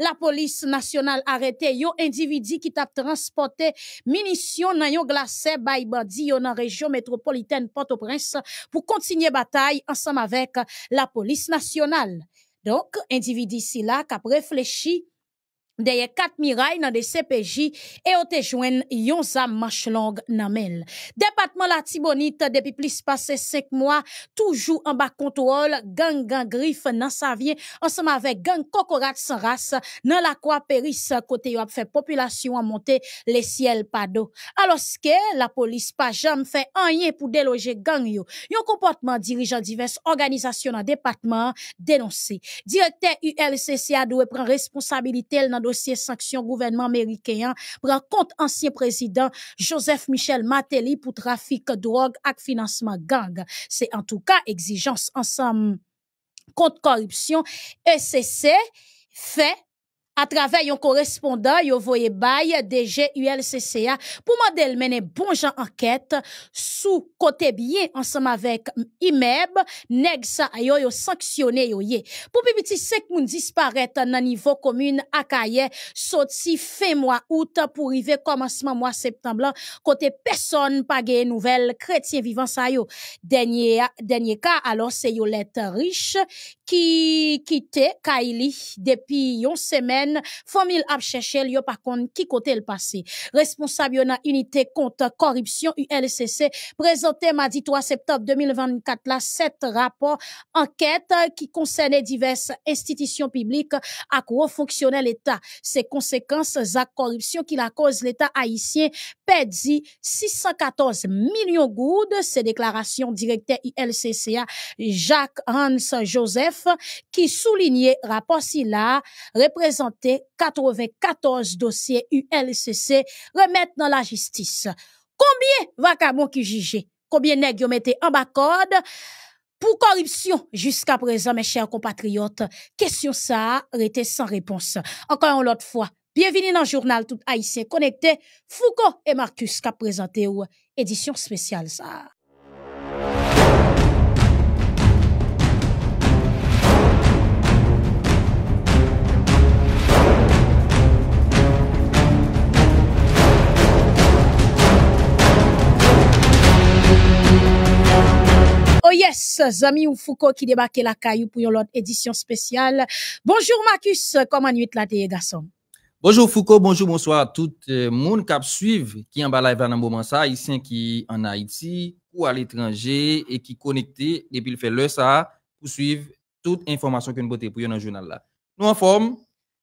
La police nationale arrêté yon individu qui t'a transporté munitions dans yon glacé by bandi yon région métropolitaine Port-au-Prince continuer la bataille ensemble avec la police nationale. Donc, individu si qui a réfléchi. Deye quatre mirailles dans des CPJ et on te joint yon sa mach longue nan mel. Département la Tibonite depuis plus de cinq mois, toujours en bas contrôle, gang gang dans sa vie, ensemble avec gang kokorat sans race dans la kwa peris côté population, ap population à an monte pas alors pado. que la police pas jam fait anye pour déloger gang yo. Yon comportement dirigeant divers organisations nan département dénoncé. Directeur ULCC a dwe pren responsabilité Dossier sanction gouvernement américain prend compte ancien président Joseph Michel Mateli trafic trafic drogue et financement gang. C'est en tout cas exigence ensemble contre corruption et c'est fait à travers un correspondant, yo voye bail DG ULCCA pour à mener bon genre enquête sous côté bien ensemble avec IMEB, nèg sa yo yo sanctionné yo ye. Pour petit 5 moun disparaître nan niveau commune Akaye sorti fin mois août pour arriver commencement mois septembre côté personne pa gagné nouvelle chrétien vivant sa yo. Dernier dernier cas alors c'est Yolette Riche qui quittait Kaili depuis yon semaine famille a par contre qui côté le passé. Responsable dans unité contre corruption ULCC présenté mardi 3 septembre 2024 là sept rapports enquête qui concernait diverses institutions publiques à quoi fonctionnait l'État. Ces conséquences à corruption qui la cause l'État haïtien perdit 614 millions goudes. Ces déclarations directeur ILCCA Jacques Hans Joseph qui soulignait rapport si là représente 94 dossiers ULCC remettent dans la justice. Combien vacabon qui juger? Combien nèg yo en bas pour corruption jusqu'à présent, mes chers compatriotes? Question ça rete sans réponse. Encore une fois, bienvenue dans le journal tout haïtien connecté. Foucault et Marcus qui présenté ou édition spéciale ça. yes, amis ou Foucault qui débarquait la caillou pour une autre édition spéciale. Bonjour Marcus, comment nuit la télé garçon? Bonjour Foucault, bonjour, bonsoir à tout le euh, monde qui suivent, qui en bas dans moment ça, ici qui en Haïti ou à l'étranger et qui connecté depuis le fait le ça pour suivre toute information que nous avons pour dans journal là. Nous en forme,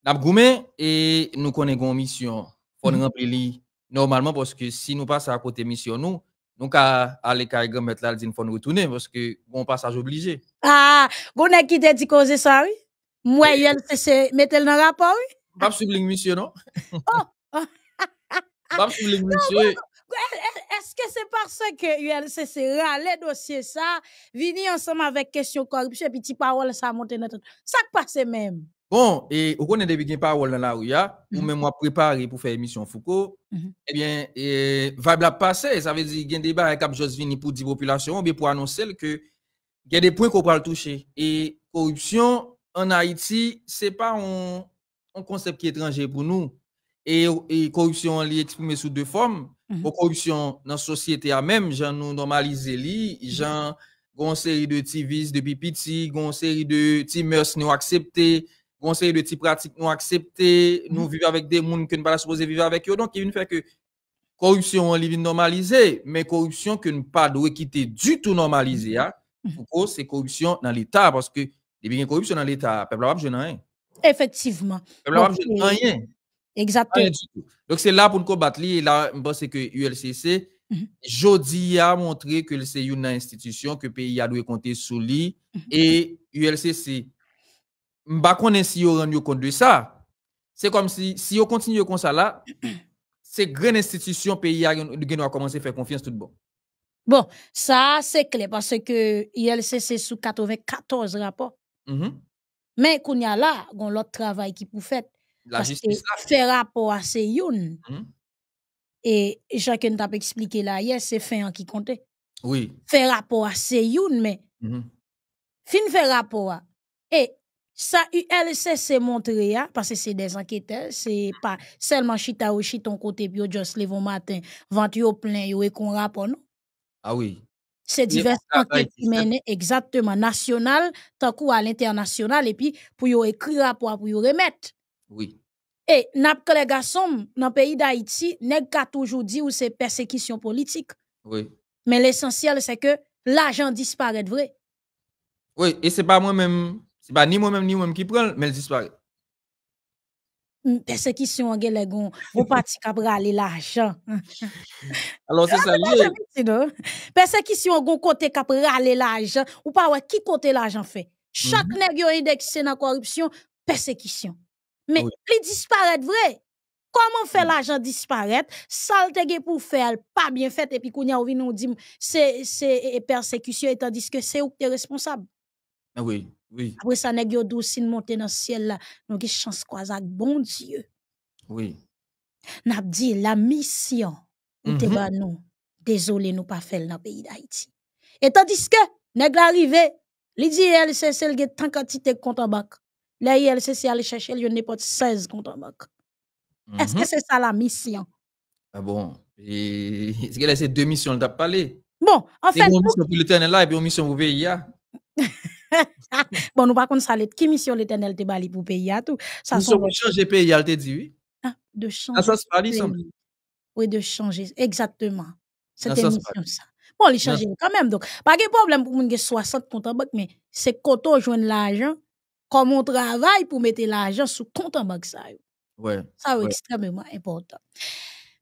nous et nous connaissons mission. Faut nous mm. remplir normalement parce que si nous passons à côté mission nous, donc, à, à l'écart, mettre la il faut nous retourner parce que bon passage obligé. Ah, vous qui te dit causer ça, oui? Moyen, c'est mettez le rapport, oui? Pas sublime, monsieur, non? Oh! Pas sublime, monsieur. Est-ce que c'est parce que ULCC râle dossier ça, vini ensemble avec question corruption, puis petit parole, ça monte notre. Ça passe même. Bon, et on connaît depuis une parole dans la rue, ou mhm. même moi préparé pour faire émission Foucault, mhm. eh bien, et, vibe passer, ça veut dire qu'il y a un débat avec Josvini pour dire population, bien pour annoncer que il y a des points qu'on peut toucher. Et corruption en Haïti, ce n'est pas un, concept qui est étranger pour nous. Et, et corruption, on l'exprime sous deux formes. Mm Corruption dans la société, à même, j'en nous normaliser, mhm. j'en, une série de petits vices depuis petit, une série de petits mœurs nous accepter conseil de type pratique nous accepté, nous mm. vivons avec des gens que ne ne pas supposés vivre avec eux. Donc, il ne fait que corruption en normalisée, mais corruption que ne pas doit quitter du tout normalisée. Hein. Mm. Pourquoi c'est corruption dans l'État? Parce que il y a corruption dans l'État, peuple pas je rien. Effectivement. Peuple pas je rien. Exactement. Donc, c'est là pour nous combattre. Et là, je pense que l'ULCC, Mm mm-hmm. a montré que c'est une institution que le pays a dû compter sur lui mm-hmm. et ULCC m'ba konnen si yo rande yo ça. C'est comme si si on continue comme ça là, c'est grande institution pays a commencé à faire confiance tout bon. Bon, ça c'est clair parce mhm. que c'est sous 94 rapports. Mais qu'on y a là, on l'autre travail qui pour fait la justice rapport à ces Et chacun t'a expliqué là hier, c'est fin qui comptait. Oui. faire rapport à ces mais fin faire rapport à et ça ULCC se montrer, parce que c'est des enquêteurs c'est pas seulement chita ou chiton côté puis juste matin vent au plein y et un rapport non ah oui c'est divers enquêtes qui mènent exactement national tant à l'international et puis pour y écrire rapport pour y remettre oui et n'a pas les garçons dans pays d'Haïti n'est ka toujours dit ou c'est persécution politique oui mais l'essentiel c'est que l'argent disparaît vrai oui et c'est pas moi même bah, ni moi-même ni moi-même qui prend, mais elle disparaît. Mm, persécution, en est un parti partir a l'argent. Alors, c'est ah, ça sont en un côté qui a l'argent. Ou pas, qui côté l'argent fait? Chaque mm-hmm. nègre qui indexé dans la corruption, persécution. Mais il disparaît vrai. Comment faire mm. l'argent disparaître? Salte pour faire, pas bien fait, et puis qu'on a dit, c'est persécution, tandis que c'est où qui es responsable. Ah oui. Oui. Après ça, nèg yo dou sin monter dans ciel là, nous qui chance croiser avec bon Dieu. Oui. N'a dit la mission mm -hmm. ba nous. Désolé nous pas faire dans pays d'Haïti. Et tandis que nèg l'arrivé, li dit elle c'est celle qui tant quantité compte en banque. Là elle c'est aller chercher il n'y pas 16 compte en banque. Mm -hmm. Est-ce que mhm. c'est ça la mission Ah bon. Et est-ce là c'est deux missions t'a parlé Bon, en fait, une mission pour l'éternel là et une mission pour pays bon, nous, par contre, ça l'est. Qui mission l'éternel te bali pour payer hein, à tout? Ça nous sommes changer pays, elle te dit, oui. Ah, de ah, changer. ça se parle, Oui, de changer. Exactement. Ah, C'était mission, ça. Bon, il ah. change quand même. Donc, pas de problème pour moun 60 comptes en banque, mais c'est quand on joue l'argent, comme on travaille pour mettre l'argent sous compte en banque, ça. Ouais. Ça, c'est extrêmement important.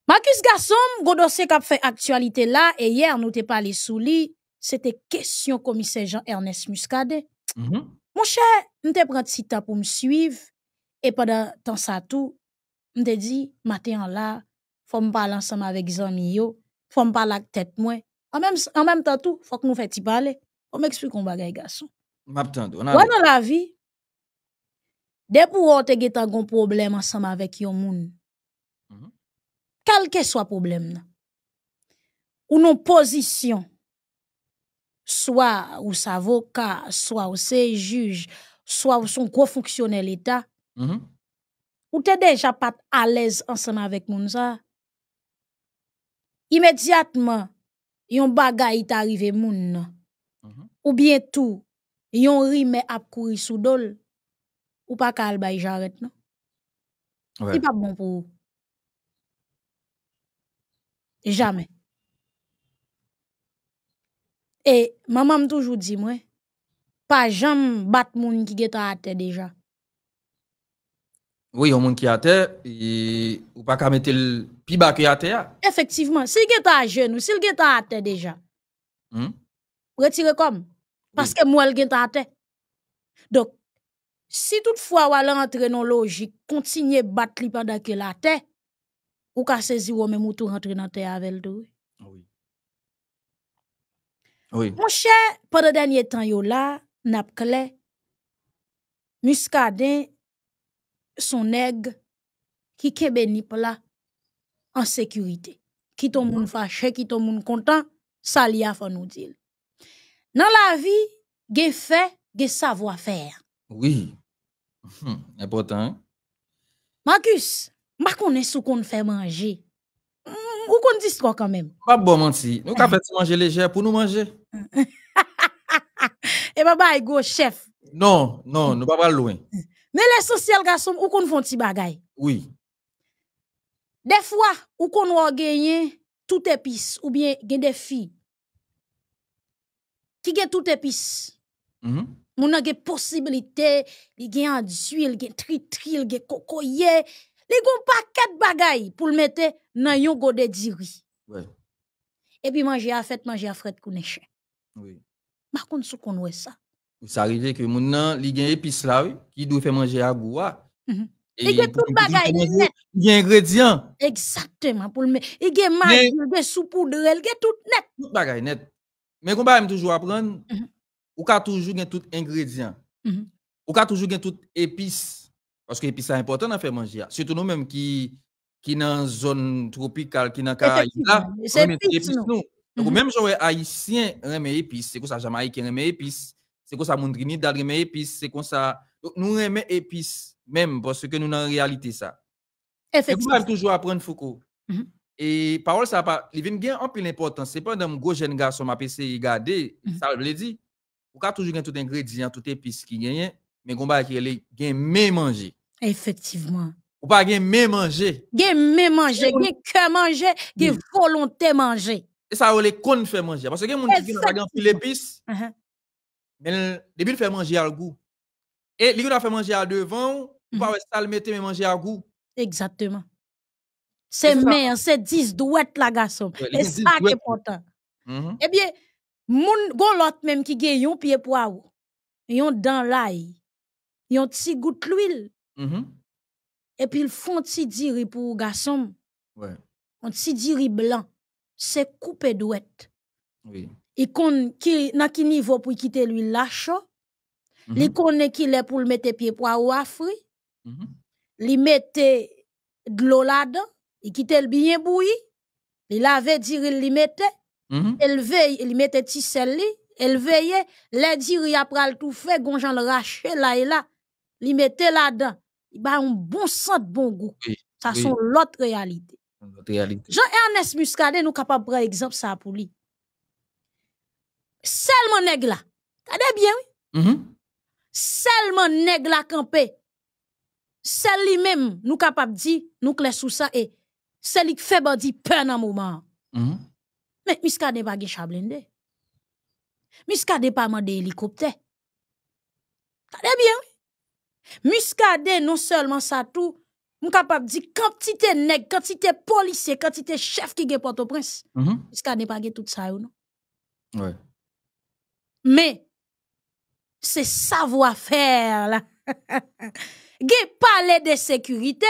Marcus Gasson, vous dossier qui a fait actualité là, et hier, nous t'ai parlé sous lui, c'était question commissaire Jean-Ernest Muscade mm-hmm. Mon cher, je te prends si temps pour me suivre. Et pendant temps ça tout, je te dis, matin là, faut me parler ensemble avec Zamio, il faut me parler avec tête moi. En même, en même temps tout, faut que nous fassions parler. On m'explique qu'on bagaille garçon. dans la vie. Dès pour on te un un problème ensemble avec yon gens mm-hmm. Quel que soit le problème Ou non position soit ou sa avocat, soit ou se juge, soit ou son gros fonctionnaire l'État, mm-hmm. ou t'es déjà pas à l'aise ensemble avec ça, immédiatement, yon bagay t'arrive moun mm-hmm. Ou bien tout, yon rime ap kouri sous dol, ou pas kal bay j'arrête non. Ouais. C'est pas bon pour vous. Jamais. Et maman m'a toujours dit, moi, pas jamais bat moun qui est à terre déjà. Oui, on moun qui est à ou pas qu'à mettre le pi qui est à terre. Effectivement, s'il est à jeune ou s'il est à terre déjà, hmm? retire comme. Parce que moi, il est à terre. Donc, si toutefois, ou allez entrer dans la logique, continuez à battre pendant que la terre, ou qu'à saisir ou même ou tout rentrer dans la terre avec le tout. Ah oui. Mon cher, pendant dernier temps yo là, n'a clair. Muscadin son aigle qui est en sécurité. Qui ton moun mm-hmm. fâché, qui ton moun content, ça li a fait nous dire. Dans la vie, il fait, savoir faire. Oui. c'est hmm, important. Marcus, je connais ce qu'on fait manger ou qu'on dit quoi quand même Pas bon mentir. Nous qu'a fait manger léger pour nous manger. Et eh, baba y go chef. Non, non, nous pas loin. Mais l'essentiel garçon, ou qu'on font petit bagay? Oui. Des fois, ou qu'on gagner gagné tout épice ou bien gagné des filles. Qui gagne tout épice Mhm. Mon a possibilité, il gagne d'huile, il gagne tritril, des gagne cocoyer. Les gon pas quatre bagay pour le mettre nan yon gode diri. Et puis manger à fête, manger à frette koune Oui. Par contre, sou kon ouais ça. ça arrive que moun nan li épice qui doit faire manger à goua. Et a mhm. e tout bagay net. Il y a ingrédients. Exactement. Il y a des il y a il y a tout net. Tout bagay net. Mais comme va toujours apprendre, mhm. ou toujours gen tout ingrédient. -hmm. Ou ka toujours gen épices. épice. Parce que épice, c'est important à faire manger. Surtout nous même qui qui est dans zone tropicale, qui est dans Caraïbes, là, c'est épices, nous. Donc, mhm. même haïtiens haïtien aime épices, c'est comme ça Jamaïcain aime épices, c'est comme ça mon Trinidad aime épices, c'est comme ça. Donc, nous aimons épices, même, parce que nous, en réalité, ça. Effectivement. Et vous toujours apprendre Foucault. Mhm. Et parole, ça pas, il vient bien en plus l'importance. C'est pas dans gros jeune garçon, ma PC, garder, mm -hmm. ça veut dire, vous avez toujours tout ingrédient, tout épice qui gagne, mais vous qui est mais manger. Effectivement. Ou pas gen men manger. Gen men manger, gen ke manger, gen volonté manger. Et ça ou le kon fait manger. Parce que moun ki gen a gen fil epis, uh -huh. men le fè al li fait fè à al ou pa à sal mette manger à mm-hmm. al Exactement. C'est men, c'est 10 la garçon. Et ça qui est mm-hmm. eh bien moun gon lot qui ki gen yon Yon dan l'ail Yon petit goutte Mm-hmm et puis il font un petit diri pour garçon, on Un petit diri blanc. C'est coupé douette. Oui. qui qui niveau pour quitter lui lâche. Mm -hmm. qu'il qui est pour mettre pied pour ou affri. il -hmm. de l'eau là-dedans. Il quitte le bien bouilli. Il lave dit il le mette, il mhm. veille, il mette ti les li, veille. veye, le tout fait, gonjan le rache là et là, li mette là dedans il a un bon sens de bon goût. Ça, sont l'autre réalité. Jean-Ernest Muscade nous capable prendre exemple ça pour lui. Seulement nègre là. c'est bien, oui. -hmm. Seulement nègre là campé. C'est lui-même, nous capable de dire, nous clés sous ça, et c'est lui qui fait peur dans moment. Mm-hmm. Mais Muscade n'est pas de chablende. Muscadet pas un hélicoptère. c'est bien, Muscade non seulement ça tout, suis capable de dire quantité nèg, quantité policier, quantité chef qui gen Port-au-Prince. Mm -hmm. Muscade pas tout ça non. Ouais. Mais c'est savoir-faire là. gen parler de sécurité,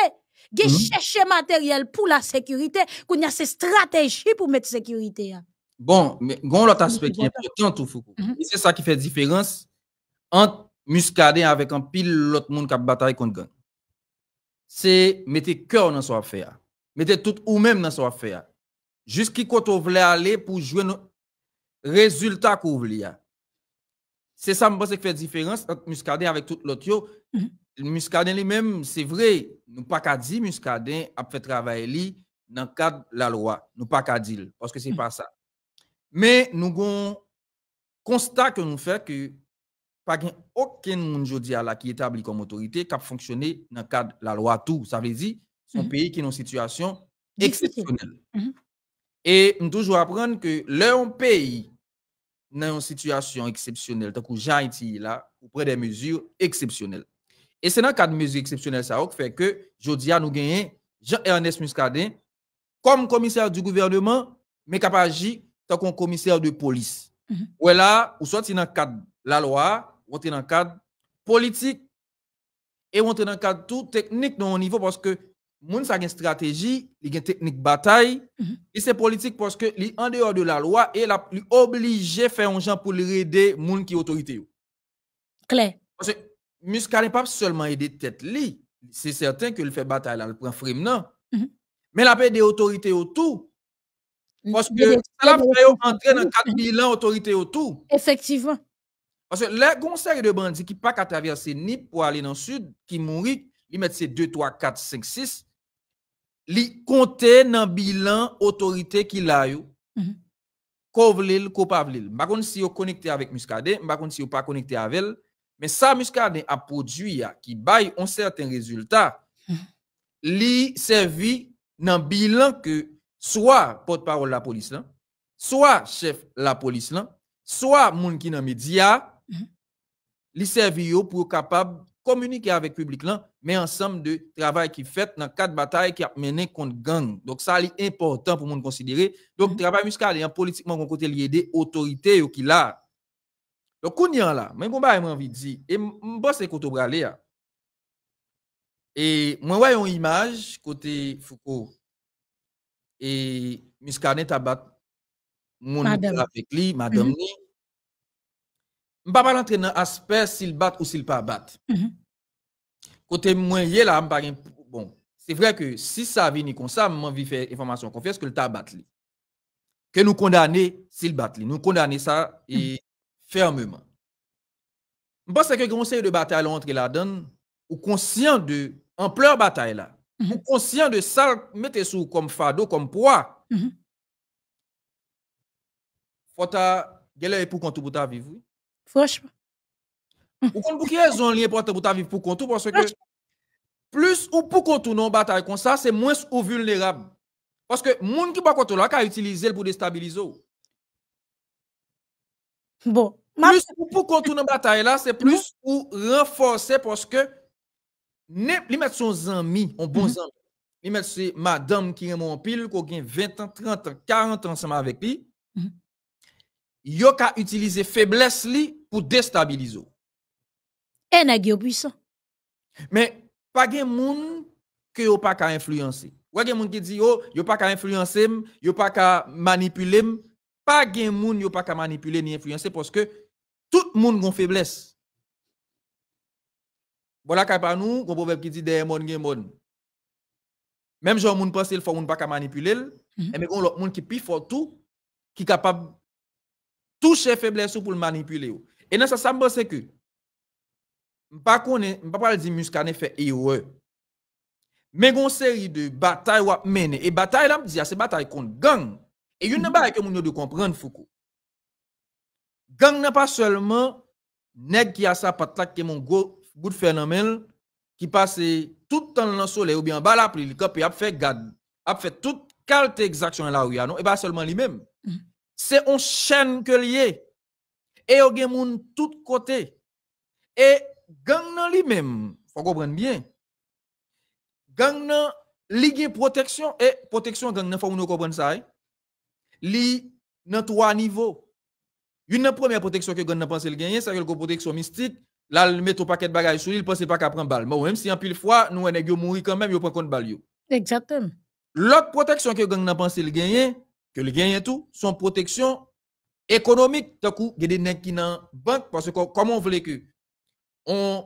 gen mhm. chercher matériel pour la sécurité, qu'on a ces stratégies pour mettre sécurité hein. Bon, mais bon l'autre aspect qui est important tout Foucault. Mhm. C'est ça qui fait différence entre Muscadet avec un pile l'autre monde qui bataille contre gang. C'est mettre cœur dans son affaire. Mettez tout ou même dans son affaire. Jusqu'à quand vous voulez aller pour jouer nos résultats que C'est ça, je pense, qui fait la différence entre Muscadet avec tout l'autre. Mm lui-même, c'est vrai, nous pas qu'à dire Muscadet a fait travailler dans le cadre de la loi. Nous pas qu'à dire, parce que c'est n'est mm. pas ça. Mais nous avons constat que nous faisons que pas aucun monde aujourd'hui là qui établi comme autorité qui a fonctionné dans le cadre de la loi tout. Ça veut dire son mhm. pays qui est dans situation exceptionnelle. Mhm. Et nous toujours apprendre que leur pays dans une situation exceptionnelle, tant que été là, auprès des mesures exceptionnelles. Et c'est dans le cadre de mesures exceptionnelles ça fait que aujourd'hui nous gagnons Jean-Ernest Muscadet comme commissaire du gouvernement, mais capable tant qu'un commissaire de police. Mhm. Ou là, ou, soit dans le cadre de la loi, rentrer dans le cadre politique et rentrer dans le cadre tout technique dans le niveau parce que moun sa une stratégie, il une technique bataille, mhm. et c'est politique parce que li en dehors de la loi et la li obligé faire un gens pour aider moun qui autorité. Claire. Parce que n'est pas seulement des tête li, c'est certain que le fait bataille là, le prend frime non. Mhm. Mais la paix des autorités autour parce que ça la entrer dans cadre ans au autour. Effectivement. Parce que les conseils de bandits qui pas qu'à traverser ni pour aller dans le sud, qui mourent, ils mettent ces 2, 3, 4, 5, 6, ils comptent dans le bilan autorité qu'il a eu. Kovlil, mhm. ne Par pas si vous connectez avec Muscadet, par pas si vous pas connecté avec elle, mais ça, Muscadet a produit hein, qui baille un certain résultat, mhm. li servi dans le bilan que soit porte-parole la police, soit chef de la police, soit soit moun qui dans média, li pour pour capable communiquer avec le public là mais ensemble de travail qui fait dans quatre batailles qui a mené contre gang donc ça est important pour monde considérer donc le mhm. travail muscal est politiquement côté lié des autorités qui l'a. donc on y a là mais j'ai envie dire et que c'est allez et moi ouais une image côté Foucault et muscadet tabat mon avec lui madame ne pas entrer dans aspect s'il bat ou s'il pas bat. Mhm. Côté moyen là, bon, c'est vrai que si ça vient comme ça, m'en vais faire information confesse que le tas bat li. Que nous condamner s'il bat li. Nous condamner ça et mhm. fermement. Je pense que le conseil de bataille entre là donne ou conscient de l'ampleur bataille là, mhm. ou conscient de ça, mettez sous comme fado comme poids. Faut ta, pour contre pour ta vivre. Franchement. Ou kon pou ki rezon li epote pou ta viv pou kontou, pwase ke plus ou pou kontou une batay kon sa, c'est moins ou vulnerab. Pwase ke moun ki pa kontou la, ka utilize l pou destabilize ou. Bon. Plus ou pou kontou nan batay la, se plus bon. ou renforse pwase ke ne, li met son zanmi, on bon mm -hmm. zanmi. Li met se madame ki remon pil, ko gen 20 ans, 30 ans, 40 ans seman avek pi, mm -hmm. yo ka utilize febles li, pour déstabiliser. Et n'a puissant. Mais pas de monde que yo pas ka influencer. Ou gen moun qui dit yo, oh, yo pas qu'à influencer, yo pas qu'à manipuler, pas gen moun yo pas ka manipuler ni influencer parce que tout monde gon faiblesse. Voilà kay pa nous, gon peut qui dit qui moun gen Même si moun pense il faut moun pas qu'à manipuler, Et mhm. mais gon l'autre moun qui pi fort tout qui capable toucher faiblesse pour le manipuler. Et ça ça, ça me pas que, mpa pas pas dire que muskane fait heureux. Mais une série de batailles wap mene. et bataille là mdi ya, ah, se contre gang. et mhm. il pas que eke moun de comprendre Gang seulement nèg qui a ki patte qui est mon go, gout phénomène qui passe tout dans le soleil, ou bien bala la fait kap e fait fe gad, a fait tout kalte à non? et pas seulement lui même mhm. C'est chaîne que lié et au gen moun tout côté et gang nan li même faut comprendre bien gang nan li gen protection et protection gang nan faut nous comprendre ça hein. li nan trois niveaux une première protection que gang nan pense le gagner c'est le protection mystique là le met au paquet de bagages sur il pense pas qu'à prendre balle même si en pile fois nous un est mourir quand même yo prend compte balle exactement l'autre protection que gang nan pense le gagner que le gagner tout son protection économique y coup des nèg qui nan banque parce que comment on voulait que on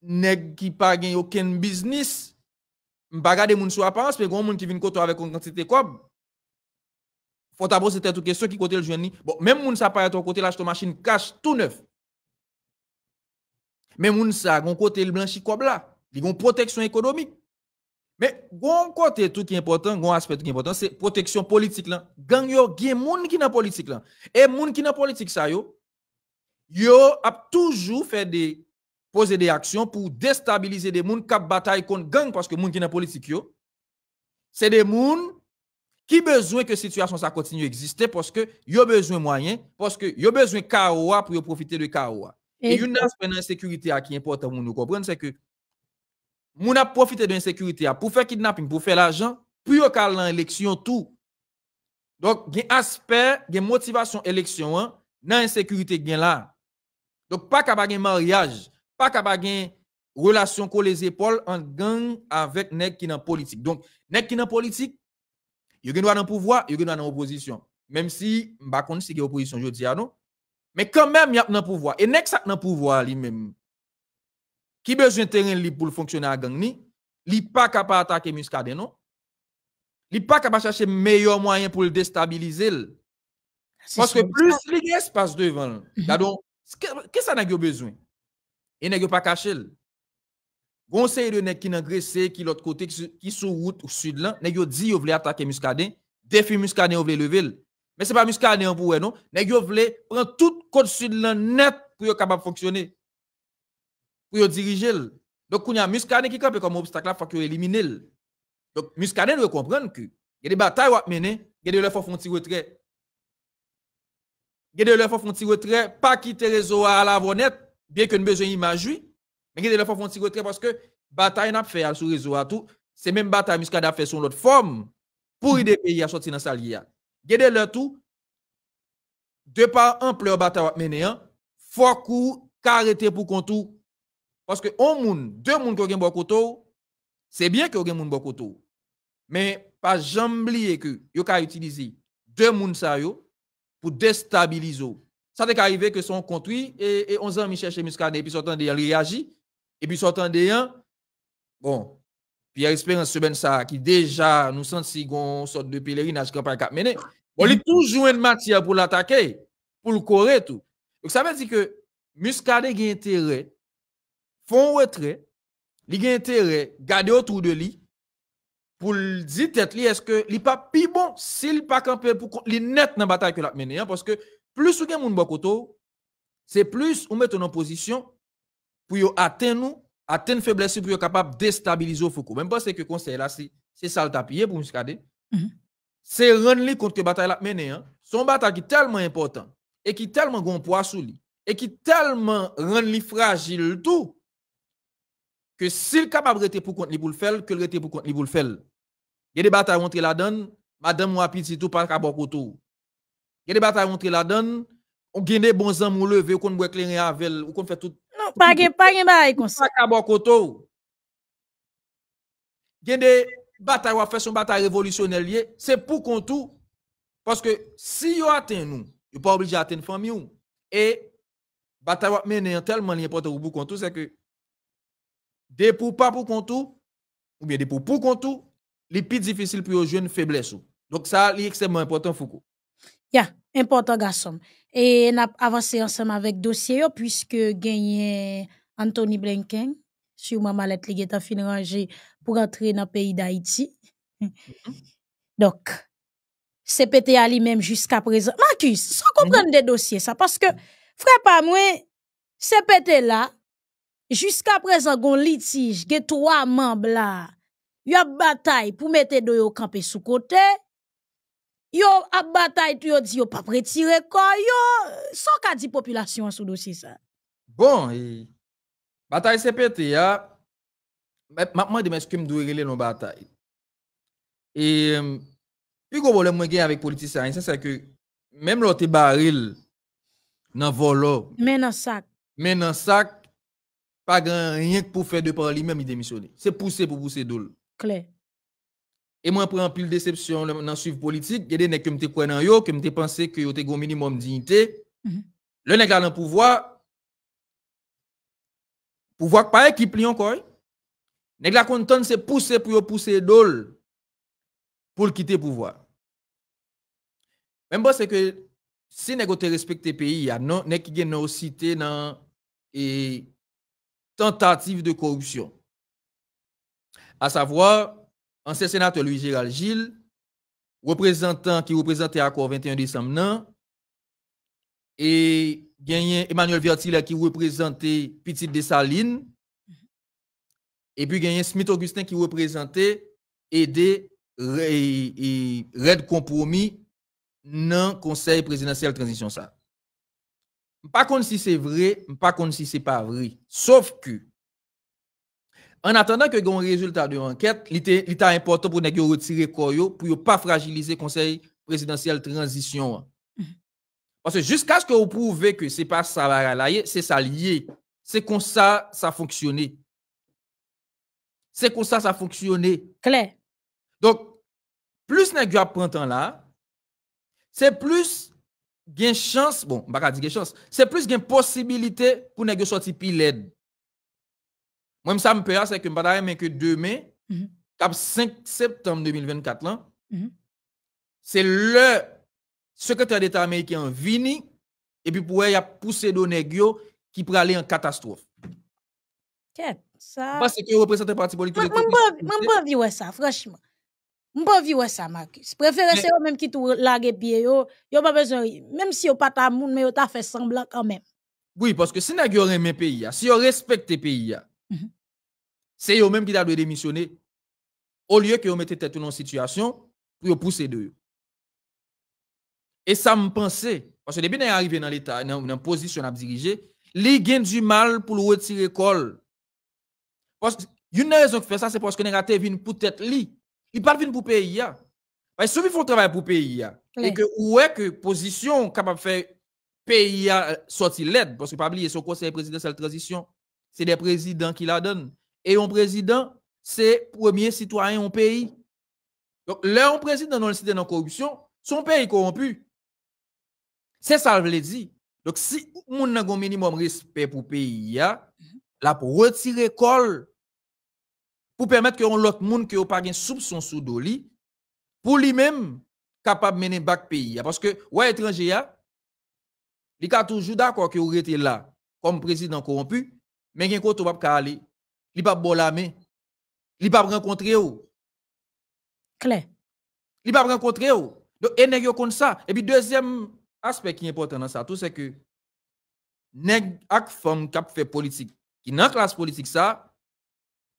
nèg qui pas gagne aucun business pa garder moun sur apparence mais grand monde qui vient côté avec une quantité cob faut d'abord c'était tout question qui côté le joindre bon même moun ça pas ton côté là machine cash tout neuf Même moun ça gon côté le blanchi cob là il gon protection économique mais un côté tout qui est important, aspect important, c'est protection politique là. Gang yo gien moun ki nan politique là. Et moun ki nan politique ça yo, yo a toujours fait des poser des actions pour déstabiliser des qui ont bataille contre gang parce que moun ki nan politique yo c'est des gens qui besoin que situation ça continue exister parce que yo besoin moyen parce que yo besoin chaos pour profiter de chaos Et, une aspect d'insécurité qui est important pour nous comprendre c'est que moun a profité de l'insécurité pour faire kidnapping, pour faire l'argent, puis au l'élection tout. Donc, il y a aspect, il y a motivation élection dans hein, insécurité gen là. Donc, pas qu'à un mariage, pas qu'à une relation qu'on les épaules en gang avec nèg qui dans politique. Donc, nèg qui dans politique, il y a dans pouvoir, il y a dans opposition. Même si, je ne sais pas opposition, je dis ah non. Mais quand même, il y a dans pouvoir. Et nèg ça dans pouvoir lui-même. Qui besoin terrain libre pour fonctionner à gang ni? Li pas capable attaquer Muscadet non? Li pas capable chercher meilleur moyen pour le déstabiliser. Parce que plus il y a espace devant, mhm. qu'est-ce qu'il ça n'a besoin? Et n'a pas caché. Conseil de nèg qui n'engraissé qui l'autre côté qui sur route au sud là, nèg yo dit yo voulait attaquer Muscadet, défi Muscadet yo voulait lever. Mais c'est pas Muscadet pour non, nèg yo voulait prendre toute côte sud là net pour yo capable fonctionner pour diriger. Donc, il y a Muscadet qui campe comme obstacle, il faut qu'il élimine. Donc, Muscadet doit comprendre que il y a des batailles à mener, il y a des faut font petit retrait. Il y a des faut font petit retrait, pas quitter le réseau à la vonnette, bien que nous besoin d'image, mais il y a des faut font petit retrait parce que bataille n'a pas fait sur le réseau à tout, c'est même bataille Muscadet a fait sur l'autre forme pour aider les pays à sortir dans sa liée. Il y a des tout, de par ampleur bataille à mener, hein, faut qu'on carréter pour qu'on tout parce que on monde, deux mondes qui ont bon temps, c'est bien que gen monde bon temps. Mais pas jamais que yo ka utiliser deux mouns sa yo pour déstabiliser. Ça t'est arrivé que son construit et, et on ans mi chercher muscade et puis sortant de réagit et puis sortant de un bon Pierre Espérance semaine ben ça qui déjà nous senti une sorte de pèlerinage pas cap mener. Bon il toujours une matière pour l'attaquer, pour le correr tout. Donc ça veut dire que muscade a intérêt font retrait, il a intérêt garder autour de lui pour dire tête est-ce que il pas pi bon s'il pas camper pour li net dans bataille que l'a mené hein? parce que plus ou gen moun bokoto, c'est plus ou met en position pour atteindre nous, atteindre faiblesse pour capable déstabiliser Foucault. Même parce que conseil là c'est ça le tapier pour garder. Mm-hmm. C'est rendre contre bataille l'a mené hein. Son bataille qui tellement important et qui tellement gros poids sur lui et qui tellement rend fragile tout que s'il est capable de rester pour compte pour le faire, que le rester pour compte pour le faire. Il y a des batailles entre la donne, madame moi petit tout pas capable Il y a des batailles entre la donne, on gagne des bons hommes qu'on on boit éclairer avec, on fait tout. Non, pas de pas ça. Pas Il y a des batailles à faire son bataille révolutionnaire, c'est pour qu'on tout parce que si vous atteint nous, vous pas obligé d'atteindre famille et bataille mené tellement l'important pour qu'on tout, c'est que des pour pas pour contour, ou bien des pour pour kontou les plus difficile pour jouer une faiblesse. Donc ça, c'est extrêmement important, Foucault. Ya, important, garçon. Et nous a avancé ensemble avec dossier, puisque gagné Anthony Blinken, sur ma mallette, qui fin rangé pour entrer dans le pays d'Haïti. Mm-hmm. Donc, à lui-même jusqu'à présent. Marcus, sans comprendre mm-hmm. des dossiers, ça, parce que, frère, pas moi, pété là, Jusqu'à présent, gon litige, gen trois membres là. y a bataille pour mettre de yo campé sous côté. Yo a bataille tu yo di yo pas retirer quoi yo. Sans qu'a dit population sous dossier ça. Bon, bataille c'est pété, ya. Hein. Ma m'a demandé que me doit régler nos bataille. Et euh, puis gros problème moi avec politicien, c'est que même l'autre baril dans volo. Mais dans sac. Mais dans sac rien pour faire de par lui-même, il démissionne. C'est poussé pour pousser d'où. Clair. Et moi, prends pile déception dans suivre politique, il y a des nègres qui me croient dans yo, qui me dépenser que yo un minimum dignité. Mhm. Le nègre dans pouvoir pouvoir pas qui plient encore. Nèg la contente c'est pousser pour pousser d'où pour quitter pouvoir. Même c'est que si nèg respecter pays, il y a non qui gagne dans et tentative de corruption. À savoir, ancien sénateur Louis-Gérald Gilles, représentant qui représentait Accord 21 décembre, et gagné Emmanuel Vertila qui représentait Petite Dessalines, et puis gagné Smith Augustin qui représentait et Red Compromis dans le Conseil présidentiel transition ça pas contre si c'est vrai, pas contre si c'est pas vrai. Sauf que, en attendant que un résultat de l'enquête, il était important pour nous retirer Koyo pour pas fragiliser le Conseil présidentiel transition. Mhm. Parce que jusqu'à ce que vous prouvez que ce n'est pas ça, c'est ça lié. C'est comme ça ça fonctionnait. C'est comme ça ça fonctionnait. Claire. Donc, plus nous temps là, c'est plus gen chance, bon, baka di une chance, c'est plus possibilité pour pour negyo soti pi led. Mwen msa mpe a, se ke mbada que ke 2 me, 5 septembre 2024 c'est se le et puis américain vini, epi pou a poussé pousse do qui ki aller en katastrofe. Ket, sa... represente parti ça, franchement. Mbo viwe sa, Marcus. Préférer se yo même qui tou lage pie yo, yo pas besoin. Même si yo pas ta moun, mais yo ta semblant quand même. Oui, parce que si vous yo reme pays, ya, si yo respecte pays ya, c'est eux même qui même qui au lieu que yo mette tête dans situation, pour yo pousser de Et ça me pensait, parce que depuis bien est arrivé dans l'État, dans une position à diriger, li gen du mal pour le retirer col. Parce que une raison qui fait ça, c'est parce que a raté une pour être li il parle pour pays. Ils hein. que si travail pour pays, hein, et que ouais que position capable de faire pays hein, sortir l'aide, parce que pas oublier, président, conseil la transition, c'est des présidents qui la donnent. Et un président, c'est premier citoyen au pays. Donc, là, un président dans cité dans la corruption, son pays corrompu. C'est ça, je l'ai dit. Donc, si on a un minimum respect pour le pays, mm-hmm. là, pour retirer col pour permettre que l'autre monde qui n'a pas de soupçon sous doli pour lui-même capable de mener back pays parce que ouais étranger il est toujours d'accord que aurait été là comme président corrompu mais il a pas ka aller il pas bon la main il pas rencontrer ou clair il pas rencontrer ou donc pas comme ça et puis deuxième aspect qui est important dans ça tout c'est que nèg ak femme qui fait politique qui de classe politique ça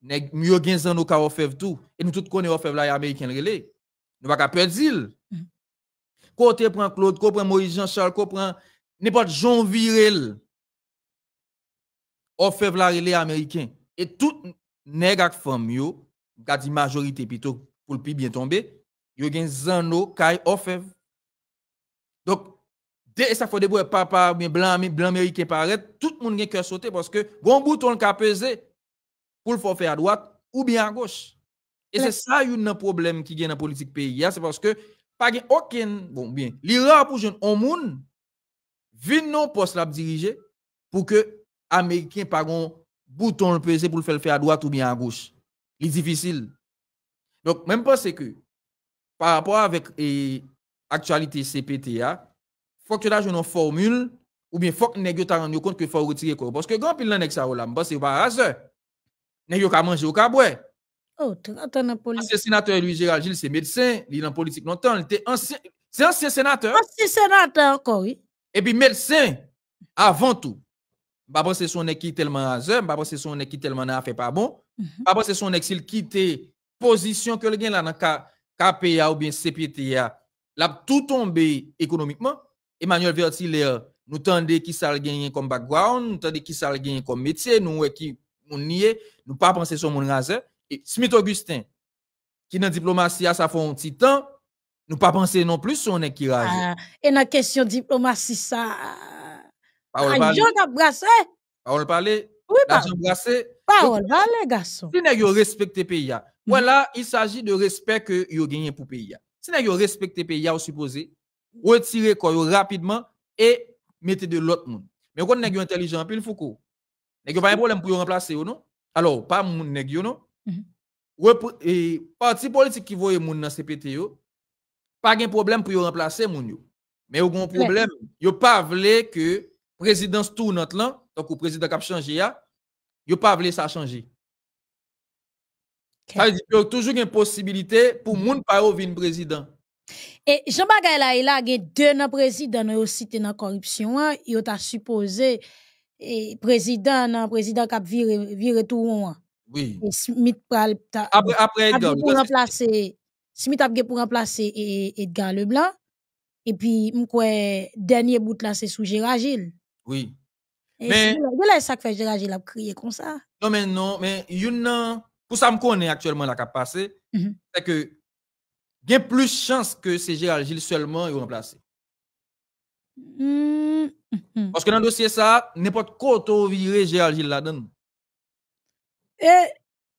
nèg mieux gen zan nou ka ofev e tout et nous tout connaît ofev la e américain relé nous pa ka perdre mm-hmm. côté prend Claude ko prend Moïse Jean Charles ko prend n'importe Jean Virel ofev la relé américain et tout nèg ak femme yo gadi majorité plutôt pour le bien tomber yo gen zan nou kay ofev donc dès e ça faut des papa blanc blanc américain paraît tout le monde gen cœur sauter parce que bon bouton ka peser pour le faire à droite ou bien à gauche. Et c'est ça un problème qui vient dans la politique pays. C'est parce que pas aucun, bon bien, l'IRA pour jeune on monde, vin non poste la diriger pour que américain pas un bouton le peser pour le faire faire à droite ou bien à gauche. C'est difficile. Donc, même pas c'est que par rapport avec l'actualité CPTA, faut que tu je une formule ou bien faut que tu yo compte que faut retirer quoi parce que grand pile nan ça c'est pas hasard. Nèg yo ka manje ou ka Oh, 30 ans en politique. Ancien sénateur Louis Gérald Gilles, c'est médecin, il est en politique longtemps, il était ancien c'est ancien sénateur. Ancien sénateur encore, oui. Et puis médecin avant tout. Pas c'est son équipe qui tellement hasard, pas c'est son équipe tellement n'a fait pas bon. Mhm. Pas c'est son exil s'il la position que le gain là dans KPA ou bien CPTA, l'a tout tombé économiquement. Emmanuel Vertil, nous tendait qui ça gagner comme background, nous tendez qui ça gagner comme métier, nous qui on nie, nous pas penser sur mon raser. Et Smith Augustin, qui dans diplomatie, ça fait un petit temps, nous pas penser non plus sur un ah, e qui et dans la question diplomatie, ça. Parole parler. Parole parler. Oui, parole. Parole parler, garçon. Si nous respectez mm. le pays, voilà, il s'agit de respect que vous gagné pour le pays. Si vous respectez le pays, vous supposez retirer quoi rapidement et mettre de l'autre monde. Mais quand nous intelligent, pile Foucault a pas de problème pour remplacer non? Alors, pas moun nèg yo non? Mhm. Et e parti politique qui voye moun nan CPT a pas de problème pour remplacer moun yo. Mais yo un problème, yo pas vle que présidence tournante là, donc le président qui a changé ya, yo pas vle ça changer. Okay. Ça veut dire y a toujours une possibilité pour moun pa yo vin président. Et Jean Bagay là, il a deux présidents président cité dans la corruption, hein. il a supposé et président non président qui a viré viré tout rond. Oui. Et Smith pral après après Edgar pour remplacer Smith a pour remplacer e-, Edgar Leblanc et puis m'koué dernier bout là c'est sous Gérard Gilles. Oui. Et mais là ça fait Gérard Gilles a crié comme ça. Non mais non mais une pour ça me connaît actuellement la capacité passé mhm. c'est que il y a plus de chances que c'est Gérard Gilles seulement il remplacé. Mm-hmm. Parce que dans le dossier, ça, n'importe quoi, tu viré Gérard Gilles là-dedans. Et,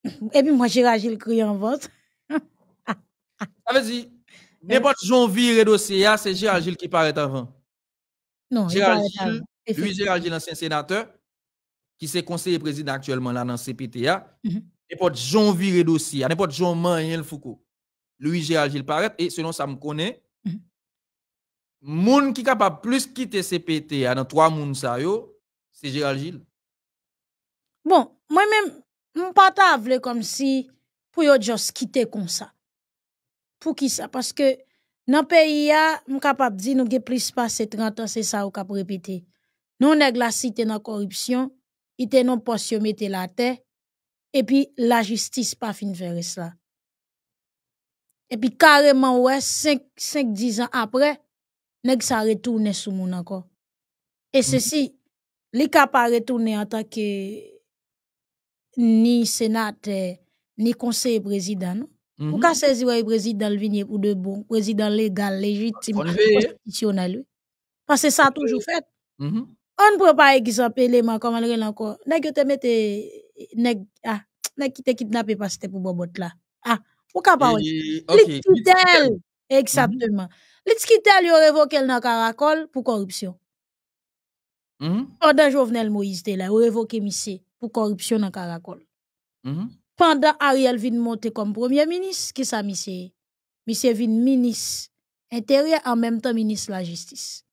eh, et eh puis moi, Gérard Gilles crie en vente. ça ah, veut eh. dire, n'importe John viré dossier, ah, c'est Gérard Gilles qui paraît avant. Non, Gérard Gilles, lui, Gérald Gilles, ancien sénateur, qui s'est conseiller président actuellement là dans CPTA, mm -hmm. n'importe Jean viré dossier, ah, n'importe Jean hein, le Foucault. Lui, Gérard Gilles paraît, et selon ça me connaît, moun qui capable plus quitter CPT dans trois moun ça yo, c'est Gérald Gilles. Bon, moi-même, je ne pas dire comme si pour yo juste quitter comme ça. Pour qui ça? Parce que dans le pays, je capable de dire nous avons plus passé 30 ans, c'est ça qu'on peut répéter. Nous, avons la cité dans la corruption, il était non yo mettre la terre, et puis la justice pas fin de faire cela. Et puis carrément, ouais, 5-10 ans après, nèg sa retourne sou moun encore. Et ceci, mm. li ka pa retourner en tant que ni sénateur, eh, ni conseil président, Mm mm-hmm. Ou ka saisir le président le pour de bon, président légal, légitime, constitutionnel. Parce que ça a toujours fait. Mm-hmm. On ne peut pas exemple élément comme elle encore. Nèg te mette nèg ah, nèg qui te kidnappé parce que pour bobot là. Ah, ou ka pas. Okay. Exactement. Mm-hmm. Let's quitter ont révoqué dans Caracol pour corruption. Mm-hmm. Pendant Jovenel Moïse ils là, yo révoqué Missé pour corruption dans Caracol. Mm-hmm. Pendant Ariel vient monter comme premier ministre, qui ça Missé? Missé vient ministre intérieur en même temps ministre de la justice.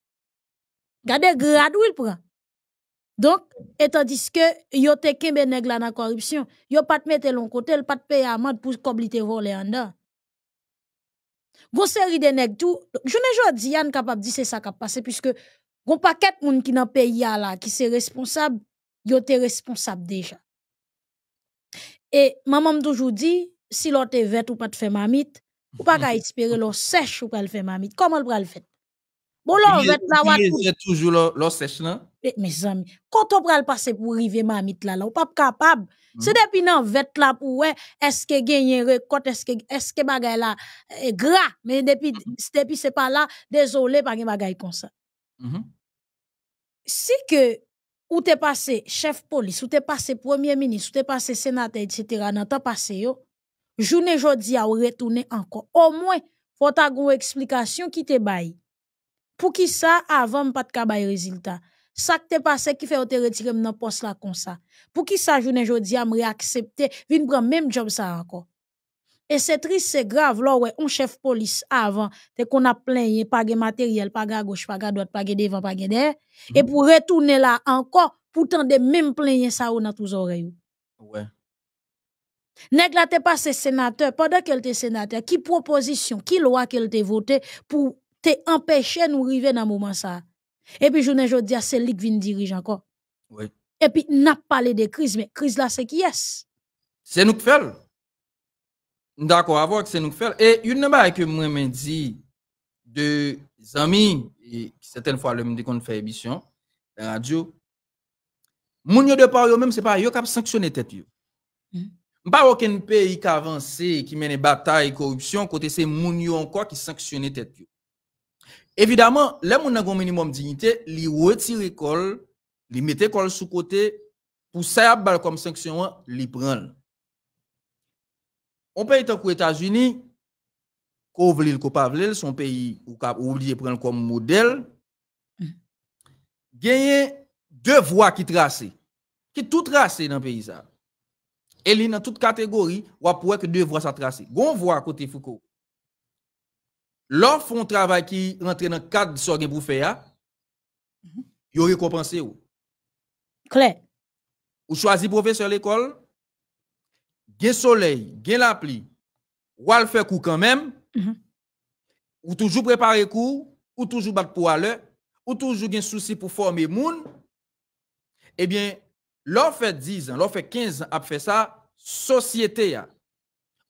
Gardez grade où il prend. Donc, et tandis que yo te kembe nèg la dans corruption, yo pas te mette l'on côté, le pas te payer amende pour comme te voler en dedans. Gon série de nèg tout. Je ne jodi an capable dire c'est ça qui a passé puisque gon paquet moun qui dans pays là qui c'est responsable, yo te responsable déjà. Et maman m'a toujours dit si l'on est vête ou pas de faire mamite, ou pas qu'à espérer l'eau sèche ou pas le faire mamite. Comment le faire? Bon, l'on la toujours l'eau sèche là? Eh, mes amis, quand on le passer pour arriver mamite là, là, ou pas capable. Mm-hmm. C'est depuis nan vête là pour ouais, est-ce que gagne record, est-ce que, est-ce que bagay là, gras, mais depuis, mm-hmm. ce c'est pas là, désolé, pas de bagay comme ça. Mm-hmm. Si que, ou t'es passé chef police, ou t'es passé premier ministre, ou t'es passé sénateur, etc., dans temps passé yo, journée jodi a ou encore. Au moins, faut ta une explication qui te baille. Pour qui ça, avant pas de kabay résultat ça' qui te pase qui fait te retirer nan poste la ça pour pour qui sa à jodi a me réaccepter vin pran même job ça encore et c'est triste c'est grave là ouais on chef police avant te qu'on a plenye, pas pas matériel gauche pas gauche pas devant droite pas et de, mm. Mm-hmm. et pou retourner la anko, pou de même plenye ça ou nan tou zore Ouè. Ouais. Nèg la te passé sénateur, pendant qu'elle était sénateur, qui proposition, qui loi qu'elle te voté pour te empêcher nous arriver dans moment ça? Et puis, je ne journée que c'est lui qui vient diriger encore. Oui. Et puis, n'a pas parlé de crise, mais crise là, c'est qui est C'est nous qui faisons. D'accord que c'est nous qui faisons. Et une pas que moi, je dis de amis, et certaines fois, le me qu'on fait émission, la radio, mon de par même, c'est pas yo qui sanctionné tête yo. Hmm. Pas aucun pays qui avance, qui mène bataille corruption, côté c'est mon encore qui sanctionné tête yo. Évidemment, les gens qui ont un minimum de dignité, ils retirent l'école, ils mettent l'école sous côté, pour ça, comme sanction, ils prennent. On peut être aux États-Unis, qu'on veut le son pays ou oublié prendre comme modèle, mm-hmm. gagner deux voies qui tracées, qui tout tracées dans le pays. Et dans toute catégorie, on peut que deux voies sont tracées. Gon voie à côté Foucault. L'offre un travail qui rentre dans le cadre de ce que vous faites, vous récompensez. Vous choisissez le professeur de l'école, le soleil, vous la l'appli, vous allez faire quand même, vous toujours préparé le cours, vous toujours battre pour aller, vous toujours gain souci pour former les gens, Eh bien, l'offre 10 ans, fait 15 ans, après fait ça, société,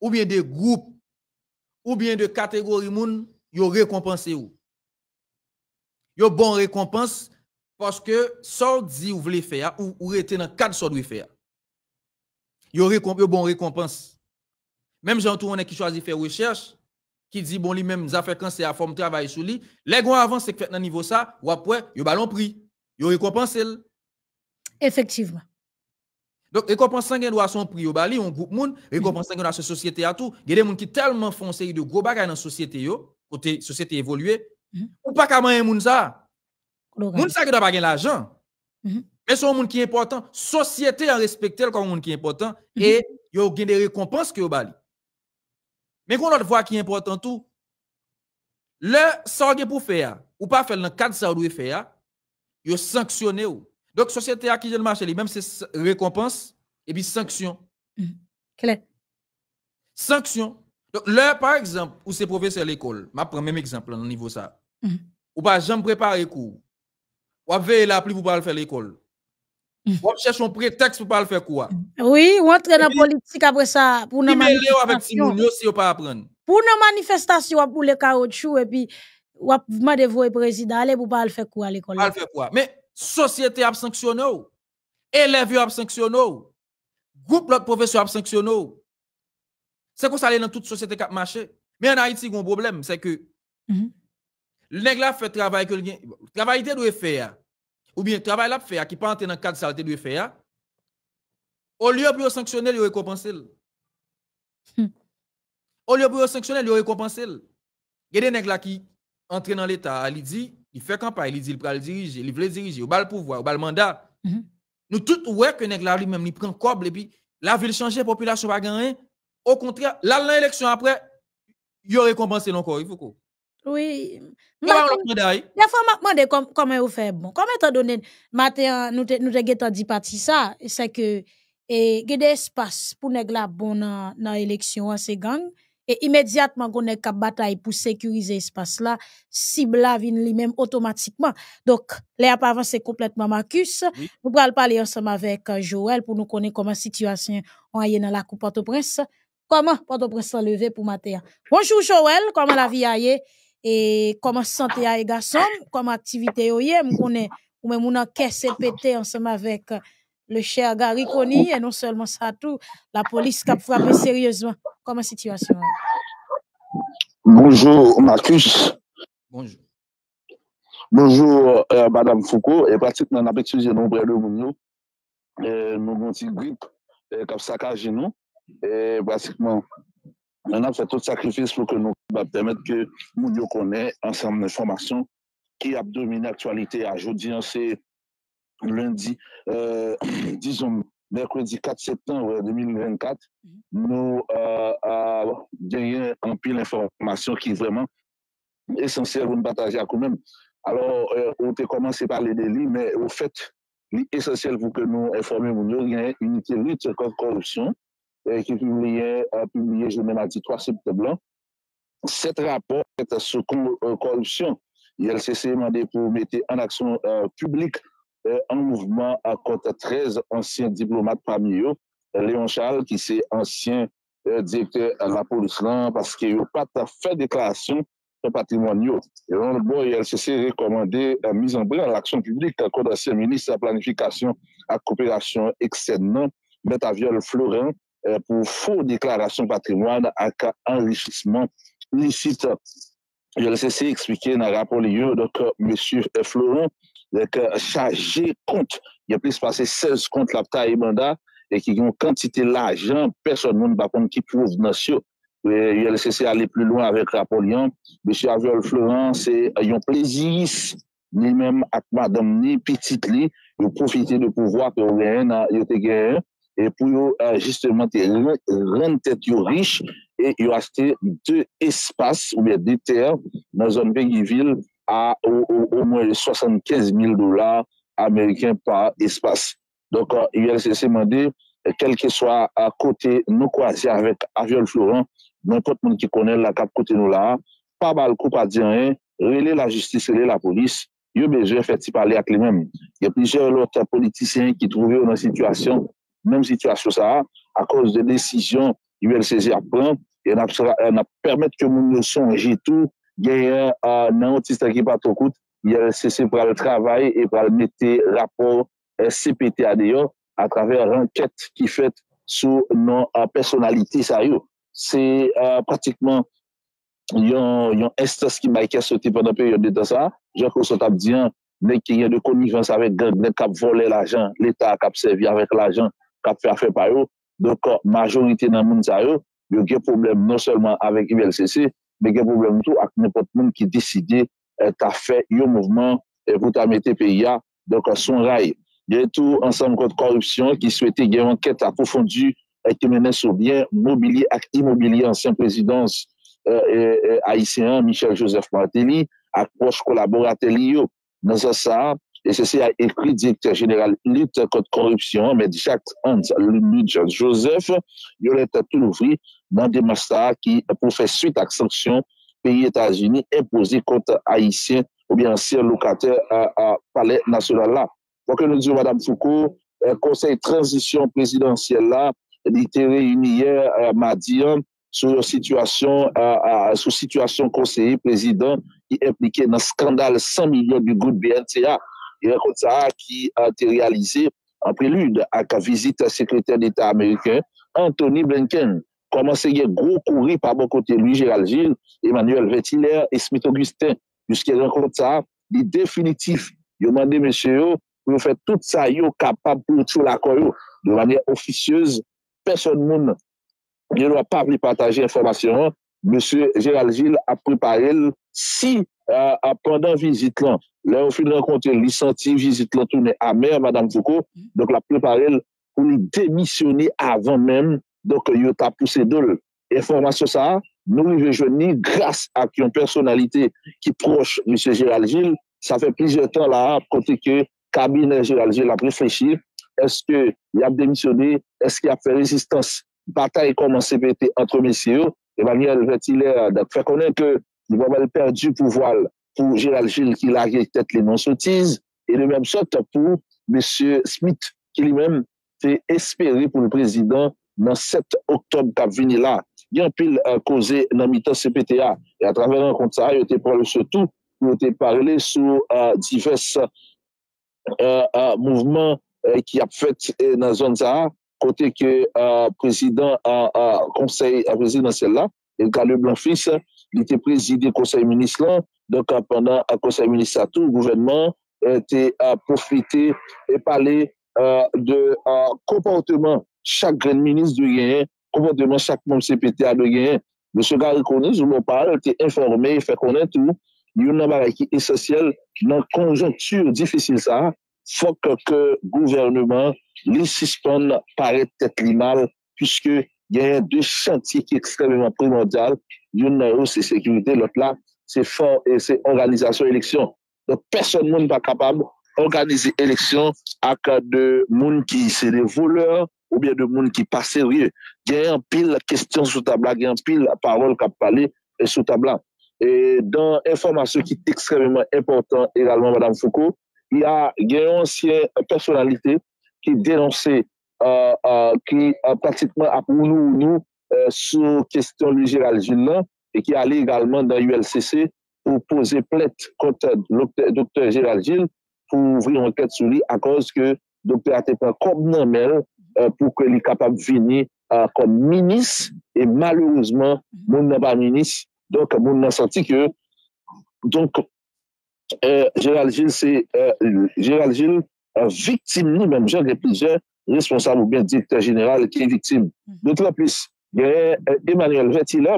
ou bien des groupes, ou bien de catégorie yo récompensé ou. Yo bon récompense parce que sort dit ou voulez faire ou ou rete dans cadre ça de faire. Yo récompense bon récompense. Même gens tout on qui choisit faire recherche qui dit bon lui même affaire quand c'est à forme travail sur lui, les gon avant c'est fait dans niveau ça ou après yo ballon prix, yo récompense Effectivement. Donc, récompense gen doit son prix au bali, un groupe moun, récompense sanguine la société à tout. Il y a des gens qui tellement font série de gros bagages dans société yo, la société évolue. Mhm. ou pas qu'à un moun ça. Moun ça qui doit pas l'argent. Mhm. Mais c'est un monde qui est important, société en respecter comme un monde qui est important mhm. et il y des récompenses qui ont bali. Mais qu'on autre voit qui est important tout, le ça pour faire ou pas faire dans cadre ça doit faire, yo sanctionné ou. Donc société a qui le marché même même c'est récompense et puis sanction. Quelle est? Sanction donc, là, par exemple, où c'est professeur à l'école, je prends le même exemple au niveau ça. Mm. Ou pas, j'aime préparer cours. Ou avez la pluie pour pas le faire l'école. Mm Ou un prétexte pour pas le faire quoi. Mm. Oui, ou entrer dans la politique après ça. Pour nous avec si vous pas apprendre. Pour nos manifestations, pour les caoutchoucs. et puis, ou demander vous président, allez pour pas le faire quoi à l'école. Pas faire quoi. Mais, société a sanctionné. Élèves Groupe de professeurs a c'est comme ça dans toute société qui a marché. Mais en Haïti, il y a un problème, c'est que mhm. le nègre là fait travail que le travail doit faire ou bien travail là faire qui pas entrer dans cadre saleté doit faire. Au lieu de sanctionner, il récompenser. Hmm. Au lieu de sanctionner, il récompenser. Il y a des nègres là qui entrent dans l'état, il dit, il fait campagne, il dit il va le diriger, il veut le diriger, il va le pouvoir, il va le mandat. Mhm. Nous tous ouais que nègre là lui-même il prend corbe et puis la ville changer, population va gagner. Au contraire, là, l'élection après, il aurait commencé encore, il faut Oui. La fois, je me demande comment vous faites bon. Comment étant donné, matin, nous avons dit parti ça, c'est que il y a des espaces pour nous la bon dans l'élection à ces gangs. Et immédiatement, qu'on est cap bataille pour sécuriser espace là, cible la vient lui-même automatiquement. Donc, les pas avancé complètement, Marcus. Oui. Nous parler ensemble avec euh, Joël pour nous connaître comment la situation est dans la Coupe port prince comment Port-au-Prince s'enlever pour matin. Bonjour Joël, comment la vie aille et comment santé aille garçon, comment activité yoyé, m'connais ou même on a caisse pété ensemble avec le cher Gary Kony et non seulement ça tout, la police qui a frappé sérieusement. Comment situation Bonjour Marcus. Bonjour. Bonjour euh, Madame Foucault. Et pratiquement, on a utilisé nombre de nous. Euh, nous avons une grippe euh, qui a saccagé nous. Et pratiquement, on a tout sacrifice pour que nous bah, permettre que nous connaissions ensemble l'information qui a dominé l'actualité Aujourd'hui, ah, hein, c'est lundi, euh, disons, mercredi 4 septembre 2024, mhm. nous euh, avons gagné un pile d'informations qui est vraiment essentielle pour nous partager à nous-mêmes. Alors, euh, on a commencé par les délits, mais au fait, l'essentiel pour que nous informions, nous a une unité lutte contre la corruption, euh, qui publiait, publié, je le dit, 3 septembre, cet rapport, sur sous corruption, a demandé pour mettre en action euh, publique en euh, mouvement à 13 anciens diplomates parmi eux, Léon Charles, qui c'est ancien directeur de la police, parce qu'il n'a pas fait déclaration de patrimoine. Et recommandé la mise en place de l'action publique à compte ancien ministre de la planification à coopération externe, Metaviol Florent, pou fow deklarasyon patrimwanda ak a enrifisman licite. Yon lese se ekspike nan rapol yon, dok monsi Florent, dek saje kont, yon plise pase 16 kont lapta e manda, e ki yon kantite lajan, person moun bakon ki pouv nasyo, yon euh, lese se ale pli loun avèk rapol yon, monsi Avion Florent, yon euh, plize yis, ni men ak madam, ni petite li, yon profite de pouvoi pe ouye yon tegeye, pou yo euh, jistement ren tet yo rich yo aste de espas ou de ter nan zon Bengi vil a o mwen 75.000 dolar Ameriken pa espas donk yo lese seman de kel ke swa kote nou kwa se avèk Avion Florent nan kote moun ki konel la kap kote nou la pa bal koupa diyan rele la justise rele la polis yo beje fè ti pale ak li mèm yo plije lort politisyen ki trouve ou nan situasyon mèm situasyon sa a, a kòz euh, euh, de desisyon yon vel sezi a pran, yon ap permèt ke moun yo sonji tou, gen yon nan otistakipa to kout, yon se se pral travay, yon pral nete rapor CPT ade yo, a travèr an kèt ki fèt sou nan personaliti sa yo. Se pratikman yon estas ki ma ikè soti pandan pe yon deta sa, jen kon sot ap diyan, nek yon konivans avèk gen, nek ap volè l'ajan, l'eta ap sevi avèk l'ajan, kap fè a fè pa yo, do ka euh, majonite nan moun za yo, yo gen problem non selman avèk IBLCC, men gen problem tou ak ne pot moun ki deside euh, ta fè yo mouvman, euh, vout a mette pe ya, do ka son ray. Gen tou ansanm kote korupsyon, ki sou ete gen anket apofondu, ete menen sou bien, mobili ak imobili ansen prezidans AIC1, Michel-Joseph Martelly, ak pos kolaboratelly yo, nan sa sa ap, et ceci a écrit directeur général lutte contre corruption, mais Jacques Hans Lumidge Joseph, tout Toulouvry, dans des massacres qui, pour faire suite à la sanction pays États-Unis imposé contre Haïtiens ou bien anciens locataires à, Palais National là. que nous disons, Madame Foucault, le euh, Conseil transition présidentielle là, il était réuni hier, euh, mardi, hein, sur situation, euh, euh, sous situation conseiller président qui impliquait dans scandale 100 millions du groupe BNTA rencontre ça qui a été réalisé en prélude à la visite secrétaire d'État américain Anthony Blinken. comment il y gros courri par bon côté lui, Gérald Gilles, Emmanuel Vettiler et Smith Augustin. Jusqu'à rencontre ça, est définitif. Il a demandé, monsieur, pour faire tout ça, il est capable pour tout l'accord de manière officieuse. Personne ne ne doit pas lui partager l'information. Monsieur Gérald Gilles a préparé si ap kanda vizit lan, la ou fin lakonte lisanti vizit lan, toune a mer madame Foucault, donk la preparel ou ni demisyoni avan men donk yot ap puse dol informasyon sa, nou ni vejweni grase ap yon personalite ki proche ms. Gérald Gilles sa fe plizye tan la ap kote ke kabine Gérald Gilles ap refrechir eske yap demisyoni eske yap fe rezistans batay koman se bete antre mesye evanil vetile, fè konen ke nou wè wè l'perdu pou voal pou Gérald Gilles ki lakè kèt lè nan sotiz, e lè mèm sot pou M. Smith ki lè mèm fè espèri pou lè prezidant nan 7 oktob kap veni la. Gyan pil kozè nan mito CPTA e euh, a travèl an konta sa a, yo te pralè sotou, yo te pralè sou divers mouvment ki euh, ap euh, fèt nan zon sa a, kote ke prezidant a konsey a prezidant sel la, e gale blanfis, li te prezide konsey mounis lan, donk apen nan konsey mounis sa tou, gouvenman te poufite e pale euh, de komporteman euh, chak gren mounis de genyen, komporteman chak moun CPTA de genyen, monsen gare konen, joun moun pale, te informe, fè konen tou, yon nabare ki e sosyel nan konjonktur difisil sa, fok ke gouvenman li sispon pare tet li mal, pwiske genyen de chantier ki ekstremement primordial, yon nan yo se sekimite lot la, se for, se organizasyon eleksyon. Non, person moun pa kapab organize eleksyon ak de moun ki se revouleur ou bien de moun ki pa serye. Genyen pil la kestyon sou tabla, genyen pil la parol kap pale sou tabla. Et dans informasyon ki ekstremement important egalman, madame Foucault, genyen ansyen personalite ki denonse ki pratikman ap mounou ou nou sou kestyon lui euh, euh, euh, Gérald Gilles la e ki ale egalman dan ULCC pou pose plet kont Dr. Gérald Gilles pou ouvri anket sou li a koz ke Dr. Atepan kom nan men pou ke li kapab vini kon minis e malourouzman moun nan pa minis moun nan santi ke Gérald Gilles viktim li men mou jane de plejeur responsable ou bien direktor general ki yon vitime. De tout la plus, yon yon Emmanuel Vettile,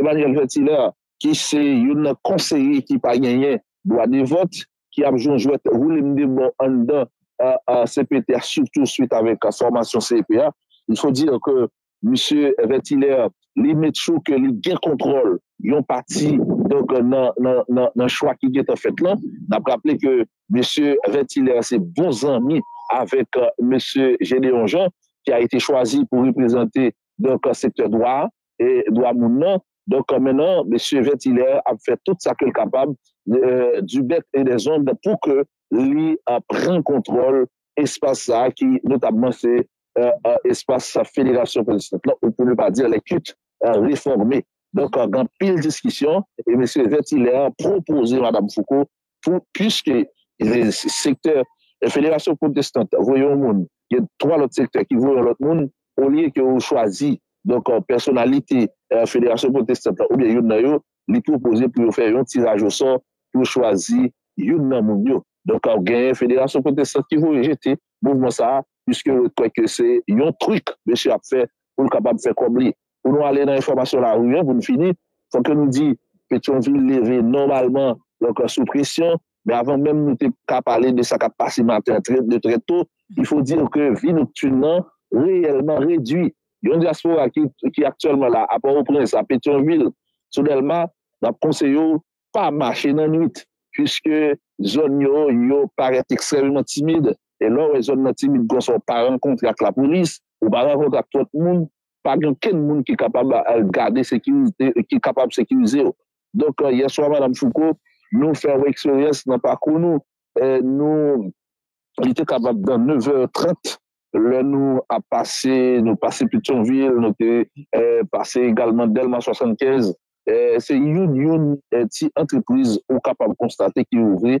Emmanuel Vettile ki se yon konseri ki pa yon yon doan yon vot ki apjoun jwet voulim dimbo an dan a bon, CPTR surtout suite avèk a formasyon CEPA. Yon fò di an ke M. Vettile li met chou ke li gen kontrol yon pati nan euh, chwa ki get an fèt lan. N apraple ke M. Vettile se bon zanmi avec euh, M. Gédéon Jean, qui a été choisi pour représenter donc le euh, secteur droit et droit mouvement. Donc euh, maintenant, M. Ventilaire a fait tout ce qu'il est capable du bête et des hommes pour que lui prenne contrôle espace ça qui notamment c'est l'espace espace sa fédération présidentielle. On peut ne pas dire les réformée. réformés. Donc, en pile discussion, et M. Vettiler a proposé Mme Foucault puisque les secteurs E fèderasyon kontestant, vwe yon moun, yon toalot sektor ki vwe yon lot moun, ou liye ki ou chwazi, euh, personalite euh, fèderasyon kontestant, ou liye yon nanyo, li pou pose pou yon tiraj ou son, pou chwazi yon nan moun yo. Donk euh, ou gen fèderasyon kontestant ki vwe yon jeti, moun moun sa a, pwiske kweke se yon trik, mèche ap fè, moun kapab fè kobli. Poun ou ale nan informasyon la ou, yon moun fini, fòn ke nou di, pet yon vwe leve normalman lòk soukresyon, avan menm nou te ka pale de sa ka pasi maten de tre to, il fò diyo ke vin nou tunan reyelman redwi. Yon di aspo akit ki aktuelman la apan ou prens apet yon vil, sou delman, nap konseyo pa mache nan nit kiske zon yo yo parete ekstremman timide e lò e zon nan timide gwa son parem kontre ak la polis, ou banan kontre ak tot moun, pagyon ken moun ki kapab al gade sekilize, ki kapab sekilize yo. Donk yeswa Madame Foucault, Nou fè wè eksperyens nan pakoun nou, nou ite kabak dan 9h30, lè nou a pase, nou pase Pichonville, euh, pase egalman Delman 75, se yon euh, yon euh, ti antreprise ou kapab konstate ki ouvre,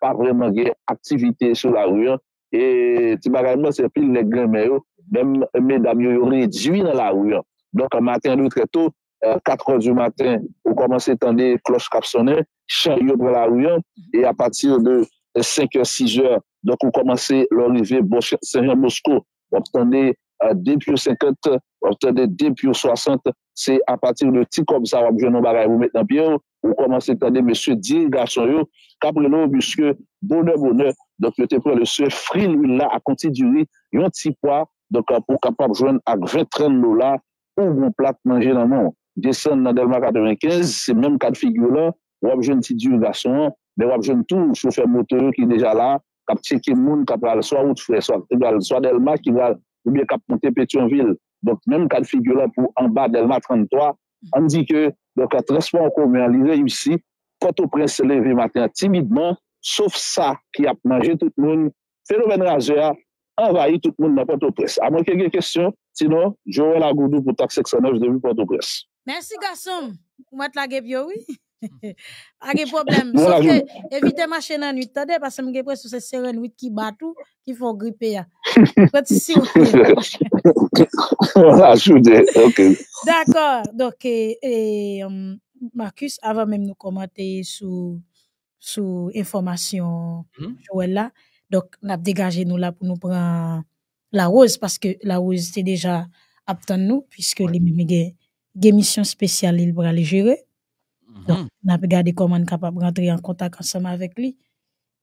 pa vreman ge aktivite sou la ouyan, e ti bagayman se pil negren mè yo, mè dam yon yon rejiwi nan la ouyan. Donk a maten nou treto, 4h euh, du maten, ou komanse tande kloche kapsone, chan yon vre la ouyan, e apatir de 5h-6h, donk ou komanse lorive Boche Saint-Jean-Mosko, wap tande 10.50, wap tande 10.60, se apatir de ti kom sa wap jwennon bagay, ou metan byon, ou komanse tande M. Dien Gasson yon, kabre nou biske, bonè, bonè, donk yo te prele se fril wila akonti diwi yon ti pwa, donk apon kapap jwenn ak vetren nou la, ou bon plak manje nan moun. Desen nan Delma 95, se menm kade figyo la, wap jen ti diyo gason, de wap jen tou soufe mote, ki deja la, kap cheki moun kap al swa ou tfres, swa Delma ki ga oubya kap moun te Petionville. Donk menm kade figyo la pou an ba Delma 33, an di ke, donk atrespo an koumen, an li re yim si, koto pres se leve maten timidman, souf sa ki ap manje tout moun, feroven raze a, avayi tout moun nan koto pres. Aman kege kestyon, sino, jowel a goudou pou tak seksyonaj devu koto pres. Merci, ah, garçon. Vous te la gueule, oui. Hmm. Pas de problème. Sauf que, évitez marcher dans la nuit. parce que je pense sur ces serre 8 qui bat tout, qui faut gripper. Hein. D'accord. Donc, et, hum, Marcus, avant même nous commenter sur l'information, information hmm? Joël là. Donc, on dégagé nous là pour nous prendre la rose parce que la rose c'est déjà à nous puisque les mémés des missions spéciales, il va les gérer. Mhm. Donc, on a regardé comment on est capable de rentrer en contact ensemble avec lui.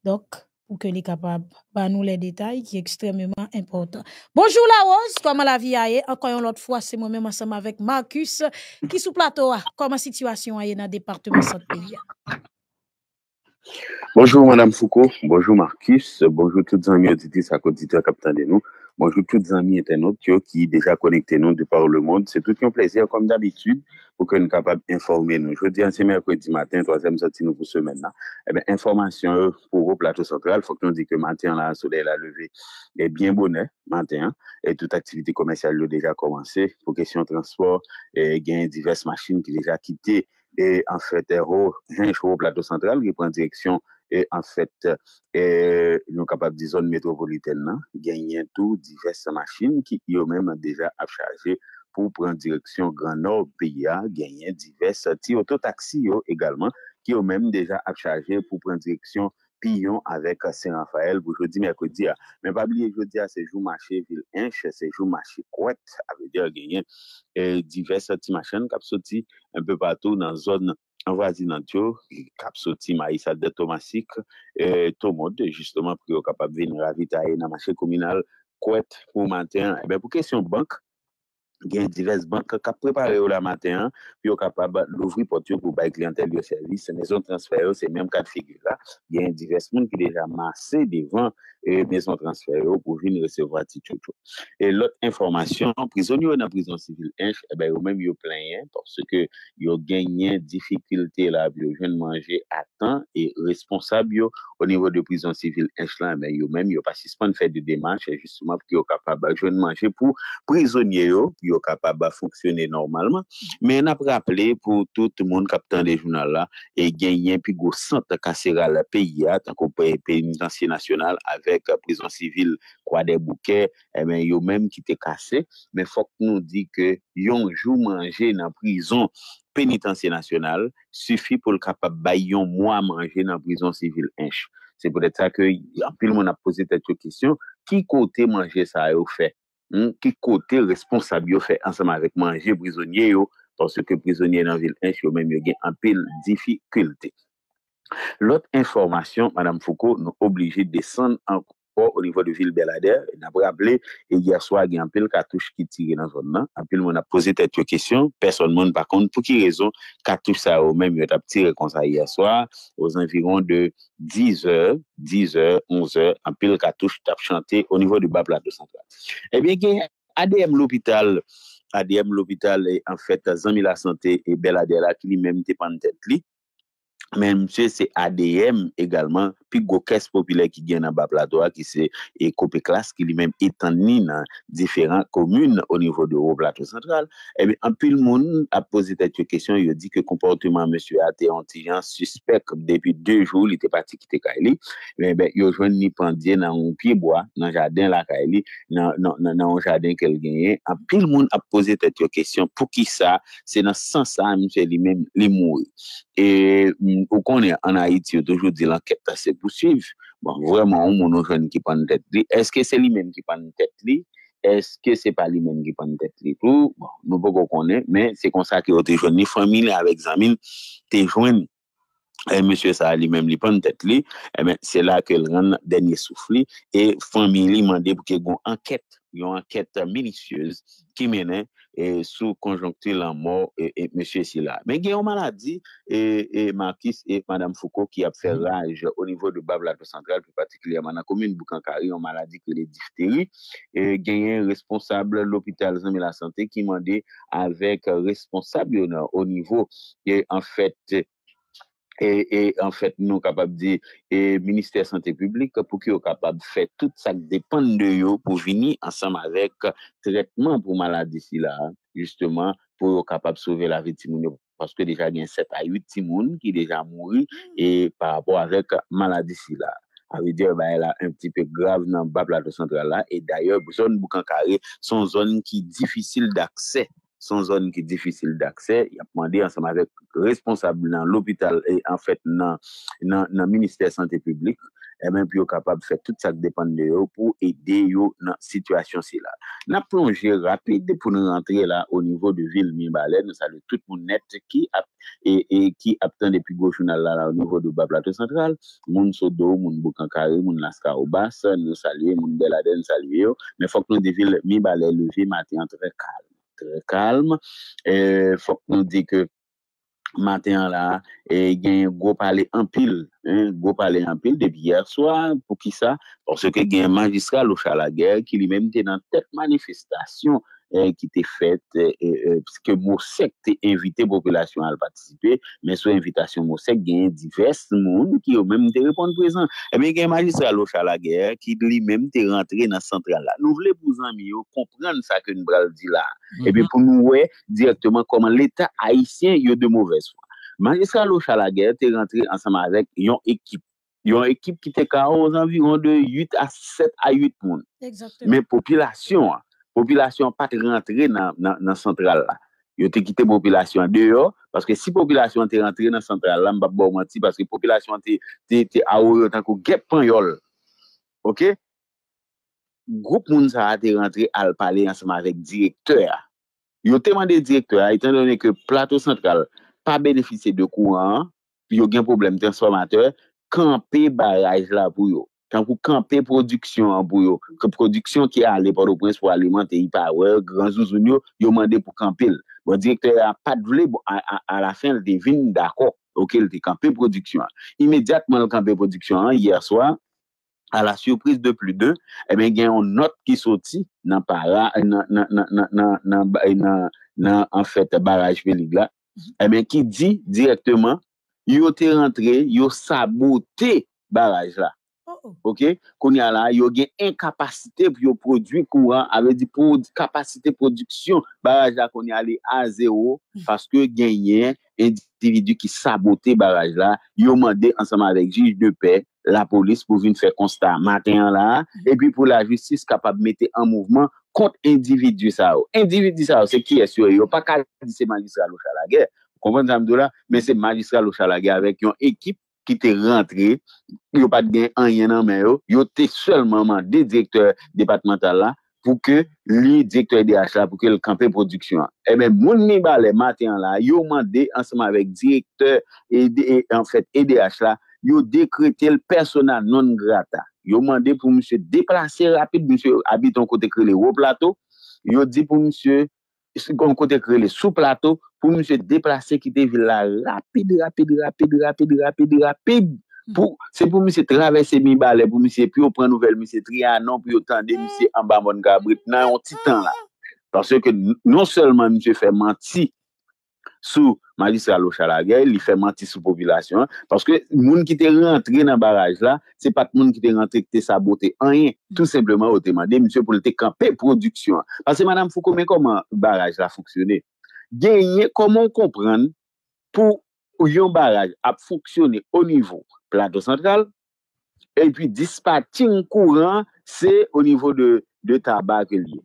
Donc, pour que soit capable de nous les détails qui est extrêmement important. Bonjour la Rose, comment la vie est? Encore une autre fois, c'est moi-même ensemble avec Marcus qui sous plateau. Comment la situation est dans le département de Bonjour Madame Foucault, bonjour Marcus, bonjour toutes les amis à auditeurs capitaine de nous. Bonjour toutes tous les amis internautes qui ont déjà connecté nous de par le monde. C'est tout un plaisir, comme d'habitude, pour que nous capables d'informer nous. Je dis, c'est mercredi matin, troisième sortie nous pour semaine. là. Eh bien, information pour au plateau central. Il faut que nous disions que matin, là, le soleil a levé. Et eh bien bonnet, matin. et toute activité commerciale a déjà commencé. Pour question de transport, eh, il y a diverses machines qui ont déjà quitté an e, fète euh, ro jen chou o plato sentral ki pren direksyon an fète euh, nou kapap di zon metropolitèlman genyen tou divèste machin ki yo mèm an dèja apchajè pou pren direksyon Grand Nord genyen divèste ti ototaksi yo egalman ki yo mèm dèja apchajè pou pren direksyon Piyon avèk euh, Saint-Raphaël bou jodi me akodi ya. Mè pap liye jodi ya sejou machè vil enche, sejou machè kwet avè diya genyen. Divers ati machèn kapsoti mpè patou nan zon vwazinantyo. Kapsoti maïs adè to masik, to mod de jistoman pou yo kapap veni ravitae nan machè kominal kwet pou mantè. Mpè eh pou kesyon bank. gen yon divers bank kap prepare yo la maten an, pi yo kapaba louvri pot yo pou bay klientel yo servis, se mezon transfer yo se menm kat figu la, gen yon divers moun ki deja masse devan e, mezon transfer yo pou vin resevo ati chou chou. E lot informasyon prizon yo nan prizon sivil eh enche, e bay yo menm yo planyen, porsi ke yo genyen difikilte la bi yo jwen manje atan, e responsab yo o nivou de prizon sivil enche la, men yo menm yo pasispan fè de demanche, e jistouman pi yo kapaba jwen manje pou prizonye yo, pi yo kapab ba foksyone normalman. Men ap rappele pou tout moun kapitan de jounal la, e gen yen pi go santa kase ra la peyi ya, tanko pey penitansye nasyonal avek prizon sivil kwa de bouke, emen yo menm ki te kase, men fok nou di ke yon jou manje nan prizon penitansye nasyonal, sufi pou l kapab bay yon mwa manje nan prizon sivil enche. Se pou det sa ke yon pil moun ap pose tet yo kisyon, ki kote manje sa yo fey? Hmm? ki kote responsab yo fè ansama avèk manje brisonye yo, porsè ke brisonye nan vil 1, yo menm yo gen apel difikulte. Lot informasyon, Madame Foucault, nou oblige desan anko Ou au nivou de vil Belader, nabre ap le, e gyerswa gen apil katouche ki tire nan zon nan. Apil moun ap pose tetwe kesyon, person moun pa kont, pou ki rezon, katouche sa ou mèm yon tap tire konsa yerswa, ou zanviron de 10 ou 10 ou 11 ou, apil katouche tap chante au nivou de Bab la 203. E bien gen ADM l'hôpital, ADM l'hôpital en fète Zanmi la Santé e Belader la ki li mèm depan tent li, men mse se ADM egalman, pi gokes popile ki gen nan ba plato a, ki se e kope klas ki li men etan ni nan diferant komune o nivou de ou plato central, ebe, anpil moun ap pose tete yo kesyon, yo di ke komportouman mse a te ontijan, suspek depi 2 joul, ite pati kite kaili ebe, yo jwen ni pandye nan ou pi boa, nan jaden la kaili nan ou jaden kel genye anpil moun ap pose tete yo kesyon pou ki sa, se nan sansa mse li men, li moui e... Ou konè, an a iti ou toujou di lanket Asè pou suiv, bon, vwèman Ou moun nou jwenn ki pan tèt li, eske se li men Ki pan tèt li, eske se Pa li men ki pan tèt li, pou bon, Nou pou konè, men se konsa ki ou te jwenn Ni fami li avèk zamin Te jwenn, e monsye sa Li men li pan tèt li, e men se la Kel ran denye soufli, e Fami li mande pou ke gon anket yon anketa milisyez ki menen e, sou konjonkte la mor et e, monsye si la. Men gen yon maladi, e, e Markis et Madame Foucault ki ap fè mhm. raje ou nivou de Bab-Lat-Pesantral, pou patikli amana komine Bukankari, yon maladi ki le difte yi, gen yon responsable l'Hopital Zemmè la Santé ki mande avèk responsable yon an, ou nivou en fèt E, e, en fèt, nou kapab di, e, Ministèr Santé Publique pou ki ou kapab fè tout sa depan de yo pou vini ansam avèk tretman pou malade si la. Justèman, pou ou kapab souve la vitimouni, paske deja diyan 7 a 8 timouni ki deja mouni par rapport avèk malade si la. Avèk diyan, ba, el a un ptipè grav nan ba plato central la. Et d'ayèr, Bouchon-Boukankare son zon ki difisil d'aksep. son zon ki difisil d'akse, ya pwande ansamarek responsable nan l'opital e an fèt nan Ministèr Santé Publique, e men pyo kapab fèt tout sa k depande yo pou edè yo nan situasyon si la. Na plonje rapide pou nou antre la ou nivou de vil mi balè, nou salve tout moun net ki aptan de pi gochounal la ou nivou de ba plate central, moun Sodo, moun Bukankari, moun Naskar Obas, nou salve moun Deladen, nou salve yo, men fok moun de vil mi balè, nou vi mati antre kari. kalm. Fok nou di ke matin la gen gwo pale ampil de biyer swa pou ki sa, porske gen magistral ou chalagel ki li menmite nan tek manifestasyon ki te fèt, psikè mò sèk te invité populasyon al patisipè, mè sou evitasyon mò sèk gen yon divers moun ki yo mèm te reponde pwesan. Mè gen eh magistralo chalagèr ki li mèm te rentre nan sentrala. Nou vle pou zanmi yo komprenn sa ke nou bral di la. Mè pou nou wè direktman eh koman mhm. l'état haïsyen yo de mouvès. Magistralo chalagèr te rentre ansama avèk yon ekip. Yon ekip ki te kao anviron de yut a set a yut moun. Mè populasyon Popilasyon pa te rentre nan sentral la, yo te kite populasyon de yo, paske si populasyon te rentre nan sentral la, mbap bo mwati, paske populasyon te aou yo, tanko gep pan yol. Ok, group moun sa a te rentre al pale ansama vek direktor. Yo temande direktor, itan donen ke plato sentral pa benefise de kou an, pi yo gen problem transformateur, kanpe baraj la pou yo. kan pou kampe produksyon an bou yo. Ke produksyon ki a ale, pado prens pou aleman, te ipa we, granjouzoun yo, yo mande pou kampe. Bo diye ki te a padvle, a la fen, te vin da ko, ok, te kampe produksyon an. Imediatman, yo kampe produksyon an, yerswa, a la surprize de plu de, e men gen yon not ki soti, nan para, nan, nan, nan, nan, nan, nan, nan, nan, nan, nan, nan, nan, nan, nan, nan, nan, nan, nan, nan, Ok, konya la, yo gen incapacite pou yo prodwi kouwa, ave di kapacite prodiksyon baraj la konye ale a zero, fask yo genyen individu ki sabote baraj la, yo mande ansama avek jilj de pe, la polis pou vin fè konsta maten la, e pi pou la jistis kapab mette an mouvman kont individu sa ou. Individu sa ou, se ki esyo yo, pa kal di se magistral ou chalage, konwen zanm do la, men se magistral ou chalage avek yon ekip, ki te rentre, yo pat gen an yen an men yo, yo te selman mande direktor departemental la, pou ke li direktor EDH la, pou ke l kampen produksyon. E eh men moun ni ba le maten la, yo mande ansaman vek direktor EDH e, e la, yo dekrete l persona non grata. Yo mande pou msye deplase rapide, msye abiton kote krele ou plato, yo di pou msye, kon kote krele sou plato, pou msè deplase ki te vil la rapide, rapide, rapide, rapide, rapide, rapide. Hmm. Se pou msè travesse mi balè, pou msè pi ou pren nouvel, msè tri anon, pou yotan, de msè ambamon gabrit nan yon titan la. Pase ke non selman msè fè manti sou magistralo chalage, li fè manti sou popilasyon. Pase ke moun ki te rentre nan baraj la, se pat moun ki te rentre ki hmm. te sabote anyen, tout sepleman ou te mande, msè pou lte kampe produksyon. Pase madame Foukou, men koman baraj la foksyone? genye komon komprende pou yon baraj ap foksyone o nivou plato sentral e pi dispating kouran se o nivou de tabak e liyo.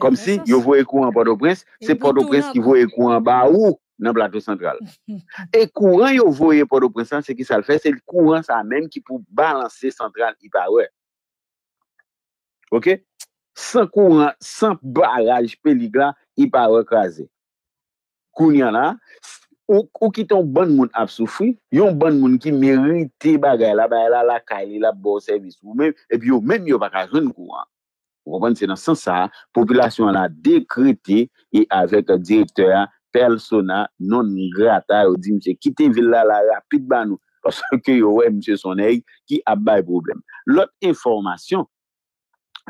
Kom si yo voye kouran porto prens, se porto prens ki voye kouran ba ou nan plato sentral. E kouran yo voye porto prens se ki sal fè, se kouran sa men ki pou balanse sentral i ba ouè. Ok? San kouran, san baraj peligla I pa rekwaze. Koun yon la, ou ki ton bon moun ap soufri, yon bon moun ki merite bagay la, bay la la kayli, la bo servis pou mèm, epi yo mèm yo baka joun kou an. Ou konpon, se nan sensa, populasyon la dekrete, e avet direkteur, persona, non migrata, ou di msye kite villa la rapid ban nou, pasan ke yo wè msye sonèk, ki ap bay problem. Lot informasyon,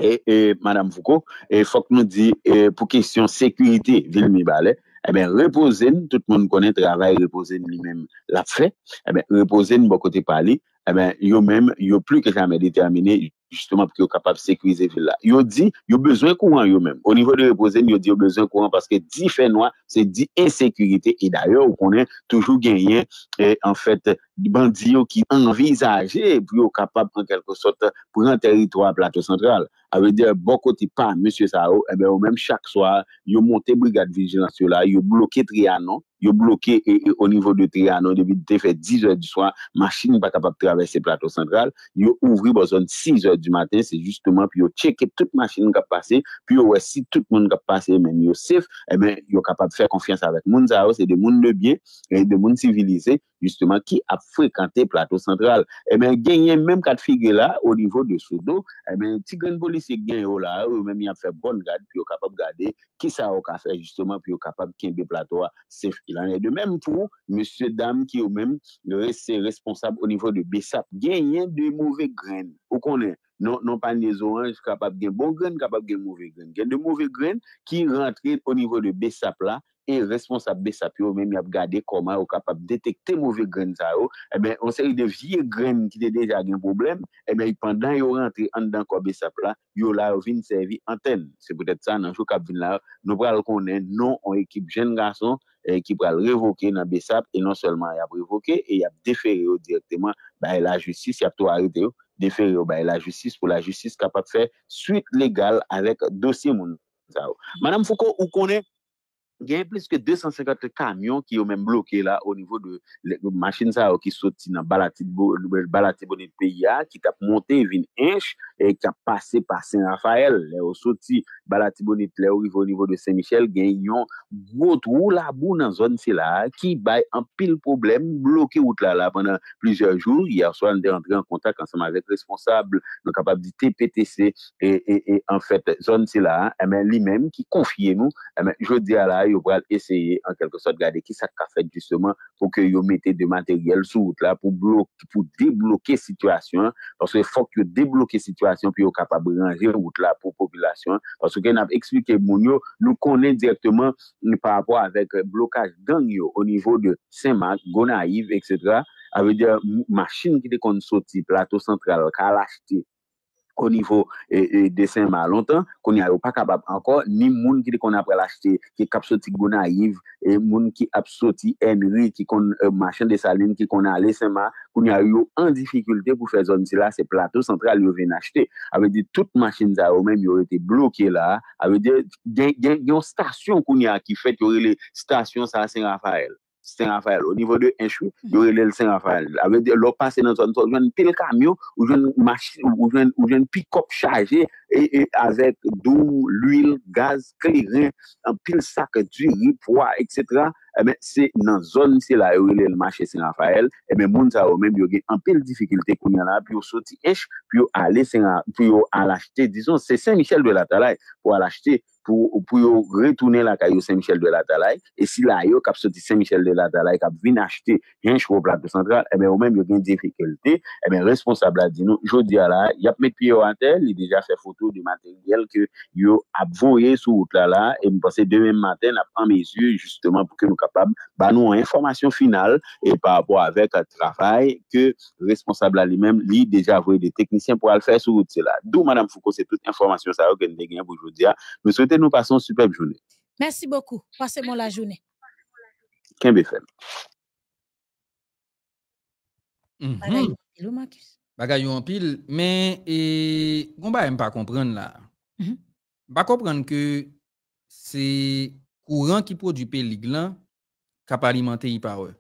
E, e, madame Foucault, e fok nou di, e, pou kesyon sekurite Vilmi-Balè, e ben reposè, tout moun konen travay reposè ni mèm la fè, e ben reposè ni bokote palè, e ben yo mèm, yo plou kè jamè déterminè justement pou ki yo kapab sekurize Vilmi-Balè. Yo di, yo bezwen kouan yo mèm. O nivou de reposè, yo di yo bezwen kouan, paske di fè noua, se di esekurite, e d'ayò, ou konen toujou genyen, en fèt, bandiyo ki envizaje, pou yo kapab, en kelko sot, pou nan teritwa plato sentral. a ve de bon koti pa, Monsie Sao, ebe ou menm chak swa, yo monte Brigade Vigilantio la, yo bloke Triano, yo bloke e o nivou de Triano, debi te fe 10 ou di swa, masjin pa kapap travesse plato sandral, yo ouvri bon son 6 ou di maten, se justeman, pi yo cheke tout masjin kap pase, pi yo wesi tout moun kap pase, men eh yo sef, ebe yo kapap fe konfians avet moun Sao, se de moun lebyen, se de moun sivilize, Justeman ki ap frekante plato central. Emen eh genyen menm kat fige la o nivou de sou do. Emen ti gen boli se gen yo la. Ou menm yon fe bon gade, pi yo kapab gade. Ki sa okan fe justement, pi yo kapab ken de plato a. Sef ilan. E de menm pou, M. Dam ki ou menm se responsab o nivou de besap. Genyen de mouve gren. Ou konen. Non, non pan les oranj kapap gen bon gren, kapap gen mouve gren. Gen de mouve gren ki rentre o nivou de besap la, e responsab besap yo men mi ap gade koma, yo kapap detekte mouve gren sa yo, e ben on seri de vie gren ki te deja gen problem, e ben yi pandan yo rentre an dan kwa besap la, yo la ou vin servi anten. Se pwede sa nan chou kap vin la, nou pral konen non ou ekip jen gason, ekip eh, pral revoke nan besap, e non selman yap revoke, e yap defer yo direkteman, ba e la justice yap to arite yo, oh. la justice pou la justice kapat fè suite legal avèk dosye moun. Madame Foucault, ou konè gen plus ke 250 kamyon ki yo men bloké la o nivou de lek nou machin sa ou ki soti nan balati bonit pe ya ki tap monte vin enche e ki ap pase par Saint Raphael ou soti balati bonit le ou o nivou de Saint Michel gen yon bout ou la bout nan zon se la ki bay an pil problem bloké out la la pwenden plizye joun ya swan de an priy an kontak an seman et responsable nou kapab di TPTC e en fèt zon se la emen eh li men ki konfye nou emen eh jodi alay yo pou al eseye an kelke sot gade ki sa ka fred justeman pou ke yo mette de materyel sou wout la pou deblokke situasyon. Paswe fok yo deblokke situasyon pou yo kapabre anje wout la pou populasyon. Paswe gen ap eksplike moun yo, nou konen direktman nou pa apwa avek blokaj gang yo o nivou de Saint-Marc, Gonaive, etc. A ve diya machin ki de kon soti, plato sentral, kalachite, kon nivou de Saint-Marie lontan, kon nivou pa kabab ankor, ni moun ki di kon apre lachete, ki kapsoti Gouna Yves, moun ki apsoti Henry, ki kon euh, machin de Saline, ki kon ale Saint-Marie, kon nivou an difikulte pou fè zon si la se plateau central yon ven achete. Awe di, tout machin zaro men yon rete bloke la, awe di, yon stasyon kon nivou ki fèt yon re le stasyon sa Saint-Raphael. Saint-Raphaël. Au niveau de Inchou, mhm. il y aurait le Saint-Raphaël. Avec l'eau passée dans zone, il y un pile camion, ou une machine, ou une pick-up chargé, et, avec d'où l'huile, gaz, clairin, un pile sac de riz, poids, etc. se nan zon se la ewele l'mache se nga fayel, ebe moun sa omen yon gen anpe l difikilte koun yon la pou yon soti esh, pou yon ale pou yon alachte, dison se Saint-Michel de la Talaye pou alachte, pou pou yon retounen la kayo Saint-Michel de la Talaye e si la yon kap soti Saint-Michel de la Talaye kap vin achte genj pou Blat de Central, ebe eh omen yon genj difikilte ebe eh responsabla di nou, jodi ala yap met piyo atel, li deja se fotou di materyel ke yon ap voye sou outla la, e mpase demen maten ap anmesu justement pou ke nou capable bah nous information finale et par rapport avec un travail que responsable à lui-même lit déjà voué des techniciens pour le faire sur route d'où madame Foucault c'est toute information ça que nous pour aujourd'hui hein. nous souhaitons nous passer une superbe journée merci beaucoup passez moi la journée Qu'un BFM. Mm -hmm. Bagay yo Je pil, men e gomba mhm. que pa kompren la. Mm -hmm. Ba kompren ke se kouran cap alimenter alimenté par eux.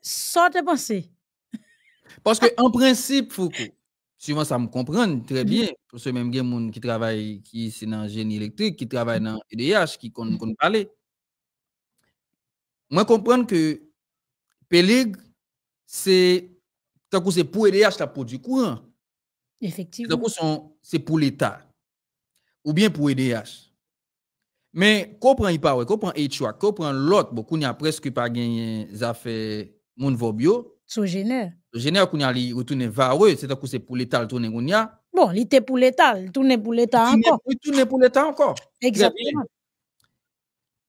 Ça te penser. Parce que en principe, Foucault, suivant ça me comprend très mhm. bien, parce que même il qui travaille qui c'est dans génie électrique, qui travaille mhm. dans EDH, qui connaissent moi mhm. parler. Moi, comprendre que Pélig, c'est c'est pour l'EDH la peau du courant. Effectivement. C'est pour l'État. Ou bien pour EDH. Mais comprend pas prend comprend Etchoa, comprend l'autre beaucoup n'y a presque pas gagné affaires moun mon vobio. Son génère. Le génère qu'on y a retourné vareux, c'est à cause c'est pour l'état tourner qu'on y a. Bon, il était pour l'état, tourner pour l'état encore. Il tourner pour l'état encore. Exactement.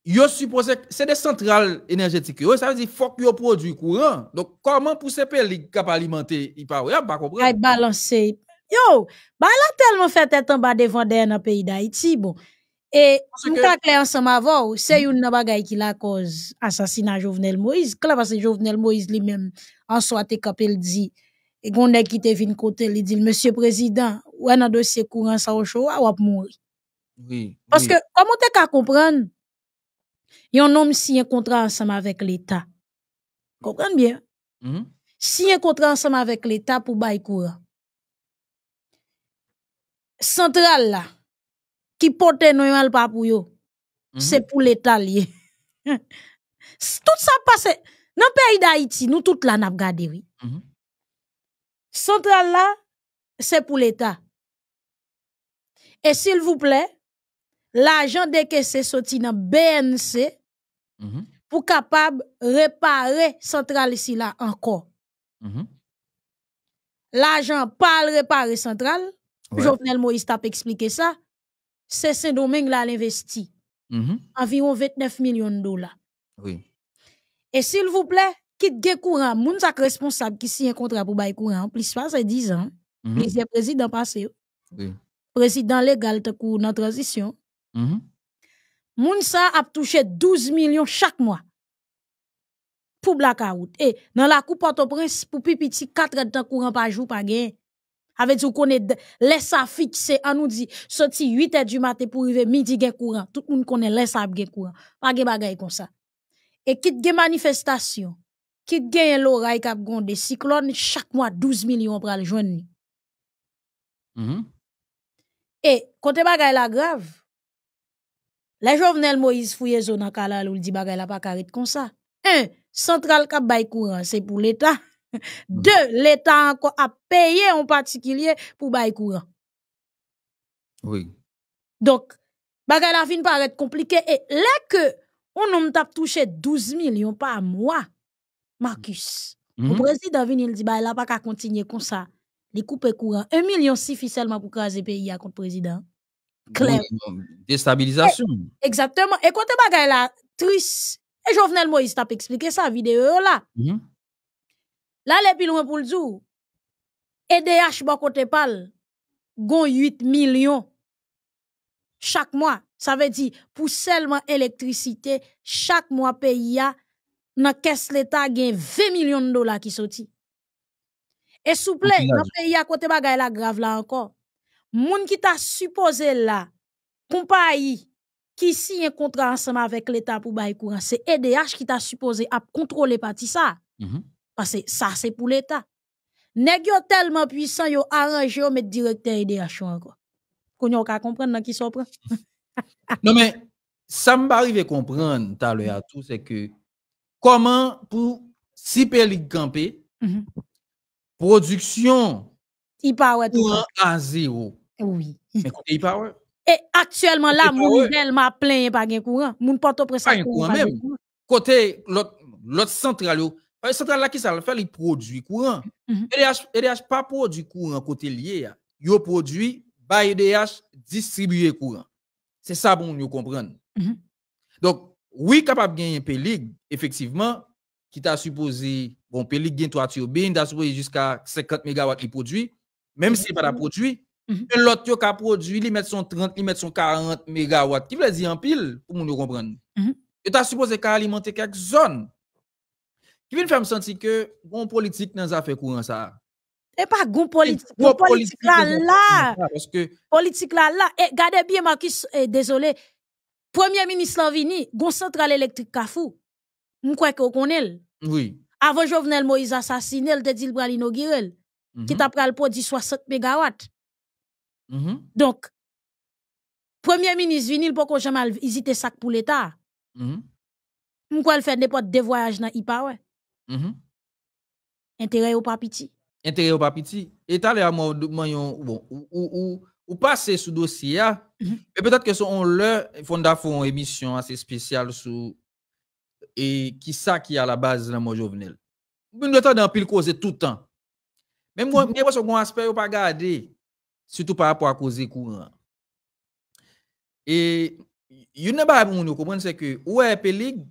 Yo supposé c'est des centrales énergétiques. ça veut dire faut que yo produit courant. Donc comment pour les pays capable alimenter il pas ouais, pas comprendre. Il balancer. Yo, bah tellement fait tête en bas devant dans pays d'Haïti, bon et mta kle clair ensemble se c'est une bagay qui la koz assassinat Jovenel Moïse, kla que Jovenel Moïse li il di, dit « te vin kote li di, Monsie dossier courant, sa a wap mourir Oui, Parce que, te ka comprendre, yon homme si un contrat ensemble avec l'État bien? Mm-hmm. Si un avec l'État pour l'État pou Central, qui pote nous yon al pour yo. Mhm. Se tout ça passe. Dans le pays d'Haïti, nous tout la nap gade là, c'est pour l'État. Et s'il vous plaît, l'agent dès que c'est que se BNC, mhm. pour capable réparer centrale ici là encore. Mhm. L'agent parle réparer pal repare centrale. Jovenel Moïse t'a expliqué ça c'est ce domaine là l'investi. Mm mm-hmm. Environ 29 millions de dollars. Oui. Et s'il vous plaît, quitte le courant, moun sak responsable qui signe un contrat pour bail courant, plus pas c'est 10 ans. Mm -hmm. le président passés. Oui. Président légal te la dans transition. Mm -hmm. Moun a touché 12 millions chaque mois pour blackout. Et dans la coupe Port-au-Prince, pour plus petit 4 ans de courant par jour par gain. Avè di ou konè lè sa fikse anou di soti 8è di matè pou rive midi gen kouran. Tout ou konè lè sa ap gen kouran. Pa gen bagay kon sa. E kit gen manifestasyon, kit gen lò ray kap gonde, siklon chak mwa 12 milyon pral jwenni. Mm-hmm. E kontè bagay la grav, la jovnel Moïse Fouyezo nan kalal ou ldi bagay la pakarit kon sa. 1. Central kap bay kouran, se pou l'Etat. de l'État encore à payer en particulier pour bail courant. Oui. Donc, bagay la fin paraît compliqué. Et là que on homme tape touché 12 millions par mois, Marcus, le mhm. président vient, il dit, bah, a pas qu'à continuer comme ça. Les coupes courant. 1 million si seulement pour craser pays à contre président. Claire. déstabilisation. exactement. Et quand bagay la triste, et Jovenel Moïse tape expliqué ça, vidéo là. Mhm. Là les loin pour le jour. EDH côté pal, gon 8 millions. Chaque mois, ça veut dire, pour seulement électricité, chaque mois, pays a, nan kes l'État, gen 20 de dollars qui soti. Et souple, nan pays à côté bagay la grave là encore. Moun qui ta supposé là, compagnie, qui si un contrat ensemble avec l'État pour bailler courant, c'est EDH qui ta supposé à contrôler partie ça. Mm-hmm. Parce que ça, c'est pour l'État. Nèg tellement puissant, yo arrangé, yo met directeur chou encore. Qu'on n'a ka comprendre dans qui s'en prend. non mais, ça m'arrive à comprendre à c'est que comment pour si Pélique campé, -hmm. production un à zéro. Oui. Mais côté power. Et actuellement là, vous m'a plein pas gain courant, moun porte au presse courant. Côté l'autre centrale central eh, là qui ça fait, les produits courant. Mm -hmm. pas produit courant côté lié. Il produit par EDH distribué courant. C'est ça bon nous comprendre. Mm-hmm. Donc oui capable gagner pélig effectivement qui t'a supposé bon pélig gain trois turbines, t'a supposé jusqu'à 50 MW de produit même mm si pas produit l'autre qui a produit il met son 30 il met son 40 MW qui veut dire en pile pour nous comprendre. Et mm-hmm. as supposé alimenter quelques zones Ki vin fèm senti ke goun politik nan zafè kou an sa. E pa goun politik la la. Politik la la. E gade biye, Markus, e dezolé. Premier ministre la vini, goun central elektrik ka fou. Mwen kwek okon el. Oui. Avon jo vnel Moïse assassine, el te dil bral inogirel. Mhm. Ki tap pral pou di 60 megawatt. Mhm. Donc, premier ministre vini, l pou kon jaman il ite sak pou l'Etat. Mwen mhm. kwek l fè nepot devoyaj nan ipa wè. Intérêt au pas petit. Intérêt au pas petit. Et t'as l'air, moi, bon, ou, ou, ou passer sous dossier, mais peut-être que son leur fonda font une émission assez spéciale sur et qui ça qui à la base dans mon jovenel. Nous avons dans pile causer tout le temps. Même moi, j'ai l'impression qu'on aspect pas gardé, surtout par rapport à causer courant. Et, il y a une chose que vous comprenez, c'est que, ouais, Pélig,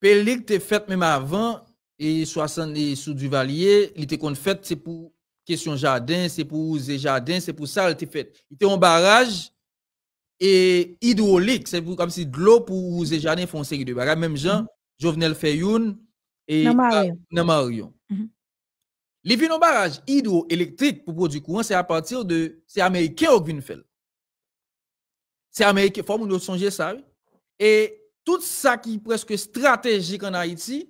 Pellic te fait même avant et 60 e sous Duvalier, il était qu'on fait c'est pour question jardin, c'est pour user jardin, c'est pour ça il était fait. Il était en barrage et hydraulique, c'est comme si de l'eau pour user jardin font de même Jean mhm. Jovenel Fayoun et Namarion. Marion. Mhm. Les barrage hydroélectrique pour produire courant, c'est à partir de. C'est américain au fait. C'est américain. Il faut que nous ça. Et tout ça qui est presque stratégique en Haïti,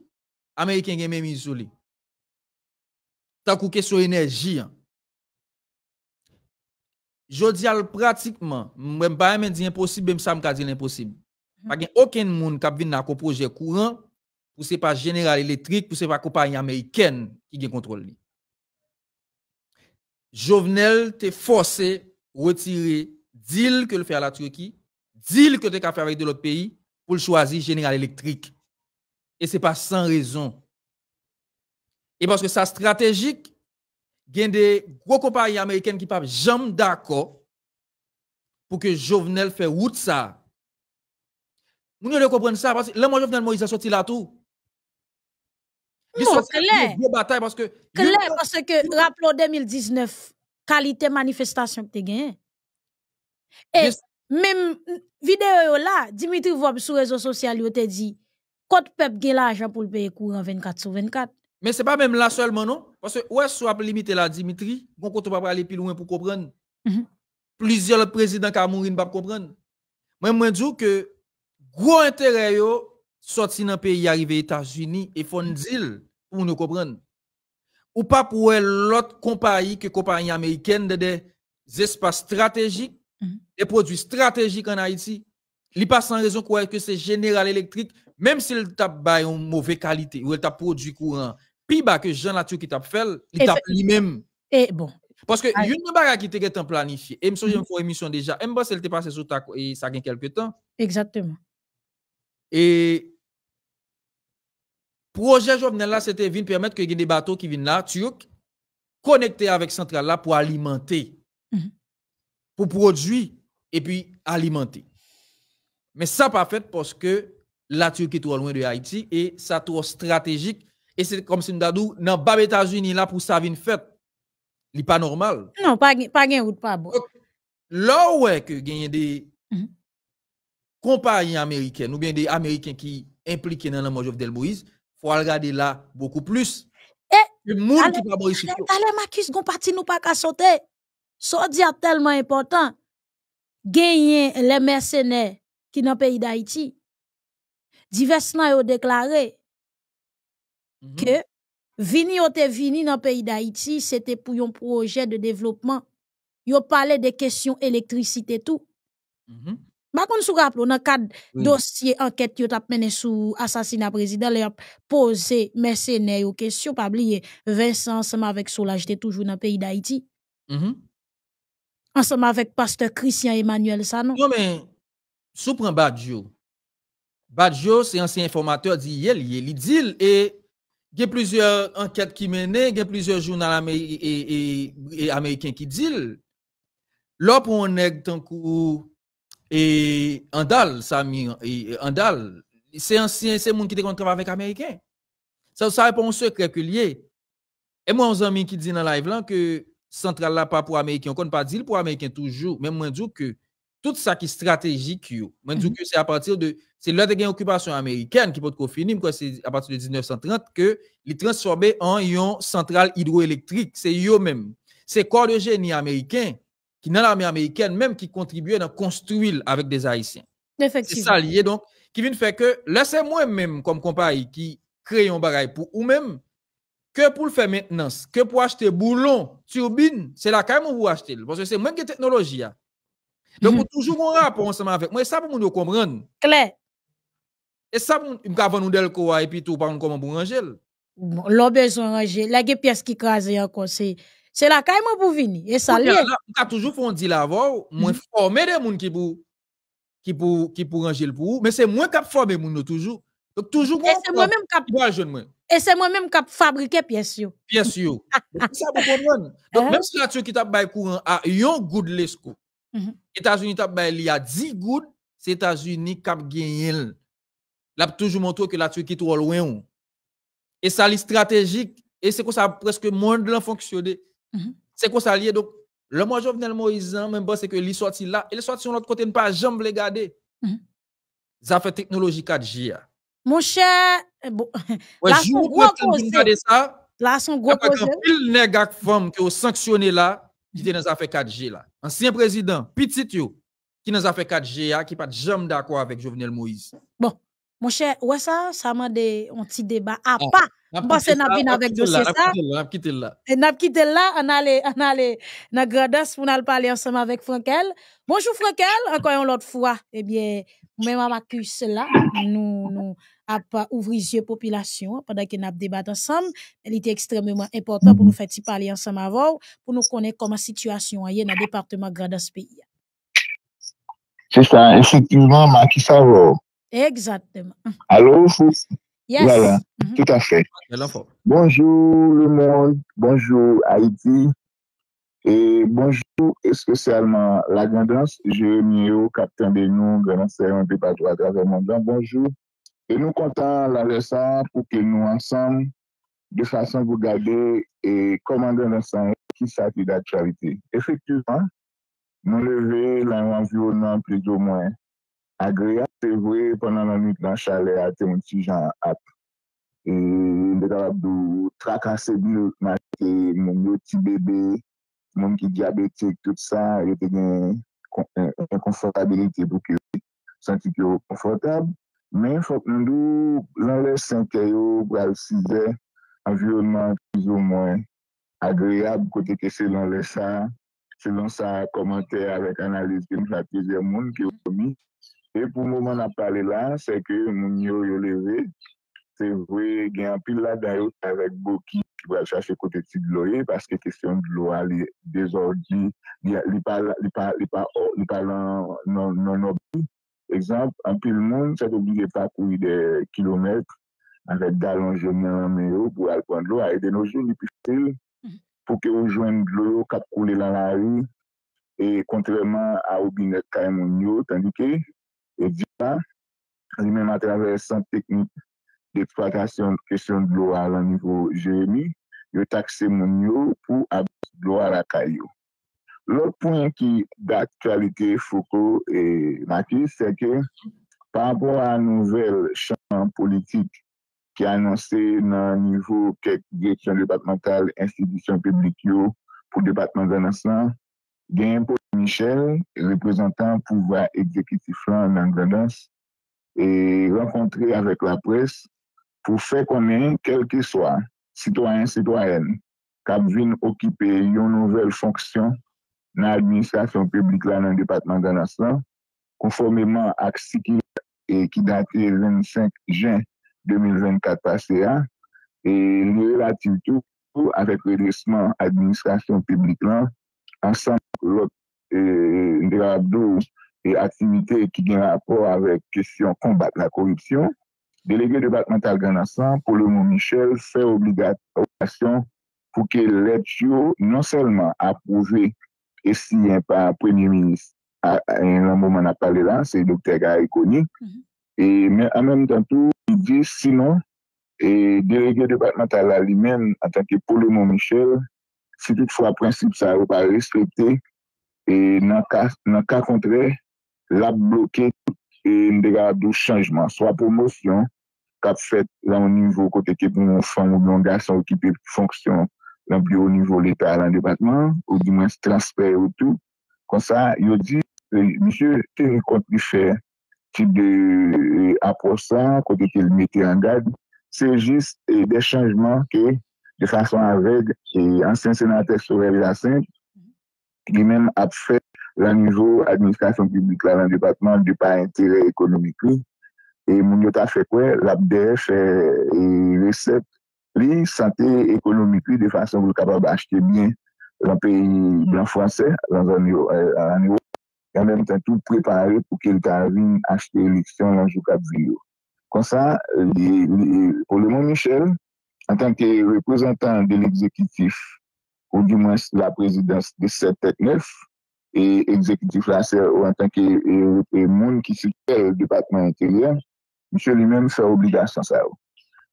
Américains ont même isolé. Tant une question énergie. Hein. Je dis pratiquement, même pas même dit impossible, même ça me dit impossible. Pas n'y mhm. aucun monde qui vu un projet courant pour n'est pas général électrique, pour c'est pas compagnie américaine qui a contrôle Jovenel t'est forcé retirer deal que le fait à la Turquie, deal que t'es fait avec d'autres pays pour choisir General Electric. Et ce n'est pas sans raison. Et parce que ça stratégique, il y a des gros compagnies américaines qui ne peuvent jamais d'accord pour que Jovenel fait route ça. Nous ne comprenez ça parce que là, moi, Jovenel Moïse a sorti là tout. Il non, clair. bataille parce que. Clair, parce que, rappelons 2019, qualité manifestation que tu as Et même vidéo là Dimitri Vob sur rezo sociaux yo te dit kote peuple gain l'argent pour pour le 24 sur 24. mais c'est pas même là seulement, non, parce que es sou ap limite la Dimitri, bon kote pa plus plus pour pour pour Mm -hmm. présidents qui prezident ka Moi, je moi que Mwen gros djou ke, gros intérêt yo, sorti nan pays arrivé états unis et font mhm. deal pour nous comprendre Ou pas pour l'autre compagnie que compagnie, américaine des de stratégiques des produits stratégiques en Haïti, il pas sans raison que c'est Général Électrique, même s'il tape une mauvaise qualité ou il tape produit courant, plus que Jean Latour qui tape fait, il eh tape ben, lui-même. Et eh bon. Parce que une bagarre qui était planifié. et je me une émission déjà, et pense c'était passé sur sous ta et ça a quelques temps. Exactement. Et projet Jovenel là, c'était de permettre que des bateaux qui viennent là, turcs, connectés avec centrale là pour alimenter, mm-hmm. pour produire et puis alimenter. Mais ça pas fait parce que la Turquie est trop loin de Haïti et ça trop stratégique. Et c'est comme si nous avons dans bas États-Unis là pour ça une fête. n'est pas normal. Non, pas pas route pas bon. Là ouais que gagne des mm -hmm. compagnies américaines ou bien des américains qui impliqués dans la mort Jovenel Moïse, faut regarder là beaucoup plus. Et eh, le monde qui pas Allez Marcus, gon parti nous pas qu'à sauter. Sordi tellement important gagner les mercenaires qui dans pays d'Haïti divers n'ont déclaré que mm mm-hmm. ou te vini dans pays d'Haïti c'était pour un projet de développement ont parlé des questions électricité tout ma mm -hmm. sou dans cadre dossier enquête yo t'a mené sous assassinat président leur poser mercenaires aux questions pas Vincent avec Solage était toujours dans pays d'Haïti mm-hmm ensemble avec pasteur Christian Emmanuel ça Non, mais, sous Badjo, Badjo, c'est ancien informateur dit, il dit, et il y a plusieurs enquêtes qui mènent, il y a plusieurs journaux et, américains qui disent, là pour un nègre tant et Andal, Samir, et Andal, c'est ancien, c'est monde qui était travaille avec américain Ça, ça répond un secret que est. Et moi, un ami qui dit dans la live là que centrale là pas pour américain, on ne pas dire pour américain toujours, mais moi dis que tout ça qui est stratégique moi mhm. que c'est à partir de c'est l'autre occupation américaine qui peut finir c'est à partir de 1930 que il transformé en une centrale hydroélectrique, c'est eux même. C'est corps de génie américain qui dans l'armée américaine même qui contribuait à construire avec des haïtiens. C'est ça lié donc qui vient faire que là c'est moi même comme compagnie qui crée un bagage pour ou même que pour le faire maintenance, que pour acheter boulon, turbine, c'est là quand même vous acheter. Parce que c'est moins que technologie. Hein. Donc, mm -hmm. toujours un rapport ensemble avec moi. ça, pour nous comprendre. Clair. Et ça, pour nous comprendre, et puis tout, par comment vous ranger. Bon, l'on besoin ranger. La pièce qui crase encore, c'est. là la je pour venir. Et ça, là. On a toujours fondi la on moins mhm. former des gens qui pour qui pour qui pour ranger le pour mais c'est moins formé les gens toujours donc toujours et c'est moi même qui doit et c'est moi-même qui a fabriqué pièces. Pièce. Donc, ça, hein? Donc même si la Turquie qui t'a baillé courant à yon good les mm-hmm. États-Unis t'a baillé 10 goûts. Les États-Unis qui ont gagné. Là, toujours montré que la Turquie trop loin. Ou. Et ça, l'est stratégique. Et c'est quoi ça, presque moins de l'en fonctionné. Mm-hmm. C'est quoi ça, lié. Donc, le mois Jovenel Moïse, hein, même pas, c'est que est sorti là. Et est sorti sur l'autre côté, ne pas jamais les garder. Mm-hmm. Ça fait technologie 4G. Mon cher, eh, bon, ouais, là son gros ça, Là son gros causé. Pile nèg ak femme qui ont sanctionné là, qui était dans affaire 4G là. Ancien président, petit qui dans affaire 4G a qui pas jamais d'accord avec Jovenel Moïse. Bon, mon cher, ouais ça, ça m'a des un petit débat à ah, ah, pas. Parce c'est n'a avec dossier ça. N'a quitté là. N'a quitté là, on allait on allait dans pour aller parler ensemble avec Frankel. Bonjour Frankel, encore une autre fois. Eh bien, même à ma cuisse là, nous ap euh, ouvri zye popilasyon, padan ke nap debat ansanm, el ite ekstrememan importan pou nou feti pali ansanm avor, pou nou konen koman situasyon aye nan departement gradans peyi. Se sa, esekiveman ma ki sa avor. Eksatmen. Alo, oufou? Yes. Mhm. Tout a fèk. Bonjour, le monde. Bonjour, Haiti. Et bonjour, eske selman la gandans, je mi yo kapten be nou gandans se yon debatou agravan mandan. Bonjour. E nou kontan la lè sa pou ke nou ansan de fason gou gade e komande lè sa ki sa ki dat charite. Efektiveman, nou leve lè anvyonan plez ou mwen. Agreya pe vwe pwè nan anvyonan chalè atè moun si jan ap. E dekab dou trakase moun ki moun moun ti bebe, moun ki diabetik, tout sa. E te gen konfortabilite pou ki yo senti ki yo konfortab. Men fok nan do lan lè sènte yo wè al si zè avyonman kizou mwen agreab kote kèche lan lè sa, selon sa komante avèk analize gen mwen lakizè moun ki yo komi. E pou moun ap pale la, se ke moun yo yo leve, se vwe gen apil la dayot avèk boki wè al chache kote ti gloye, paske kèche yon gloye li de zòrdi, li pale nan obi, Ekzamp, anpil moun, sa doblige pa koui de kilometre anvek dalon joun men anmen yo pou al kouan lo a edenojoun di pifil pou ke ou joun lo kap koune lan la ri. E kontreman a ou binet kae moun yo, tandike, edi pa, anzimèm a travèr san teknik depratasyon kèsyon lo a lan nivou jemi, yo takse moun yo pou abdou lo a la kayo. Lò poun ki d'aktualite foko e mati seke, pa bon an nouvel chanman politik ki anonsen nan nivou kek dekjan debatmental institisyon publik yo pou debatman zanansan, gen pou Michel, reprezentant pouva ekzekitif lan nan zanansan, e renkontre avèk la pres pou fè konen kel ki swa, sitwayen-sitwayen, kap vin okipe yon nouvel fonksyon nan administrasyon publik lan nan Depatman Ganasan, konformeman ak si ki dati 25 jen 2024 pase ya, e le relativitou avèk redresman administrasyon publik lan, ansan lòt de la douz e aktivite ki gen rapor avèk kèsyon kombat la korripsyon, Delegè Depatman Tal Ganasan, Polomo Michel, fè obligat oukasyon pou ke lèpjou non sèlman apouzè E si yon pa premye minis, yon mouman ap pale lan, se yon dokter ga mm-hmm. ekoni. E an menm tentou, di vi sinon, e derege debatman tala li men, atanke pou le moun michel, si tout fwa prinsip sa ou pa respepte, e nan ka kontre, la bloke, e mdega dou chanjman, swa pou mousyon, kap fet la moun nivou kote ke pou moun fang ou moun gason ou ki pe pou fonksyon. nan pli ou nivou l'Etat lan depatman, ou dimens transfer ou tout, kon sa, yo di, euh, mishou, te konti fè, ki de aposan, kote ki l meti an gag, se jist de chanjman ke, de fason avèd, en sènsè nan testorè vila sènt, ki di men ap fè, lan nivou administrasyon publik lan depatman, di pa entire ekonomikou, e moun yo ta fè kwe, l ap dè fè, e resept, li, sante ekonomiki de fason wou kabab achete bie lan peyi blan fransè lan zan yo, yon men tentou prepare pou ke l karvin achete lisyon lan jokab ziyo. Kon sa, pou lèman Michel, an tankè reprezentant de l'exekutif ou di mwen la prezidans de 7-9, e ekzekutif lan sè ou an tankè moun ki sitè depakman intèryen, Michel li men fè obligasyon sa ou.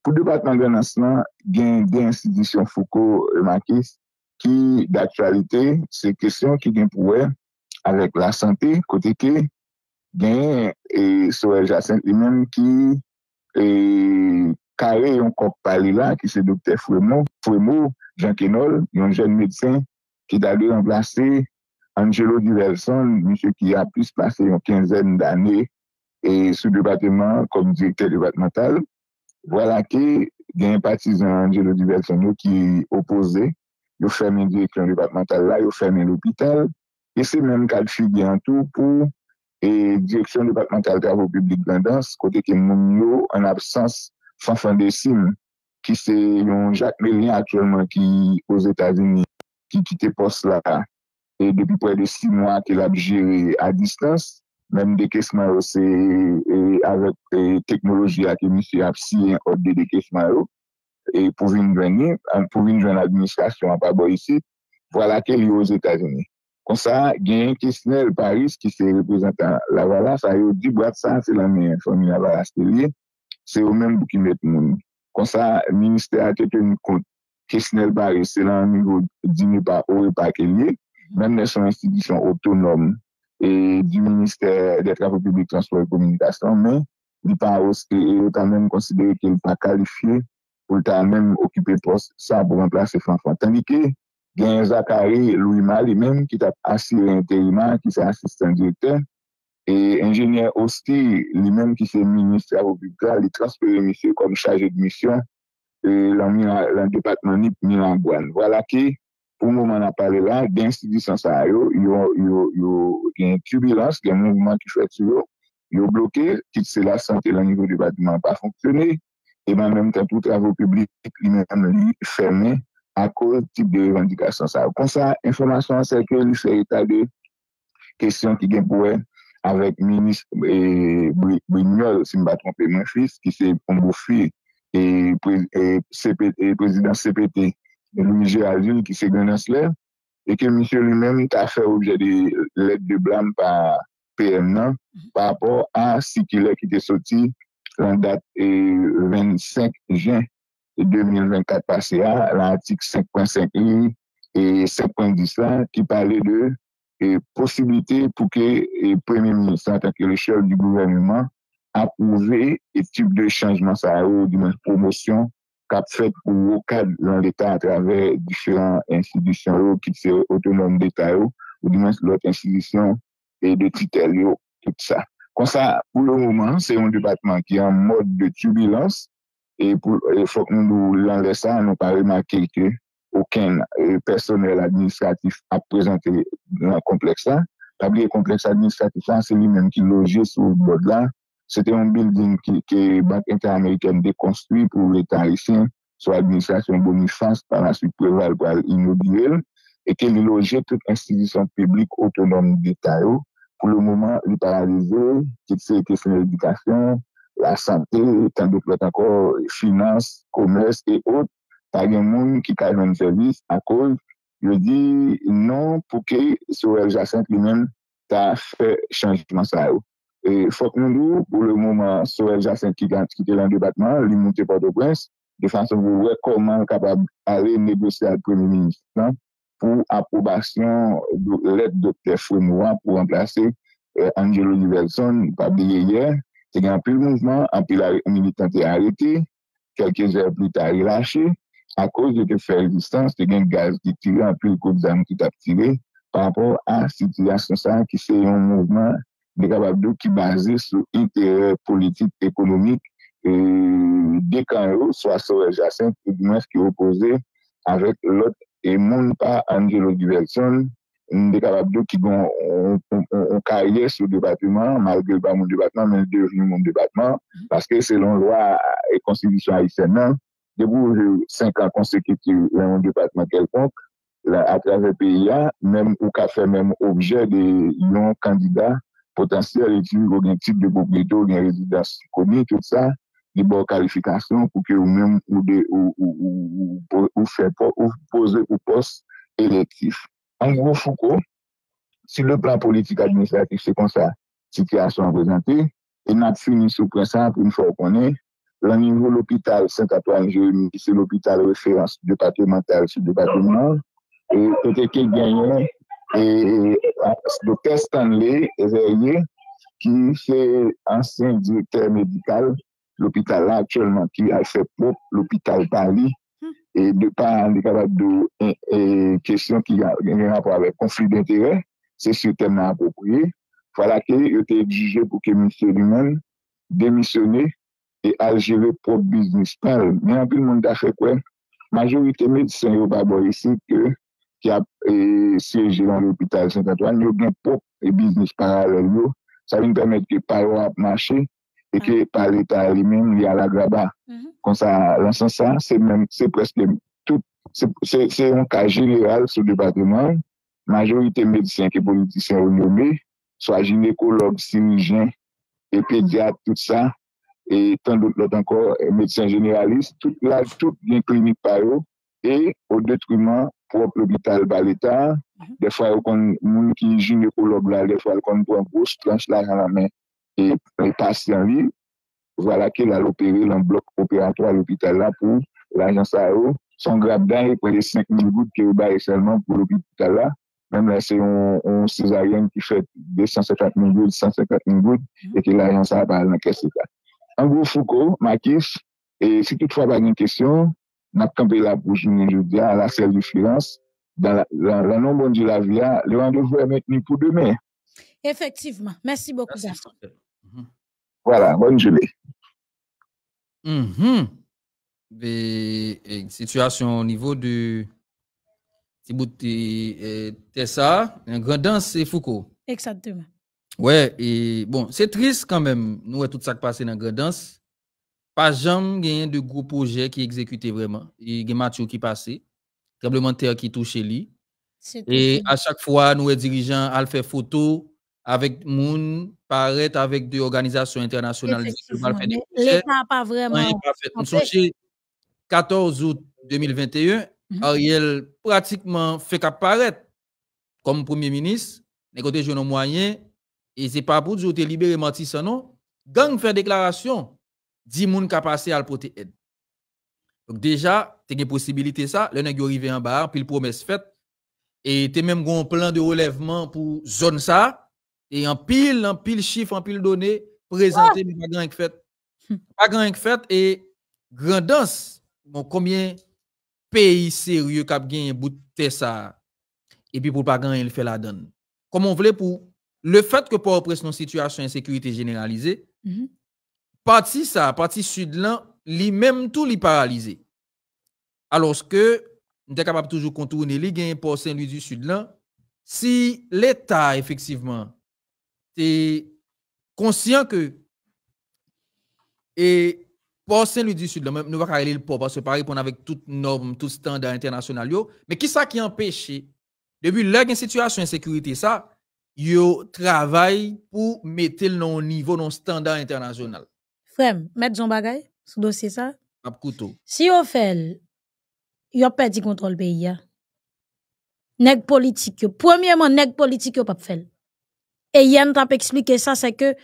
pou debatman gen ansman gen gen insidisyon Foucault et euh, Marquis ki d'aktualite se kesyon ki gen pouwe alek la sante kote ke gen e, sou el jasent li men ki e, kare yon kok palila ki se dopte Fouemont Fouemont, Jean Quenol, yon jen medsen ki dali yon glase Angelo Nivelleson mishou ki a pise pase yon kenzen danne e sou debatman kon dikte debatman tale wala ke gen patizan Anjelo Duvelson yo ki opose, yo fèmen direksyon departemental la, yo fèmen l'hôpital, e se men kal fwi bientou pou e direksyon departemental gavou publik Blandans, kote ke moun yo an absans fanfan desim, ki se yon Jacques Méliès akwèlman ki os Etat-Unis ki kite pos la, e depi pouè de 6 mwa ki l'abjiri a distans, menm de kesman ro se e, avek e, teknoloji ak emisy ap si obde de kesman ro e, pou vin dweni, pou vin dwen administrasyon ap abo isi wala ke li yo zetazeni konsa genyen kesnel Paris ki se reprezentan la wala sa yo di bwa tsa se lan men se yo menm bou ki met moun konsa minister a teten kont kesnel Paris se lan mi yo di mi pa ou e pa ke li menm ne son institisyon otonom et du Ministère des Travaux Publics Transports et Communication, mais il n'est pas osqué et autant même considéré qu'il n'est pas qualifié pour tant même occuper le poste sans bon remplacer François. Tandis que, bien Zakari Louima, le même qui a assis l'intériment, qui s'est assisté en directeur, et ingénieur osqué, le même qui s'est ministré à l'Opulka, l'est transferé, monsieur, comme chargé de mission dans le département Nip-Milangouane. Voilà qui... ou nou man ap pale la, gen sidi san sa yo, yo gen kubilans, gen mounmant ki chwek su yo, yo bloke, tit se la sante lan nivou di batman pa fonksyone, e man menm ten pou travou publik, li menm nan li fèmè akor tip de vendika san sa yo. Kon sa, informasyon an seke, li fè etade, kèsyon ki gen pouen, avèk minis, e, brin myol si mba trompè mwen fis, ki se mbo fwi, e, e, e prezident CPT, ou mjè aljoun ki se gwenas lè, e ke mjè lè mèm ta fè oujè lèk de blan pa PM nan, pa apò a si ki lè ki te soti lan dat e 25 jen 2024 pa se a, lan atik 5.5 e 5.10 la, ki pale de posibilite pou ke premè mjè sa tanke le chèv du gouvernement apouve etif de chanjman sa ou di mwen promosyon kap fet pou wokad lan l'Etat a traver diferant insidisyon yo, kit se otonom de ta yo, ou dimens lot insidisyon e de titel yo, tout sa. Kon sa, pou lè mouman, se yon debatman ki an mod de tubilans, e fok moun nou lan lè sa, nou pa rèman kelke, euh, oken personel administratif ap prezante lan kompleksan, tab liye kompleksan administratifan, se li men ki loje sou bod lan, Sete yon building ki bank inter-ameriken dekonstruy pou re tanri sen sou administrasyon bonifans pan la sou prèval gwa l'inobiel e ke li loje tout institisyon publik otonom di ta yo. Pou lè mouman, lè tanri sen, ki tse ke sen yon edikasyon, la sante, tan deklo takor, finans, komers e ot, ta gen moun ki kaj moun servis akol, yo di nan pou ke sou rejasent li men ta fè chanjman sa yo. E fok moun dou, pou le mouman Soel Jassin ki te lan debatman, li moun te pote prens, de fason vou rekomman kapab ale nebrese akouni ministran pou aprobasyon lèp Dr. Foumouan pou remplase eh, Angelo Nivelson, pabliye yè, te gen apil mouzman, apil amilitante arete, kelke zè apil ta ilache, akouz yo te fè rezistans, te gen gaz di tire, apil kouzame ki tap tire, pa apol a sitiyasyon sa ki se yon mouzman Ndekababdo ki baze sou intere politik ekonomik dek an ou sou asore jasen kou di mwes ki opoze avet lot e moun pa Angelo Duvelson Ndekababdo ki bon ou kaje sou debatman malgèl pa moun debatman men devine moun debatman paske selon lwa e konsidisyon a isen nan debou 5 an konsekveti moun debatman kelponk a trave PIA mèm ou ka fè mèm obje de yon kandida potansiyal eti ou gen tip de gobe do, gen rezidansi koni, tout sa, di bon kalifikasyon pou ke ou mèm ou pose ou pos elektif. An gro fouko, si le plan politik administratif se kon sa, si ki a son apresante, e nat finis ou prensan, pou un fò ou konen, lan nivou l'opital Saint-Antoine-Jérémie, ki se l'opital referans de patrimonial sou de patrimonial, e teke genyen... E do testan li, e veye, ki fe ansen direkter medikal l'hôpital la akchèlman ki a fè pop l'hôpital Bali hmm. e de pa an dikabat do e kèsyon ki genè rapor avè konflik d'interè, se si tem nan apopoye, fwa la ki yo te dije pou kemi fè di men demisyonè, e aljeve pop biznis. Mè an pi moun da fè kwen, majou yote medisyon yo babo yisi ki ap se je lan l'hôpital Saint-Antoine, yo gen pop e biznis paralel yo, sa yon permèd ki paro ap mache e ki mm-hmm. par l'état alimène li al agraba. Mm-hmm. Kon sa lansan sa, se mèm, se preske, se yon ka jeneral sou departement, majorite medisyen ki politisyen ou nyome, so a jenekolog, sinijen, epediat, tout sa, et tan dot ankor, medisyen jeneralist, tout la, tout gen klinik paro, e ou detrimant wop l'hôpital ba l'Etat, defwa yon kon moun ki jine kou l'hôpital, defwa yon kon kon kou an gros tranche la jan la men, e pas yon li, wala ke la l'opere, l'an blok opératoire l'hôpital la pou l'Ajans A.O., son grap da yon pou l'e 5.000 goutte ki ou ba yon selman pou l'hôpital la, men la se yon cesaryen ki fè 2.500.000 goutte, 2.500.000 goutte, e ki l'Ajans A.O. ba l'an kè se ta. An gro foukou, ma kif, e si tout fwa bagnen kèsyon, n'a campé là pour aujourd'hui à la salle de Florence. Dans le renom de la vie, ah, le rendez-vous est maintenu pour demain. Effectivement. Merci beaucoup, mhm. Voilà, bonne journée. Une mhm. eh, situation au niveau de Tibouti et eh, Tessa, un grand danse, Foucault. Exactement. Ouais, et bon, c'est triste quand même, nous, tout ça qui passe dans grand danse. Pas jamais gagné de gros projets qui exécutait vraiment. Il y a Mathieu qui passé, tremblement de terre qui touchait lui. Et à chaque fois, nous, les dirigeants, à faire photo avec Moun, paraître avec des organisations internationales. L'État pas vraiment. fait. nous 14 août 2021, mhm. Ariel pratiquement fait qu'apparaître comme premier ministre, les côtés jeunes moyens, et c'est pas pour dire libérer Matisse, non. Gang fait déclaration 10 moun ka passé à le aide. Donc déjà, tu as une possibilité ça, le nèg arrivé en bas, puis le promesse faite e et tu même un plan de relèvement pour zone ça et en pile, en pile chiffre, en pile données présenté mais pas grand fait. Pas grand fait et grandance bon combien pays sérieux cap gagne bout de ça et puis pour pas grand il fait la donne. Comme on voulait pour le fait que pour une situation insécurité généralisée, mhm. Parti ça, parti sud là, lui-même tout lui paralysé. Alors que nous est capable toujours contourner les gains pour Saint-Louis du Sud là, si l'État effectivement est conscient que et pour Saint-Louis du Sud, là, nous va carrément le port parce que pareil répondre avec toutes normes, tout standard international. Yo, mais qui ça qui empêche, depuis leur situation de sécurité, ça, yo travail pour mettre le niveau, non standard international frère, mettre son bagaille sous dossier ça. Si couteau. Si vous fait, yon le contrôle pays. Ya. politique, premièrement, nèg politique, yon pas fait. Et yon t'a expliqué ça, c'est que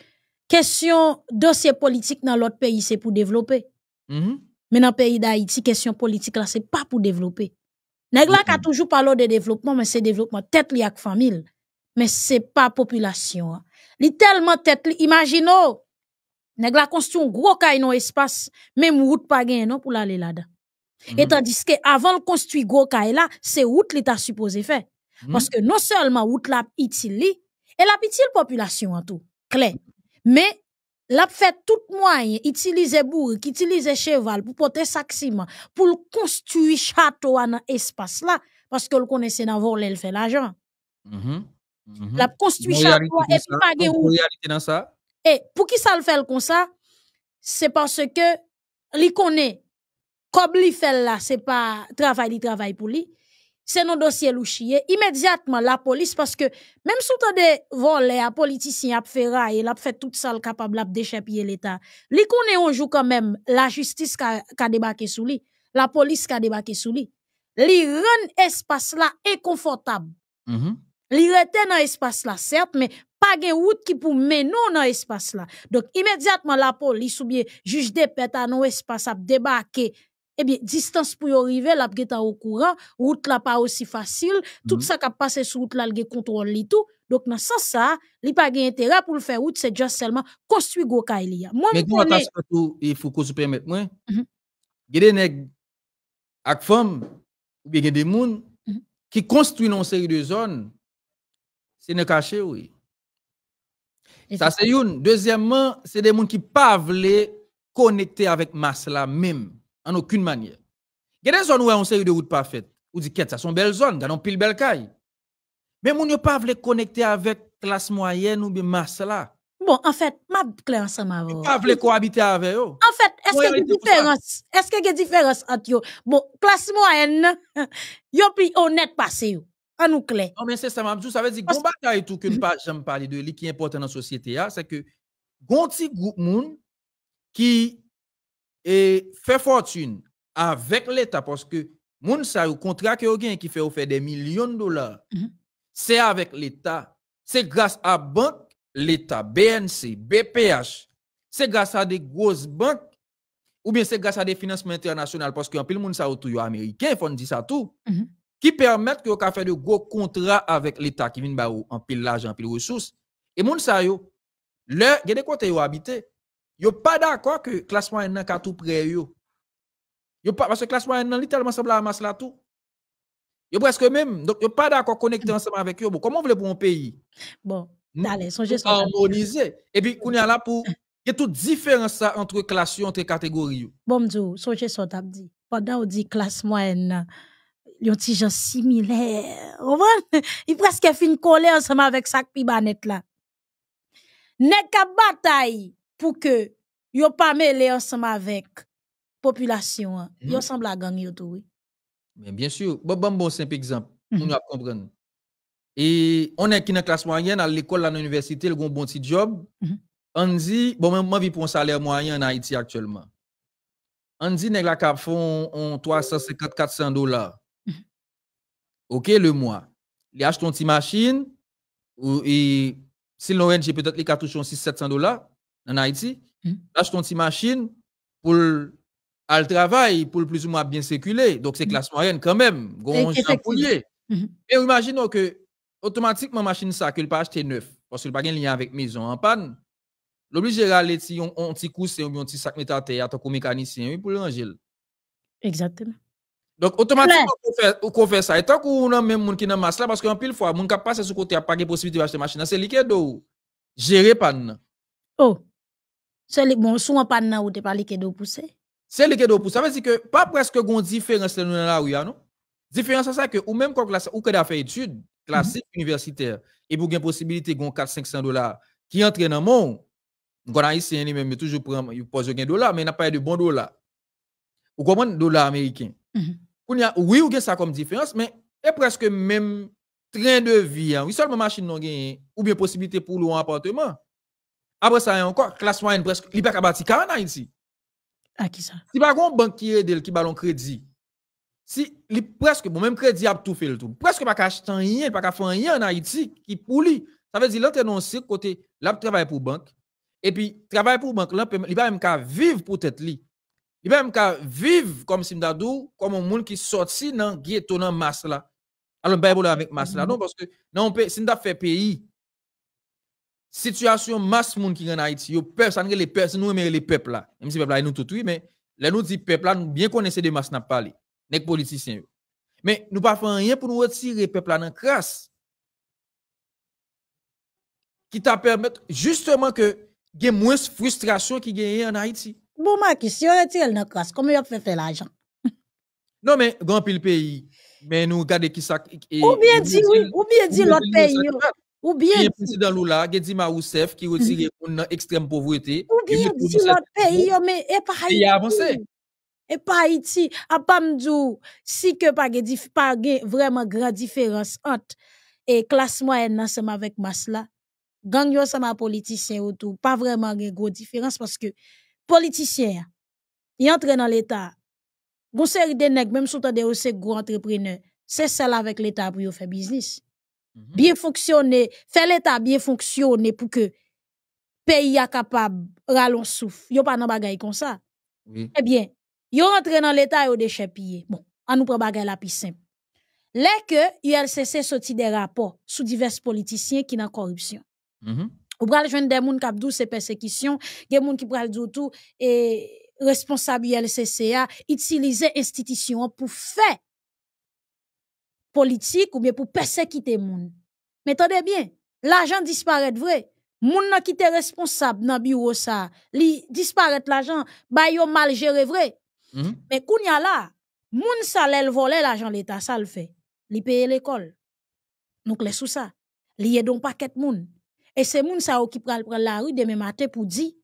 question dossier politique dans l'autre pays, c'est pour développer. Mm-hmm. Mais dans le pays d'Haïti, question politique là, c'est pas pour développer. Nèg là qui a mm-hmm. toujours parlé de développement, mais c'est développement tête li ak famille. Mais ce n'est pas population. est hein. tellement tête li, imaginons. Nèg la construit un gros caille non espace, même route pas gagne non pour aller là-dedans. Mhm. Et tandis que avant le construit gros caille là, c'est route l'état supposé faire. Mhm. Parce que non seulement route la utile et la petite population en tout, clair. Mais la fait tout moyen, utiliser bourg, utiliser cheval pour porter sac pour construire château dans espace là parce que le connaissait dans voler le fait l'argent. Mm -hmm. La construit château et puis pas réalité dans ça et pour qui ça le fait comme ça, c'est parce que li connaît comme li fait là, c'est pas travail li travail pour lui. C'est nos dossier louchier. Immédiatement, la police, parce que même sous des volets à politiciens, à faire et a fait tout ça capable de l'État. Li connaît un jour quand même la justice qui a débarqué sous lui, la police qui a débarqué sous lui. Li rend espace là inconfortable. confortable. -hmm. Li dans espace là, certes, mais pas de route qui pour mener dans l'espace là. Donc, immédiatement, la police ou bien juge de pète à nos espace a débarqué. Eh bien, distance pour y arriver, la pète au courant, route là pas aussi facile, tout mhm. ça qui a passé sur route là, le contrôle li tout. Donc, dans ce sens, il n'y a pas d'intérêt pour le faire route, c'est juste seulement construire go ka il Mais comment est il faut que vous permettez moi, il y a des femmes ou bien des gens mhm. qui construisent une série de zones, c'est ne caché, oui. Ça, c'est une. Deuxièmement, c'est des gens qui ne peuvent pas connecter avec masse là même, en aucune manière. Il y a des zones où on série de routes pas où on dit, ça sont belles zones, dans pile belle caille. Mais qui ne pas connecter avec classe moyenne ou bien masse là. Bon, en fait, ma clair ensemble ne vous. Pas cohabiter avec eux. En fait, est-ce qu'il y a une différence? Est-ce entre eux? Bon, classe moyenne, yo plus honnête passé nous Non, mais c'est ça, Mabdou. Ça veut dire que Parce... bataille tout que nous mhm. pas parler de lui qui est important dans la société, hein, c'est que un petit groupe moun qui e fait fortune avec l'État parce que moun sa le contrat que qui fait des millions de dollars. Mhm. C'est avec l'État. C'est grâce à banque, l'État, BNC, BPH. C'est grâce à des grosses banques ou bien c'est grâce à des financements internationaux parce que pile moun sa tout américain, faut dire ça tout. Mhm qui permettent que vous fait de gros contrats avec l'État qui vient en pile l'argent, en pile ressources. Et moun sa yo, le, y a des yo pas d'accord que classe moyenne nan ka tout près parce que classe moyenne nan littéralement semble la masse là tout. Yo presque même, donc yo pas d'accord connecté ensemble avec eux. Bon, comment voulez pour un pays? Bon, allez, songez sur harmoniser. Et puis, qu'on y a là pour, y a toute différence entre classe, entre catégories. Bon, m'dou, songez sur dit. Pendant on dit classe moyenne yon ti jan similè. Ouvan? Ils preske fin kolè ensemble avec sak pi banet la. Nek ka bataille pou ke yon pa mele ensemble avec population. Mm. Hein. Yon mm-hmm. sembla gang yon toui. bien sûr. Bon, bon, bon, simple exemple. Moun nous mm-hmm. ap kompren. on est qui nan classe moyenne, à l'école, à l'université, le a bon petit job. Mm. moi, bon, je vi pour un salaire moyen en Haïti actuellement. On dit nek la fon 350-400 dollars. OK, le mois. Il achète une petite machine, ou si l'ONG peut-être les cartouches 600-700 dollars en Haïti, il hmm. achète une petite machine pour le travail, pour plus ou moins bien circuler. Donc, c'est hmm. classe moyenne quand même. Et hmm. imaginons que automatiquement, machine ça, qu'il pas acheter neuf, parce qu'il n'a pas de lien avec maison en panne, l'obligé d'aller si on petit coup, c'est un petit sac métal à terre, tant mécanicien, pour le Exactement. Donc, automatiquement, peut fait, ça. Et tant qu'on a même monde qui dans masse là, parce qu'en pile fois, monde qui passe sur côté à pas de possibilité d'acheter machine, c'est liquide ou géré par Oh. C'est li... bon, souvent pas ou t'es pas liquide ou poussé. C'est liquide ou poussé. Ça veut dire que pas presque une différence là, nous y rue, hein, non? Différence, c'est ça que, ou même quand classe, ou que a fait études classiques mm -hmm. universitaires, et pour une possibilité, de 400-500 dollars qui entre dans le monde, a ici, hein, lui-même, toujours prend, il pose un dollars, mais il n'a pas de bon dollar. Ou comment dollar américain? Mhm oui, ou gen ça comme différence, mais est presque même train de vie. Hein. Oui, seulement machine non gagne, ou bien possibilité pour louer un appartement. Après ça, encore, classe moyenne presque, il n'y bâtir pas en Haïti. À qui ça? Si par contre, banquier qui aide, qui ballon crédit, si li presque, bon, même crédit a tout fait le tout, presque pas acheter rien, pas faire rien en Haïti qui pour lui. Ça veut dire, l'autre non, c'est côté, là, travaille pour banque, et puis, travail pour banque, là, il va même qu'à vivre pour tête lui. Il même qu'à vivre comme Simdadou, comme un monde qui sorti dans ghetto dans masse là. Alors, ben, avec masse là, non, mhm. parce que, non, Simda fait pays. Situation masse monde qui est en Haïti, yo peuple, les personnes, nous aimons les peuples là. Même si peuples, là, nous tout, oui, mais, les nous dit peuple là, nous bien connaissons des masses n'a les politiciens. Mais, nous pas faire rien pour nous retirer les là dans la crasse. Qui t'a permettre, justement, que, il y ait moins de frustration qui gagne en Haïti. Bon, Marquis, si on retire le classe, comment on fait faire l'argent? non, mais grand pile pays, mais nous regardons qui ça. ou bien dit, oui, ou bien dit l'autre pays. Ou bien dit. président Lula, Gedima Rousseff, qui retire extrême pauvreté. Ou bien dit l'autre pays, oh, mais et pas Haïti. Et avancé. Et pas Haïti, à ah, Pamdou, si que pas pas vraiment grande différence entre et classe moyenne ensemble avec masse là, gang yo ma politicien tout pas vraiment une grosse différence parce que politiciens, ils entre dans l'état bon série de nèg même sous vous c'est gros entrepreneurs c'est celle avec l'état pour faire business mm-hmm. bien fonctionner faire l'état bien fonctionner pour que pays a capable un souffle yo pas dans bagaille comme ça Eh bien yo entrent dans l'état yo déchepillé bon à nous prend bagaille la piscine. simple les que ULCC sortit des rapports sur divers politiciens qui dans corruption mm-hmm. Ou pral jwen des moun kap dou se persekisyon, gen moun ki pral dou tou e responsabi LCCA, utiliser institution pou fe politique ou bien pou persekite moun. Mais tande bien, l'argent disparaît vrai. Moun nan ki te responsable nan bureau, ça. li disparaît l'argent. ba yo mal vrai. vrai. Mm-hmm. Mais -hmm. y koun la, moun sa lèl vole l'état ça sa fait. Li paye l'école. Donc les sou ça. Li pas paket moun. Et mounsa moun sa ou ki pral pral la matin pour dire pou